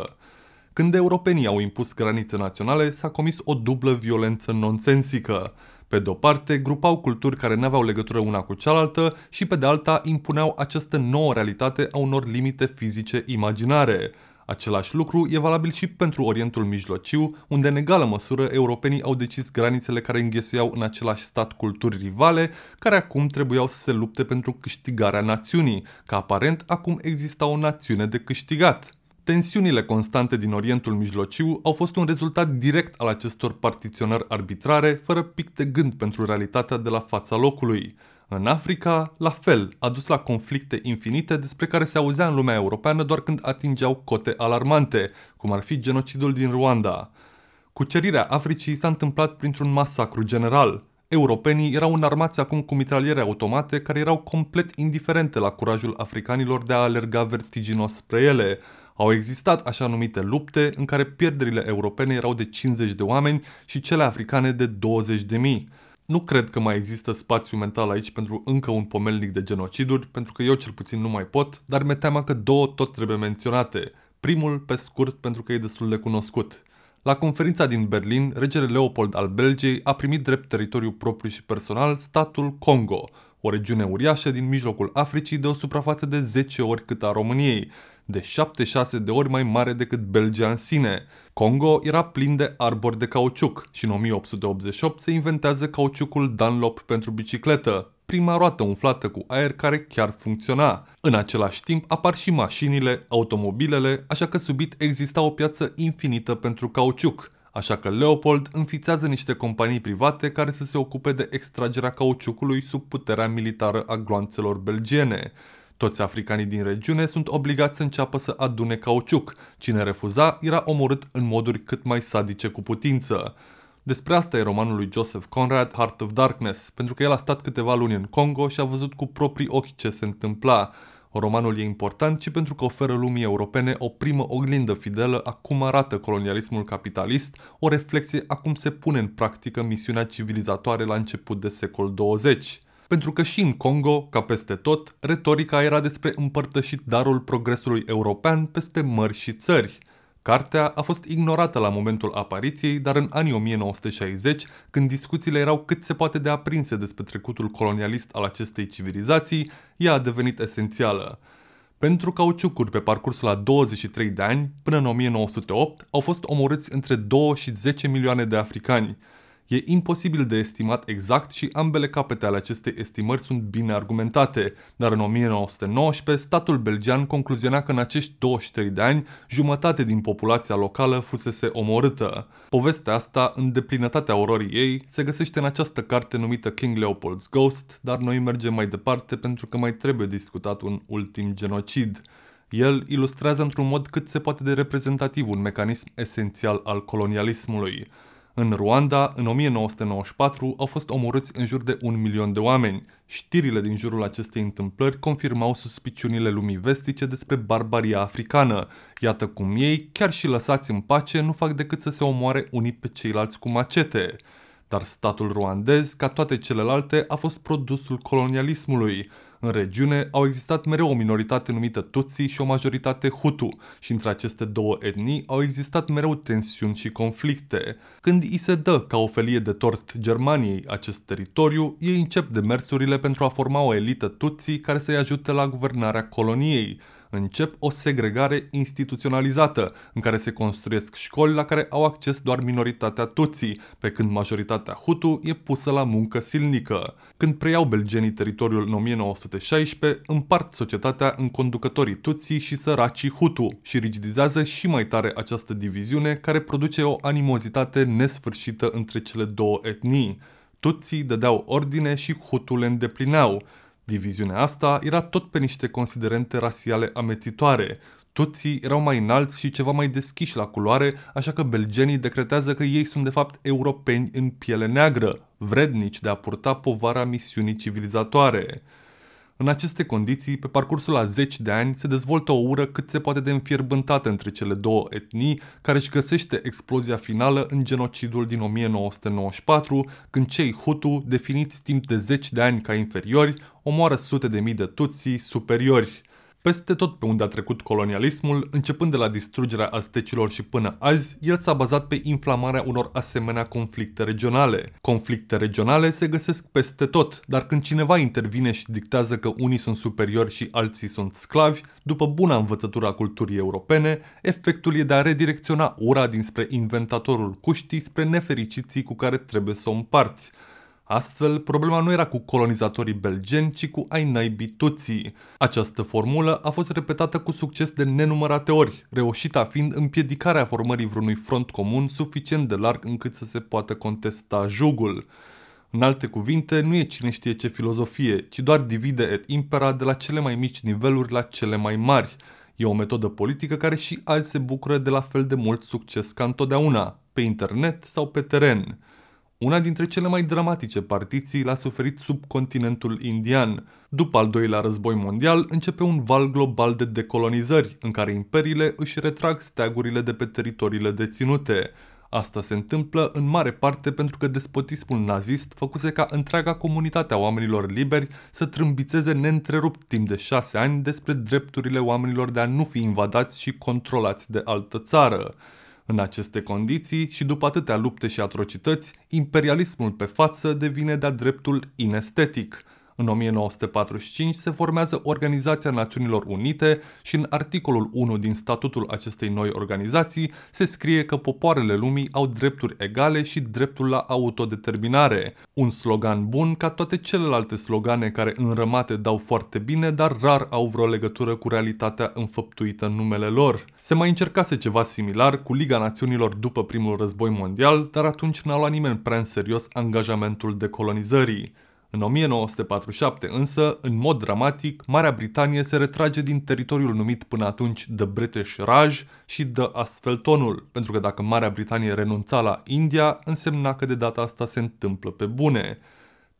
Când europenii au impus granițe naționale, s-a comis o dublă violență nonsensică. Pe de-o parte, grupau culturi care nu aveau legătură una cu cealaltă și pe de alta impuneau această nouă realitate a unor limite fizice imaginare. Același lucru e valabil și pentru Orientul Mijlociu, unde în egală măsură europenii au decis granițele care înghesuiau în același stat culturi rivale, care acum trebuiau să se lupte pentru câștigarea națiunii, că aparent acum exista o națiune de câștigat. Tensiunile constante din Orientul Mijlociu au fost un rezultat direct al acestor partiționări arbitrare, fără pic de gând pentru realitatea de la fața locului. În Africa, la fel, a dus la conflicte infinite despre care se auzea în lumea europeană doar când atingeau cote alarmante, cum ar fi genocidul din Rwanda. Cucerirea Africii s-a întâmplat printr-un masacru general. Europenii erau înarmați acum cu mitraliere automate care erau complet indiferente la curajul africanilor de a alerga vertiginos spre ele – au existat așa numite lupte în care pierderile europene erau de 50 de oameni și cele africane de 20 de mii. Nu cred că mai există spațiu mental aici pentru încă un pomelnic de genociduri, pentru că eu cel puțin nu mai pot, dar mi-e teama că două tot trebuie menționate. Primul, pe scurt, pentru că e destul de cunoscut. La conferința din Berlin, regele Leopold al Belgiei a primit drept teritoriu propriu și personal statul Congo, o regiune uriașă din mijlocul Africii de o suprafață de 10 ori cât a României, de 76 de ori mai mare decât Belgia în sine. Congo era plin de arbori de cauciuc și în 1888 se inventează cauciucul Dunlop pentru bicicletă, prima roată umflată cu aer care chiar funcționa. În același timp apar și mașinile, automobilele, așa că subit exista o piață infinită pentru cauciuc, Așa că Leopold înfițează niște companii private care să se ocupe de extragerea cauciucului sub puterea militară a gloanțelor belgiene. Toți africanii din regiune sunt obligați să înceapă să adune cauciuc. Cine refuza era omorât în moduri cât mai sadice cu putință. Despre asta e romanul lui Joseph Conrad, Heart of Darkness, pentru că el a stat câteva luni în Congo și a văzut cu proprii ochi ce se întâmpla. Romanul e important și pentru că oferă lumii europene o primă oglindă fidelă a cum arată colonialismul capitalist, o reflexie a cum se pune în practică misiunea civilizatoare la început de secol 20 pentru că și în Congo, ca peste tot, retorica era despre împărtășit darul progresului european peste mări și țări. Cartea a fost ignorată la momentul apariției, dar în anii 1960, când discuțiile erau cât se poate de aprinse despre trecutul colonialist al acestei civilizații, ea a devenit esențială. Pentru cauciucuri pe parcursul a 23 de ani, până în 1908, au fost omorâți între 2 și 10 milioane de africani – E imposibil de estimat exact și ambele capete ale acestei estimări sunt bine argumentate, dar în 1919 statul belgian concluziona că în acești 23 de ani jumătate din populația locală fusese omorâtă. Povestea asta, în deplinătatea ororii ei, se găsește în această carte numită King Leopold's Ghost, dar noi mergem mai departe pentru că mai trebuie discutat un ultim genocid. El ilustrează într-un mod cât se poate de reprezentativ un mecanism esențial al colonialismului. În Ruanda, în 1994, au fost omorâți în jur de un milion de oameni. Știrile din jurul acestei întâmplări confirmau suspiciunile lumii vestice despre barbaria africană. Iată cum ei, chiar și lăsați în pace, nu fac decât să se omoare unii pe ceilalți cu macete. Dar statul ruandez, ca toate celelalte, a fost produsul colonialismului. În regiune au existat mereu o minoritate numită Tutsi și o majoritate Hutu și între aceste două etnii au existat mereu tensiuni și conflicte. Când îi se dă ca o felie de tort Germaniei acest teritoriu, ei încep demersurile pentru a forma o elită Tutsi care să-i ajute la guvernarea coloniei încep o segregare instituționalizată, în care se construiesc școli la care au acces doar minoritatea tuții, pe când majoritatea hutu e pusă la muncă silnică. Când preiau belgenii teritoriul în 1916, împart societatea în conducătorii tuții și săracii hutu și rigidizează și mai tare această diviziune care produce o animozitate nesfârșită între cele două etnii. Tuții dădeau ordine și le îndeplineau, Diviziunea asta era tot pe niște considerente rasiale amețitoare. Toții erau mai înalți și ceva mai deschiși la culoare, așa că belgenii decretează că ei sunt de fapt europeni în piele neagră, vrednici de a purta povara misiunii civilizatoare. În aceste condiții, pe parcursul a zeci de ani, se dezvoltă o ură cât se poate de înfierbântată între cele două etnii, care își găsește explozia finală în genocidul din 1994, când cei Hutu, definiți timp de zeci de ani ca inferiori, omoară sute de mii de tuții superiori. Peste tot pe unde a trecut colonialismul, începând de la distrugerea aztecilor și până azi, el s-a bazat pe inflamarea unor asemenea conflicte regionale. Conflicte regionale se găsesc peste tot, dar când cineva intervine și dictează că unii sunt superiori și alții sunt sclavi, după buna învățătură a culturii europene, efectul e de a redirecționa ura dinspre inventatorul cuștii spre nefericiții cu care trebuie să o împarți – Astfel, problema nu era cu colonizatorii belgeni, ci cu ai naibii Această formulă a fost repetată cu succes de nenumărate ori, reușita fiind împiedicarea formării vreunui front comun suficient de larg încât să se poată contesta jugul. În alte cuvinte, nu e cine știe ce filozofie, ci doar divide et impera de la cele mai mici niveluri la cele mai mari. E o metodă politică care și azi se bucură de la fel de mult succes ca întotdeauna, pe internet sau pe teren. Una dintre cele mai dramatice partiții l-a suferit subcontinentul indian. După al doilea război mondial, începe un val global de decolonizări, în care imperiile își retrag steagurile de pe teritoriile deținute. Asta se întâmplă în mare parte pentru că despotismul nazist făcuse ca întreaga comunitate a oamenilor liberi să trâmbițeze neîntrerupt timp de șase ani despre drepturile oamenilor de a nu fi invadați și controlați de altă țară. În aceste condiții și după atâtea lupte și atrocități, imperialismul pe față devine de-a dreptul inestetic – în 1945 se formează Organizația Națiunilor Unite și în articolul 1 din statutul acestei noi organizații se scrie că popoarele lumii au drepturi egale și dreptul la autodeterminare. Un slogan bun ca toate celelalte slogane care în rămate dau foarte bine, dar rar au vreo legătură cu realitatea înfăptuită în numele lor. Se mai încercase ceva similar cu Liga Națiunilor după primul război mondial, dar atunci n-a luat nimeni prea în serios angajamentul decolonizării. În 1947 însă, în mod dramatic, Marea Britanie se retrage din teritoriul numit până atunci The British Raj și The Asfeltonul, pentru că dacă Marea Britanie renunța la India, însemna că de data asta se întâmplă pe bune.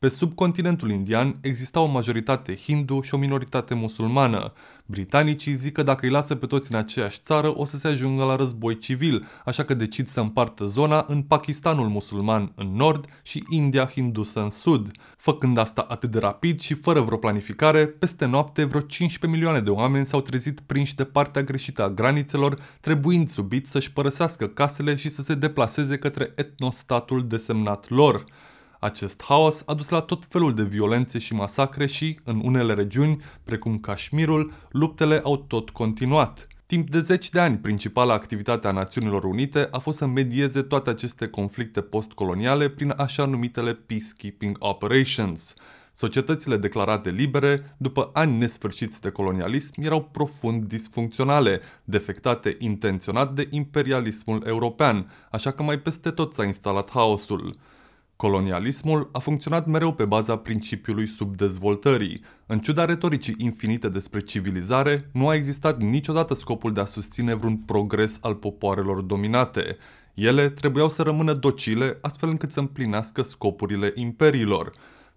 Pe subcontinentul indian exista o majoritate hindu și o minoritate musulmană. Britanicii zic că dacă îi lasă pe toți în aceeași țară, o să se ajungă la război civil, așa că decid să împartă zona în Pakistanul musulman în nord și India hindusă în sud. Făcând asta atât de rapid și fără vreo planificare, peste noapte vreo 15 milioane de oameni s-au trezit prinși de partea greșită a granițelor, trebuind subit să-și părăsească casele și să se deplaseze către etnostatul desemnat lor. Acest haos a dus la tot felul de violențe și masacre și, în unele regiuni, precum Cașmirul, luptele au tot continuat. Timp de zeci de ani, principala activitate a Națiunilor Unite a fost să medieze toate aceste conflicte postcoloniale prin așa numitele peacekeeping operations. Societățile declarate libere, după ani nesfârșiți de colonialism, erau profund disfuncționale, defectate intenționat de imperialismul european, așa că mai peste tot s-a instalat haosul. Colonialismul a funcționat mereu pe baza principiului subdezvoltării. În ciuda retoricii infinite despre civilizare, nu a existat niciodată scopul de a susține vreun progres al popoarelor dominate. Ele trebuiau să rămână docile astfel încât să împlinească scopurile imperiilor.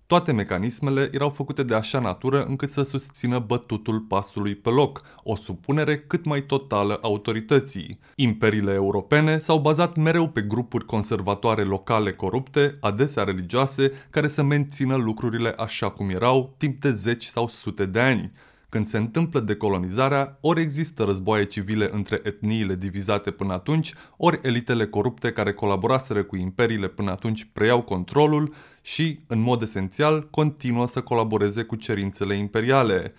Toate mecanismele erau făcute de așa natură încât să susțină bătutul pasului pe loc, o supunere cât mai totală autorității. Imperiile europene s-au bazat mereu pe grupuri conservatoare locale corupte, adesea religioase, care să mențină lucrurile așa cum erau timp de zeci sau sute de ani. Când se întâmplă decolonizarea, ori există războaie civile între etniile divizate până atunci, ori elitele corupte care colaboraseră cu imperiile până atunci preiau controlul și, în mod esențial, continuă să colaboreze cu cerințele imperiale.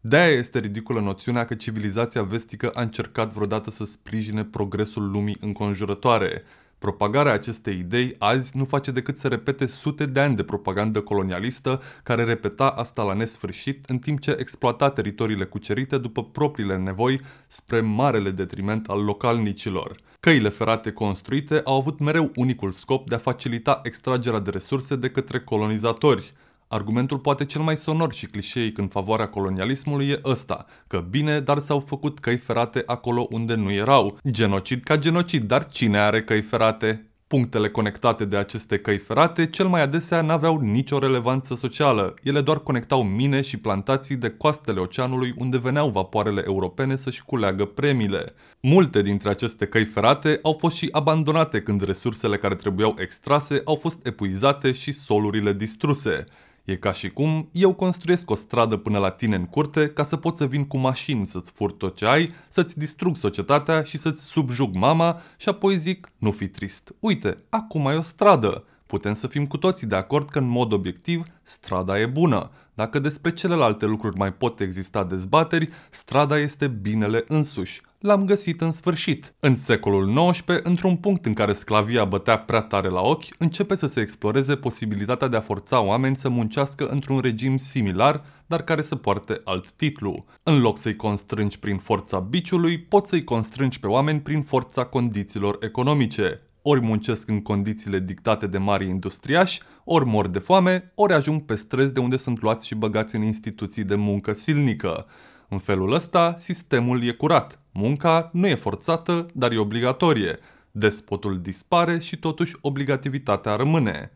De-aia este ridiculă noțiunea că civilizația vestică a încercat vreodată să sprijine progresul lumii înconjurătoare – Propagarea acestei idei azi nu face decât să repete sute de ani de propagandă colonialistă care repeta asta la nesfârșit în timp ce exploata teritoriile cucerite după propriile nevoi spre marele detriment al localnicilor. Căile ferate construite au avut mereu unicul scop de a facilita extragerea de resurse de către colonizatori – Argumentul poate cel mai sonor și clișeic în favoarea colonialismului e ăsta, că bine, dar s-au făcut căi ferate acolo unde nu erau. Genocid ca genocid, dar cine are căi ferate? Punctele conectate de aceste căi ferate cel mai adesea n-aveau nicio relevanță socială. Ele doar conectau mine și plantații de coastele oceanului unde veneau vapoarele europene să-și culeagă premiile. Multe dintre aceste căi ferate au fost și abandonate când resursele care trebuiau extrase au fost epuizate și solurile distruse. E ca și cum eu construiesc o stradă până la tine în curte ca să pot să vin cu mașini să-ți fur tot ce ai, să-ți distrug societatea și să-ți subjug mama și apoi zic, nu fi trist, uite, acum ai o stradă. Putem să fim cu toții de acord că în mod obiectiv strada e bună. Dacă despre celelalte lucruri mai pot exista dezbateri, strada este binele însuși. L-am găsit în sfârșit. În secolul XIX, într-un punct în care sclavia bătea prea tare la ochi, începe să se exploreze posibilitatea de a forța oameni să muncească într-un regim similar, dar care să poarte alt titlu. În loc să-i constrângi prin forța biciului, poți să-i constrângi pe oameni prin forța condițiilor economice ori muncesc în condițiile dictate de mari industriași, ori mor de foame, ori ajung pe străzi de unde sunt luați și băgați în instituții de muncă silnică. În felul ăsta, sistemul e curat. Munca nu e forțată, dar e obligatorie. Despotul dispare și totuși obligativitatea rămâne.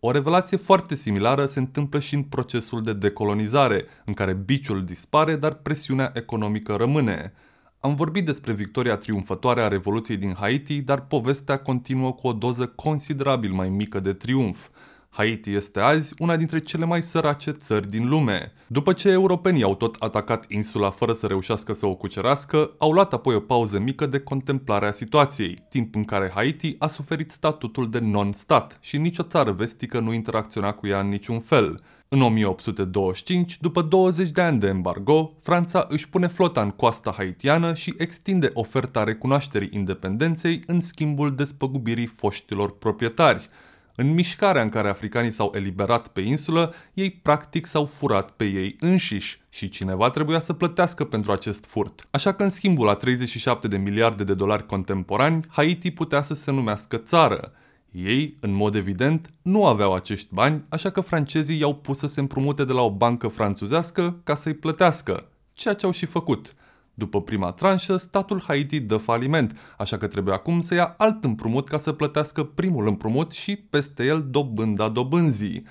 O revelație foarte similară se întâmplă și în procesul de decolonizare, în care biciul dispare, dar presiunea economică rămâne. Am vorbit despre victoria triumfătoare a Revoluției din Haiti, dar povestea continuă cu o doză considerabil mai mică de triumf. Haiti este azi una dintre cele mai sărace țări din lume. După ce europenii au tot atacat insula fără să reușească să o cucerească, au luat apoi o pauză mică de contemplare a situației, timp în care Haiti a suferit statutul de non-stat și nicio țară vestică nu interacționa cu ea în niciun fel. În 1825, după 20 de ani de embargo, Franța își pune flota în coasta haitiană și extinde oferta recunoașterii independenței în schimbul despăgubirii foștilor proprietari. În mișcarea în care africanii s-au eliberat pe insulă, ei practic s-au furat pe ei înșiși și cineva trebuia să plătească pentru acest furt. Așa că în schimbul a 37 de miliarde de dolari contemporani, Haiti putea să se numească țară. Ei, în mod evident, nu aveau acești bani, așa că francezii i-au pus să se împrumute de la o bancă franțuzească ca să-i plătească, ceea ce au și făcut. După prima tranșă, statul Haiti dă faliment, așa că trebuie acum să ia alt împrumut ca să plătească primul împrumut și peste el dobânda dobânzii.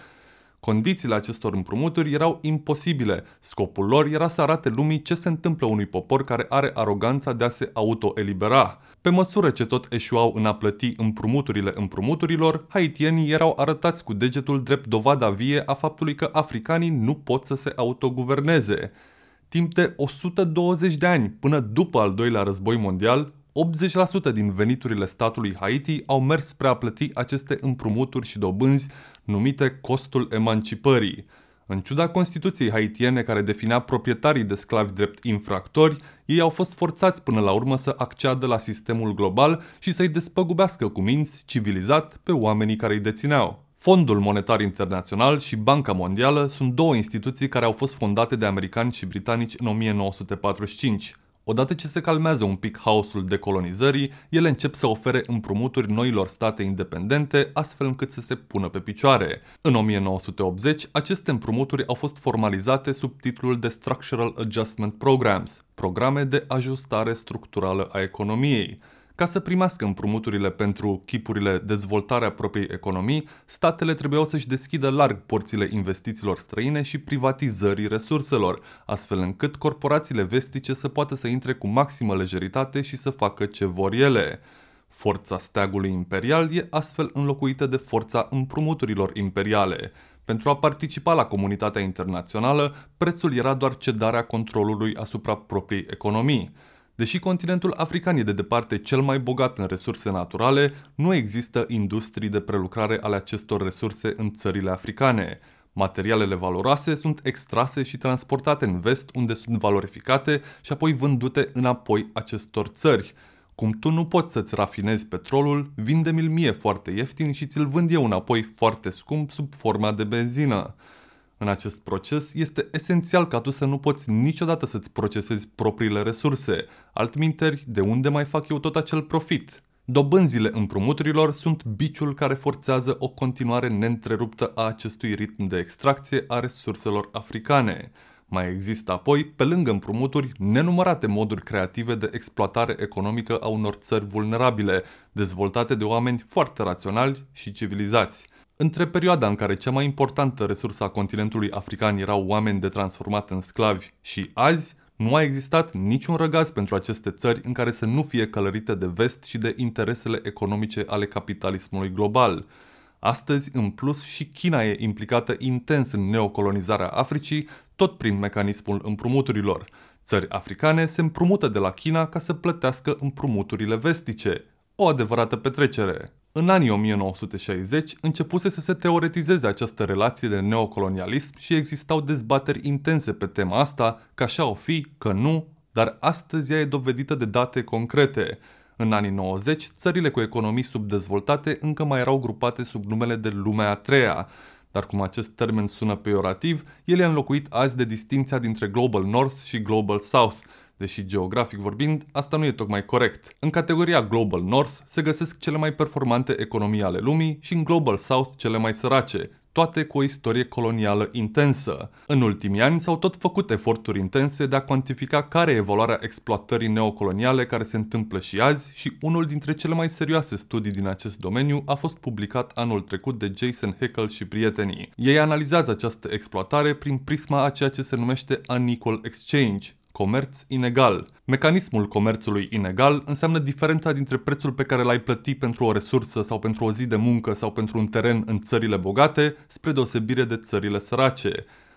Condițiile acestor împrumuturi erau imposibile. Scopul lor era să arate lumii ce se întâmplă unui popor care are aroganța de a se autoelibera. Pe măsură ce tot eșuau în a plăti împrumuturile împrumuturilor, haitienii erau arătați cu degetul drept dovada vie a faptului că africanii nu pot să se autoguverneze. Timp de 120 de ani, până după al doilea război mondial, 80% din veniturile statului Haiti au mers spre a plăti aceste împrumuturi și dobânzi, numite Costul Emancipării. În ciuda Constituției haitiene care definea proprietarii de sclavi drept infractori, ei au fost forțați până la urmă să acceadă la sistemul global și să-i despăgubească cu minți civilizat pe oamenii care îi dețineau. Fondul Monetar Internațional și Banca Mondială sunt două instituții care au fost fondate de americani și britanici în 1945. Odată ce se calmează un pic haosul decolonizării, ele încep să ofere împrumuturi noilor state independente, astfel încât să se pună pe picioare. În 1980, aceste împrumuturi au fost formalizate sub titlul de Structural Adjustment Programs, programe de ajustare structurală a economiei ca să primească împrumuturile pentru chipurile dezvoltarea propriei economii, statele trebuiau să-și deschidă larg porțile investițiilor străine și privatizării resurselor, astfel încât corporațiile vestice să poată să intre cu maximă lejeritate și să facă ce vor ele. Forța steagului imperial e astfel înlocuită de forța împrumuturilor imperiale. Pentru a participa la comunitatea internațională, prețul era doar cedarea controlului asupra propriei economii. Deși continentul african e de departe cel mai bogat în resurse naturale, nu există industrii de prelucrare ale acestor resurse în țările africane. Materialele valoroase sunt extrase și transportate în vest, unde sunt valorificate și apoi vândute înapoi acestor țări. Cum tu nu poți să-ți rafinezi petrolul, vinde-mi-l mie foarte ieftin și ți-l vând eu înapoi foarte scump sub forma de benzină. În acest proces este esențial ca tu să nu poți niciodată să-ți procesezi propriile resurse, altminteri de unde mai fac eu tot acel profit. Dobânzile împrumuturilor sunt biciul care forțează o continuare neîntreruptă a acestui ritm de extracție a resurselor africane. Mai există apoi, pe lângă împrumuturi, nenumărate moduri creative de exploatare economică a unor țări vulnerabile, dezvoltate de oameni foarte raționali și civilizați – între perioada în care cea mai importantă resursă a continentului african erau oameni de transformat în sclavi și azi, nu a existat niciun răgaz pentru aceste țări în care să nu fie călărite de vest și de interesele economice ale capitalismului global. Astăzi, în plus, și China e implicată intens în neocolonizarea Africii, tot prin mecanismul împrumuturilor. Țări africane se împrumută de la China ca să plătească împrumuturile vestice. O adevărată petrecere. În anii 1960 începuse să se teoretizeze această relație de neocolonialism și existau dezbateri intense pe tema asta, că așa o fi, că nu, dar astăzi ea e dovedită de date concrete. În anii 90, țările cu economii subdezvoltate încă mai erau grupate sub numele de lumea a treia, dar cum acest termen sună peiorativ, el e înlocuit azi de distinția dintre Global North și Global South – Deși geografic vorbind, asta nu e tocmai corect. În categoria Global North se găsesc cele mai performante economii ale lumii și în Global South cele mai sărace, toate cu o istorie colonială intensă. În ultimii ani s-au tot făcut eforturi intense de a cuantifica care e valoarea exploatării neocoloniale care se întâmplă și azi și unul dintre cele mai serioase studii din acest domeniu a fost publicat anul trecut de Jason Hickel și prietenii. Ei analizează această exploatare prin prisma a ceea ce se numește unequal exchange, comerț inegal. Mecanismul comerțului inegal înseamnă diferența dintre prețul pe care l-ai plăti pentru o resursă sau pentru o zi de muncă sau pentru un teren în țările bogate, spre deosebire de țările sărace.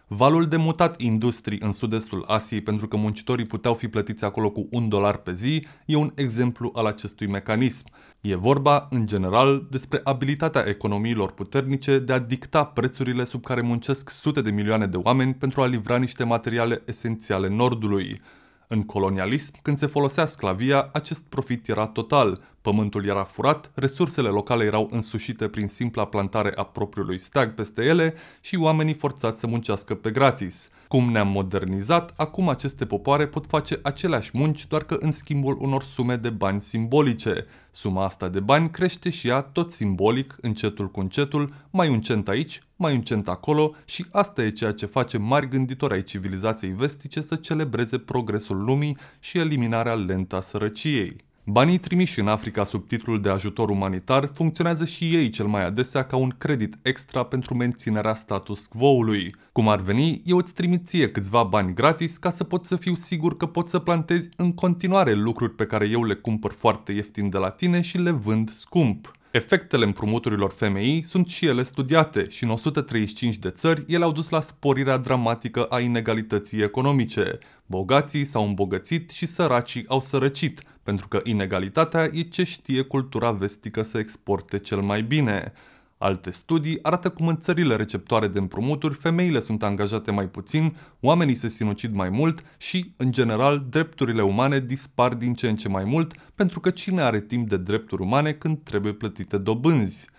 Valul de mutat industrii în sud-estul Asiei pentru că muncitorii puteau fi plătiți acolo cu un dolar pe zi e un exemplu al acestui mecanism. E vorba, în general, despre abilitatea economiilor puternice de a dicta prețurile sub care muncesc sute de milioane de oameni pentru a livra niște materiale esențiale Nordului. În colonialism, când se folosea sclavia, acest profit era total. Pământul era furat, resursele locale erau însușite prin simpla plantare a propriului steag peste ele și oamenii forțați să muncească pe gratis – cum ne-am modernizat, acum aceste popoare pot face aceleași munci, doar că în schimbul unor sume de bani simbolice. Suma asta de bani crește și ea tot simbolic, încetul cu încetul, mai un cent aici, mai un cent acolo și asta e ceea ce face mari gânditori ai civilizației vestice să celebreze progresul lumii și eliminarea lentă a sărăciei. Banii trimiși în Africa sub titlul de ajutor umanitar funcționează și ei cel mai adesea ca un credit extra pentru menținerea status quo-ului. Cum ar veni, eu îți trimit ție câțiva bani gratis ca să pot să fiu sigur că pot să plantezi în continuare lucruri pe care eu le cumpăr foarte ieftin de la tine și le vând scump. Efectele împrumuturilor femei sunt și ele studiate și în 135 de țări ele au dus la sporirea dramatică a inegalității economice. Bogații s-au îmbogățit și săracii au sărăcit, pentru că inegalitatea e ce știe cultura vestică să exporte cel mai bine. Alte studii arată cum în țările receptoare de împrumuturi, femeile sunt angajate mai puțin, oamenii se sinucid mai mult și, în general, drepturile umane dispar din ce în ce mai mult, pentru că cine are timp de drepturi umane când trebuie plătite dobânzi –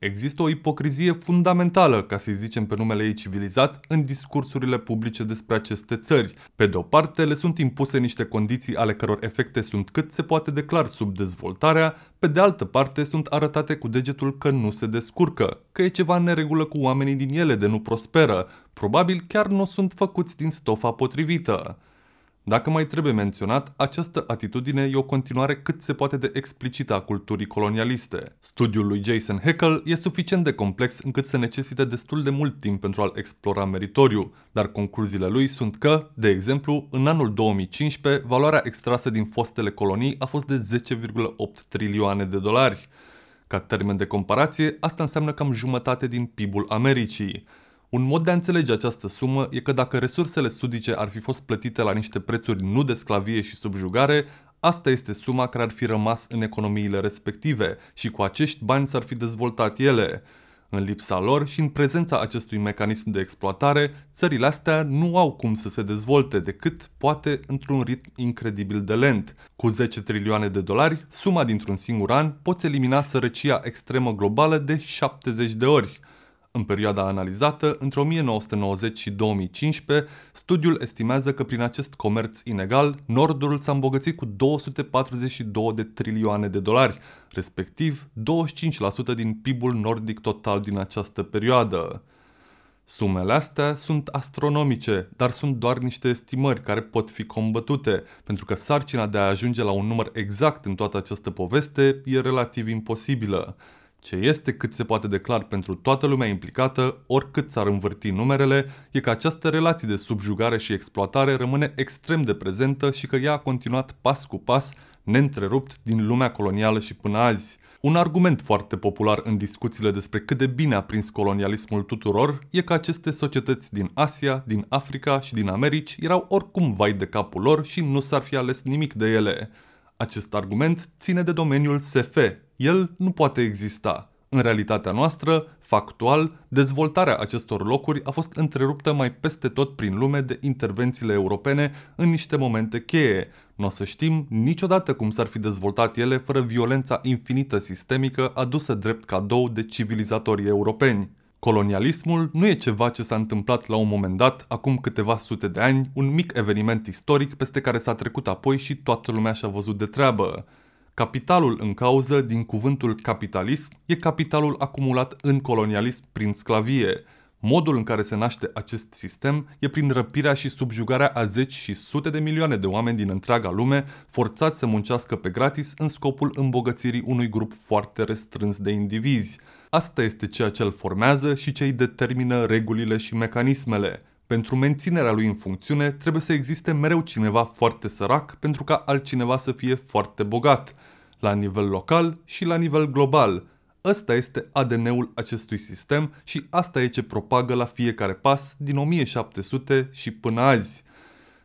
Există o ipocrizie fundamentală, ca să-i zicem pe numele ei civilizat, în discursurile publice despre aceste țări. Pe de o parte, le sunt impuse niște condiții ale căror efecte sunt cât se poate declar sub dezvoltarea, pe de altă parte sunt arătate cu degetul că nu se descurcă, că e ceva în neregulă cu oamenii din ele de nu prosperă, probabil chiar nu sunt făcuți din stofa potrivită. Dacă mai trebuie menționat, această atitudine e o continuare cât se poate de explicită a culturii colonialiste. Studiul lui Jason Heckel e suficient de complex încât să necesite destul de mult timp pentru a-l explora meritoriu, dar concluziile lui sunt că, de exemplu, în anul 2015, valoarea extrasă din fostele colonii a fost de 10,8 trilioane de dolari. Ca termen de comparație, asta înseamnă cam jumătate din PIB-ul Americii. Un mod de a înțelege această sumă e că dacă resursele sudice ar fi fost plătite la niște prețuri nu de sclavie și subjugare, asta este suma care ar fi rămas în economiile respective și cu acești bani s-ar fi dezvoltat ele. În lipsa lor și în prezența acestui mecanism de exploatare, țările astea nu au cum să se dezvolte decât, poate, într-un ritm incredibil de lent. Cu 10 trilioane de dolari, suma dintr-un singur an, poți elimina sărăcia extremă globală de 70 de ori. În perioada analizată, între 1990 și 2015, studiul estimează că prin acest comerț inegal, Nordul s-a îmbogățit cu 242 de trilioane de dolari, respectiv 25% din PIB-ul nordic total din această perioadă. Sumele astea sunt astronomice, dar sunt doar niște estimări care pot fi combătute, pentru că sarcina de a ajunge la un număr exact în toată această poveste e relativ imposibilă. Ce este cât se poate de clar pentru toată lumea implicată, oricât s-ar învârti numerele, e că această relație de subjugare și exploatare rămâne extrem de prezentă și că ea a continuat pas cu pas, neîntrerupt, din lumea colonială și până azi. Un argument foarte popular în discuțiile despre cât de bine a prins colonialismul tuturor e că aceste societăți din Asia, din Africa și din Americi erau oricum vai de capul lor și nu s-ar fi ales nimic de ele. Acest argument ține de domeniul SF, el nu poate exista. În realitatea noastră, factual, dezvoltarea acestor locuri a fost întreruptă mai peste tot prin lume de intervențiile europene în niște momente cheie. Nu o să știm niciodată cum s-ar fi dezvoltat ele fără violența infinită sistemică adusă drept cadou de civilizatorii europeni. Colonialismul nu e ceva ce s-a întâmplat la un moment dat, acum câteva sute de ani, un mic eveniment istoric peste care s-a trecut apoi și toată lumea și-a văzut de treabă. Capitalul în cauză, din cuvântul capitalism, e capitalul acumulat în colonialism prin sclavie. Modul în care se naște acest sistem e prin răpirea și subjugarea a zeci și sute de milioane de oameni din întreaga lume, forțați să muncească pe gratis în scopul îmbogățirii unui grup foarte restrâns de indivizi. Asta este ceea ce îl formează și ce îi determină regulile și mecanismele. Pentru menținerea lui în funcțiune trebuie să existe mereu cineva foarte sărac pentru ca altcineva să fie foarte bogat la nivel local și la nivel global. Ăsta este ADN-ul acestui sistem și asta e ce propagă la fiecare pas din 1700 și până azi.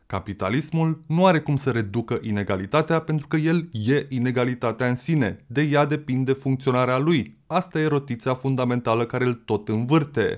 Capitalismul nu are cum să reducă inegalitatea pentru că el e inegalitatea în sine. De ea depinde funcționarea lui. Asta e rotița fundamentală care îl tot învârte.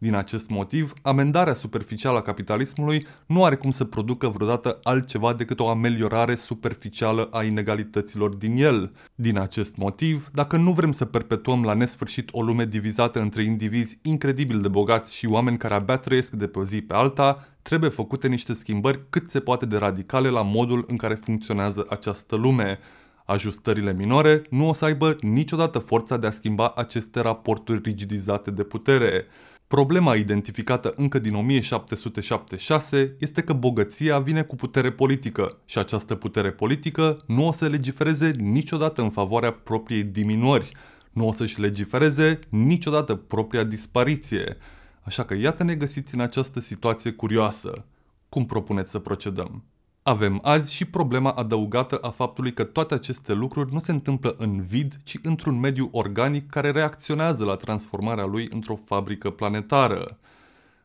Din acest motiv, amendarea superficială a capitalismului nu are cum să producă vreodată altceva decât o ameliorare superficială a inegalităților din el. Din acest motiv, dacă nu vrem să perpetuăm la nesfârșit o lume divizată între indivizi incredibil de bogați și oameni care abia trăiesc de pe o zi pe alta, trebuie făcute niște schimbări cât se poate de radicale la modul în care funcționează această lume. Ajustările minore nu o să aibă niciodată forța de a schimba aceste raporturi rigidizate de putere. Problema identificată încă din 1776 este că bogăția vine cu putere politică și această putere politică nu o să legifereze niciodată în favoarea propriei diminuări, nu o să-și legifereze niciodată propria dispariție. Așa că iată ne găsiți în această situație curioasă. Cum propuneți să procedăm? Avem azi și problema adăugată a faptului că toate aceste lucruri nu se întâmplă în vid, ci într-un mediu organic care reacționează la transformarea lui într-o fabrică planetară.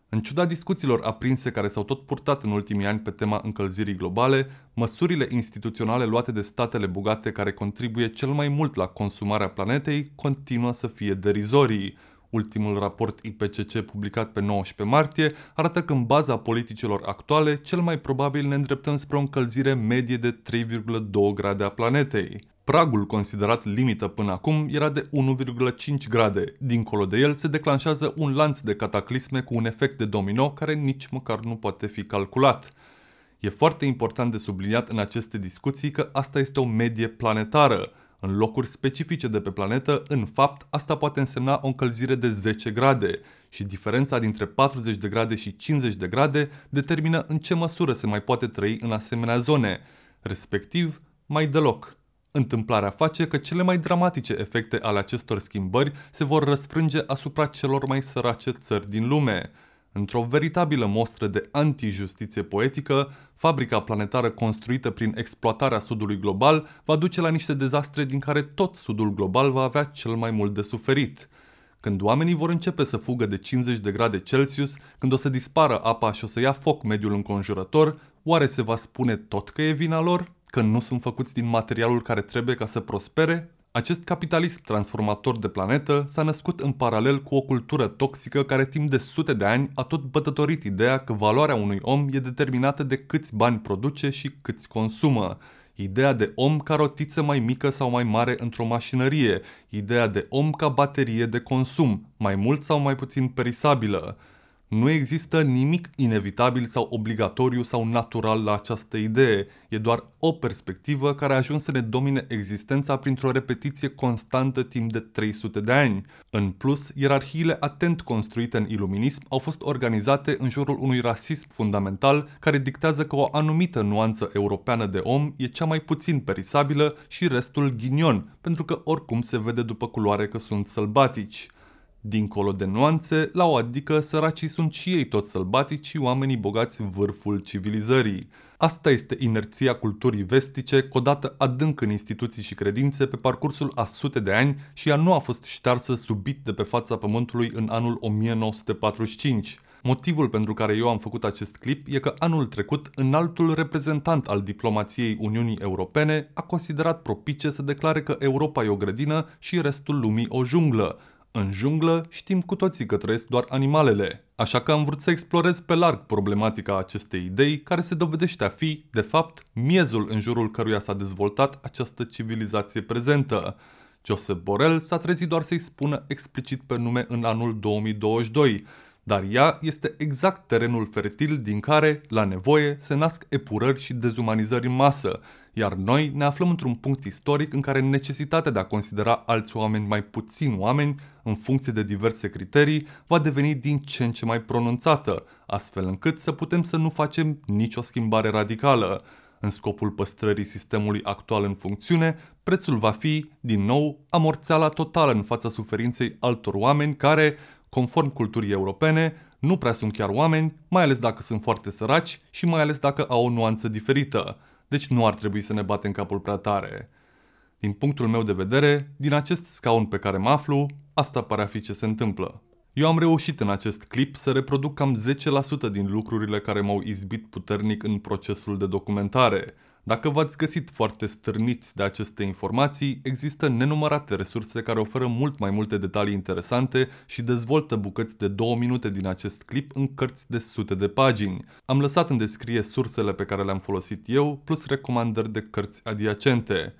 În ciuda discuțiilor aprinse care s-au tot purtat în ultimii ani pe tema încălzirii globale, măsurile instituționale luate de statele bogate care contribuie cel mai mult la consumarea planetei continuă să fie derizorii. Ultimul raport IPCC publicat pe 19 martie arată că în baza politicilor actuale, cel mai probabil ne îndreptăm spre o încălzire medie de 3,2 grade a planetei. Pragul considerat limită până acum era de 1,5 grade. Dincolo de el se declanșează un lanț de cataclisme cu un efect de domino care nici măcar nu poate fi calculat. E foarte important de subliniat în aceste discuții că asta este o medie planetară. În locuri specifice de pe planetă, în fapt, asta poate însemna o încălzire de 10 grade și diferența dintre 40 de grade și 50 de grade determină în ce măsură se mai poate trăi în asemenea zone, respectiv mai deloc. Întâmplarea face că cele mai dramatice efecte ale acestor schimbări se vor răsfrânge asupra celor mai sărace țări din lume. Într-o veritabilă mostră de antijustiție poetică, fabrica planetară construită prin exploatarea sudului global va duce la niște dezastre din care tot sudul global va avea cel mai mult de suferit. Când oamenii vor începe să fugă de 50 de grade Celsius, când o să dispară apa și o să ia foc mediul înconjurător, oare se va spune tot că e vina lor? Că nu sunt făcuți din materialul care trebuie ca să prospere? Acest capitalism transformator de planetă s-a născut în paralel cu o cultură toxică care timp de sute de ani a tot bătătorit ideea că valoarea unui om e determinată de câți bani produce și câți consumă. Ideea de om ca rotiță mai mică sau mai mare într-o mașinărie, ideea de om ca baterie de consum, mai mult sau mai puțin perisabilă. Nu există nimic inevitabil sau obligatoriu sau natural la această idee, e doar o perspectivă care a ajuns să ne domine existența printr-o repetiție constantă timp de 300 de ani. În plus, ierarhiile atent construite în iluminism au fost organizate în jurul unui rasism fundamental care dictează că o anumită nuanță europeană de om e cea mai puțin perisabilă și restul ghinion, pentru că oricum se vede după culoare că sunt sălbatici. Dincolo de nuanțe, la o adică, săracii sunt și ei toți sălbatici și oamenii bogați vârful civilizării. Asta este inerția culturii vestice, codată adânc în instituții și credințe pe parcursul a sute de ani și ea nu a fost ștearsă subit de pe fața pământului în anul 1945. Motivul pentru care eu am făcut acest clip e că anul trecut, înaltul reprezentant al diplomației Uniunii Europene a considerat propice să declare că Europa e o grădină și restul lumii o junglă, în junglă știm cu toții că trăiesc doar animalele, așa că am vrut să explorez pe larg problematica acestei idei care se dovedește a fi, de fapt, miezul în jurul căruia s-a dezvoltat această civilizație prezentă. Joseph Borel s-a trezit doar să-i spună explicit pe nume în anul 2022, dar ea este exact terenul fertil din care, la nevoie, se nasc epurări și dezumanizări în masă, iar noi ne aflăm într-un punct istoric în care necesitatea de a considera alți oameni mai puțin oameni, în funcție de diverse criterii, va deveni din ce în ce mai pronunțată, astfel încât să putem să nu facem nicio schimbare radicală. În scopul păstrării sistemului actual în funcțiune, prețul va fi, din nou, amorțeala totală în fața suferinței altor oameni care, conform culturii europene, nu prea sunt chiar oameni, mai ales dacă sunt foarte săraci și mai ales dacă au o nuanță diferită. Deci nu ar trebui să ne batem capul prea tare. Din punctul meu de vedere, din acest scaun pe care mă aflu, asta pare a fi ce se întâmplă. Eu am reușit în acest clip să reproduc cam 10% din lucrurile care m-au izbit puternic în procesul de documentare, dacă v-ați găsit foarte stârniți de aceste informații, există nenumărate resurse care oferă mult mai multe detalii interesante și dezvoltă bucăți de două minute din acest clip în cărți de sute de pagini. Am lăsat în descrie sursele pe care le-am folosit eu, plus recomandări de cărți adiacente.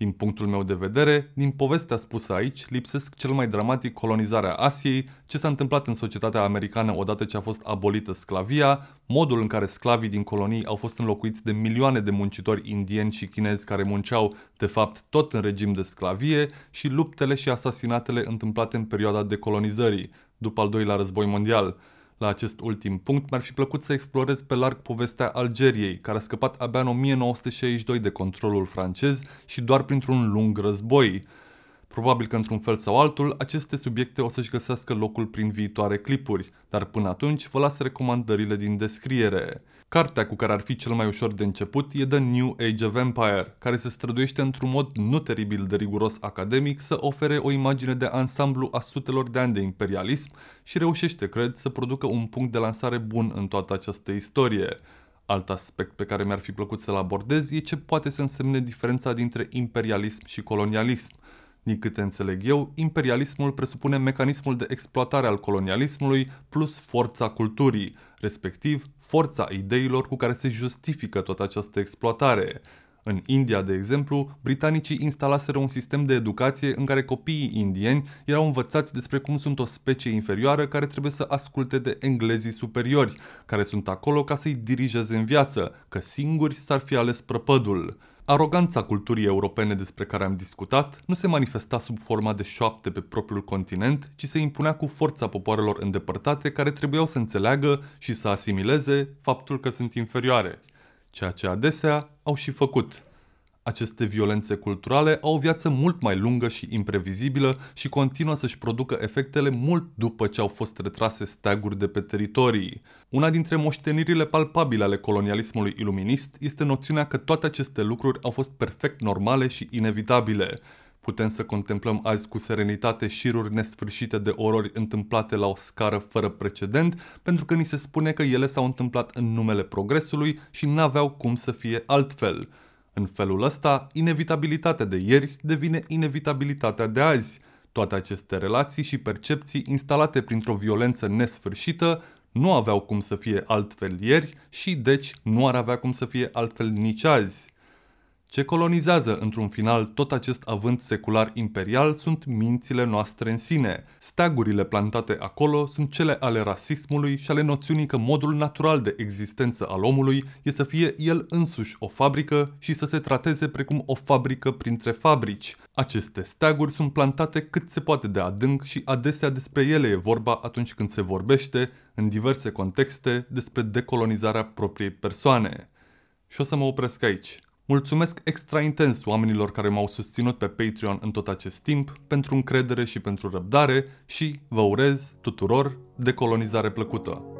Din punctul meu de vedere, din povestea spusă aici, lipsesc cel mai dramatic colonizarea Asiei, ce s-a întâmplat în societatea americană odată ce a fost abolită sclavia, modul în care sclavii din colonii au fost înlocuiți de milioane de muncitori indieni și chinezi care munceau, de fapt, tot în regim de sclavie și luptele și asasinatele întâmplate în perioada decolonizării, după al doilea război mondial. La acest ultim punct mi-ar fi plăcut să explorez pe larg povestea Algeriei, care a scăpat abia în 1962 de controlul francez și doar printr-un lung război. Probabil că într-un fel sau altul, aceste subiecte o să-și găsească locul prin viitoare clipuri, dar până atunci vă las recomandările din descriere. Cartea cu care ar fi cel mai ușor de început e The New Age of Empire, care se străduiește într-un mod nu teribil de riguros academic să ofere o imagine de ansamblu a sutelor de ani de imperialism și reușește, cred, să producă un punct de lansare bun în toată această istorie. Alt aspect pe care mi-ar fi plăcut să-l abordez e ce poate să însemne diferența dintre imperialism și colonialism. Din câte înțeleg eu, imperialismul presupune mecanismul de exploatare al colonialismului plus forța culturii, respectiv forța ideilor cu care se justifică toată această exploatare. În India, de exemplu, britanicii instalaseră un sistem de educație în care copiii indieni erau învățați despre cum sunt o specie inferioară care trebuie să asculte de englezii superiori, care sunt acolo ca să-i dirigeze în viață, că singuri s-ar fi ales prăpădul. Aroganța culturii europene despre care am discutat nu se manifesta sub forma de șoapte pe propriul continent, ci se impunea cu forța popoarelor îndepărtate care trebuiau să înțeleagă și să asimileze faptul că sunt inferioare, ceea ce adesea au și făcut aceste violențe culturale au o viață mult mai lungă și imprevizibilă și continuă să-și producă efectele mult după ce au fost retrase steaguri de pe teritorii. Una dintre moștenirile palpabile ale colonialismului iluminist este noțiunea că toate aceste lucruri au fost perfect normale și inevitabile. Putem să contemplăm azi cu serenitate șiruri nesfârșite de orori întâmplate la o scară fără precedent, pentru că ni se spune că ele s-au întâmplat în numele progresului și n-aveau cum să fie altfel. În felul ăsta, inevitabilitatea de ieri devine inevitabilitatea de azi. Toate aceste relații și percepții instalate printr-o violență nesfârșită nu aveau cum să fie altfel ieri și deci nu ar avea cum să fie altfel nici azi. Ce colonizează într-un final tot acest avânt secular imperial sunt mințile noastre în sine. Stagurile plantate acolo sunt cele ale rasismului și ale noțiunii că modul natural de existență al omului este să fie el însuși o fabrică și să se trateze precum o fabrică printre fabrici. Aceste staguri sunt plantate cât se poate de adânc și adesea despre ele e vorba atunci când se vorbește, în diverse contexte, despre decolonizarea propriei persoane. Și o să mă opresc aici. Mulțumesc extra intens oamenilor care m-au susținut pe Patreon în tot acest timp, pentru încredere și pentru răbdare și vă urez tuturor decolonizare plăcută.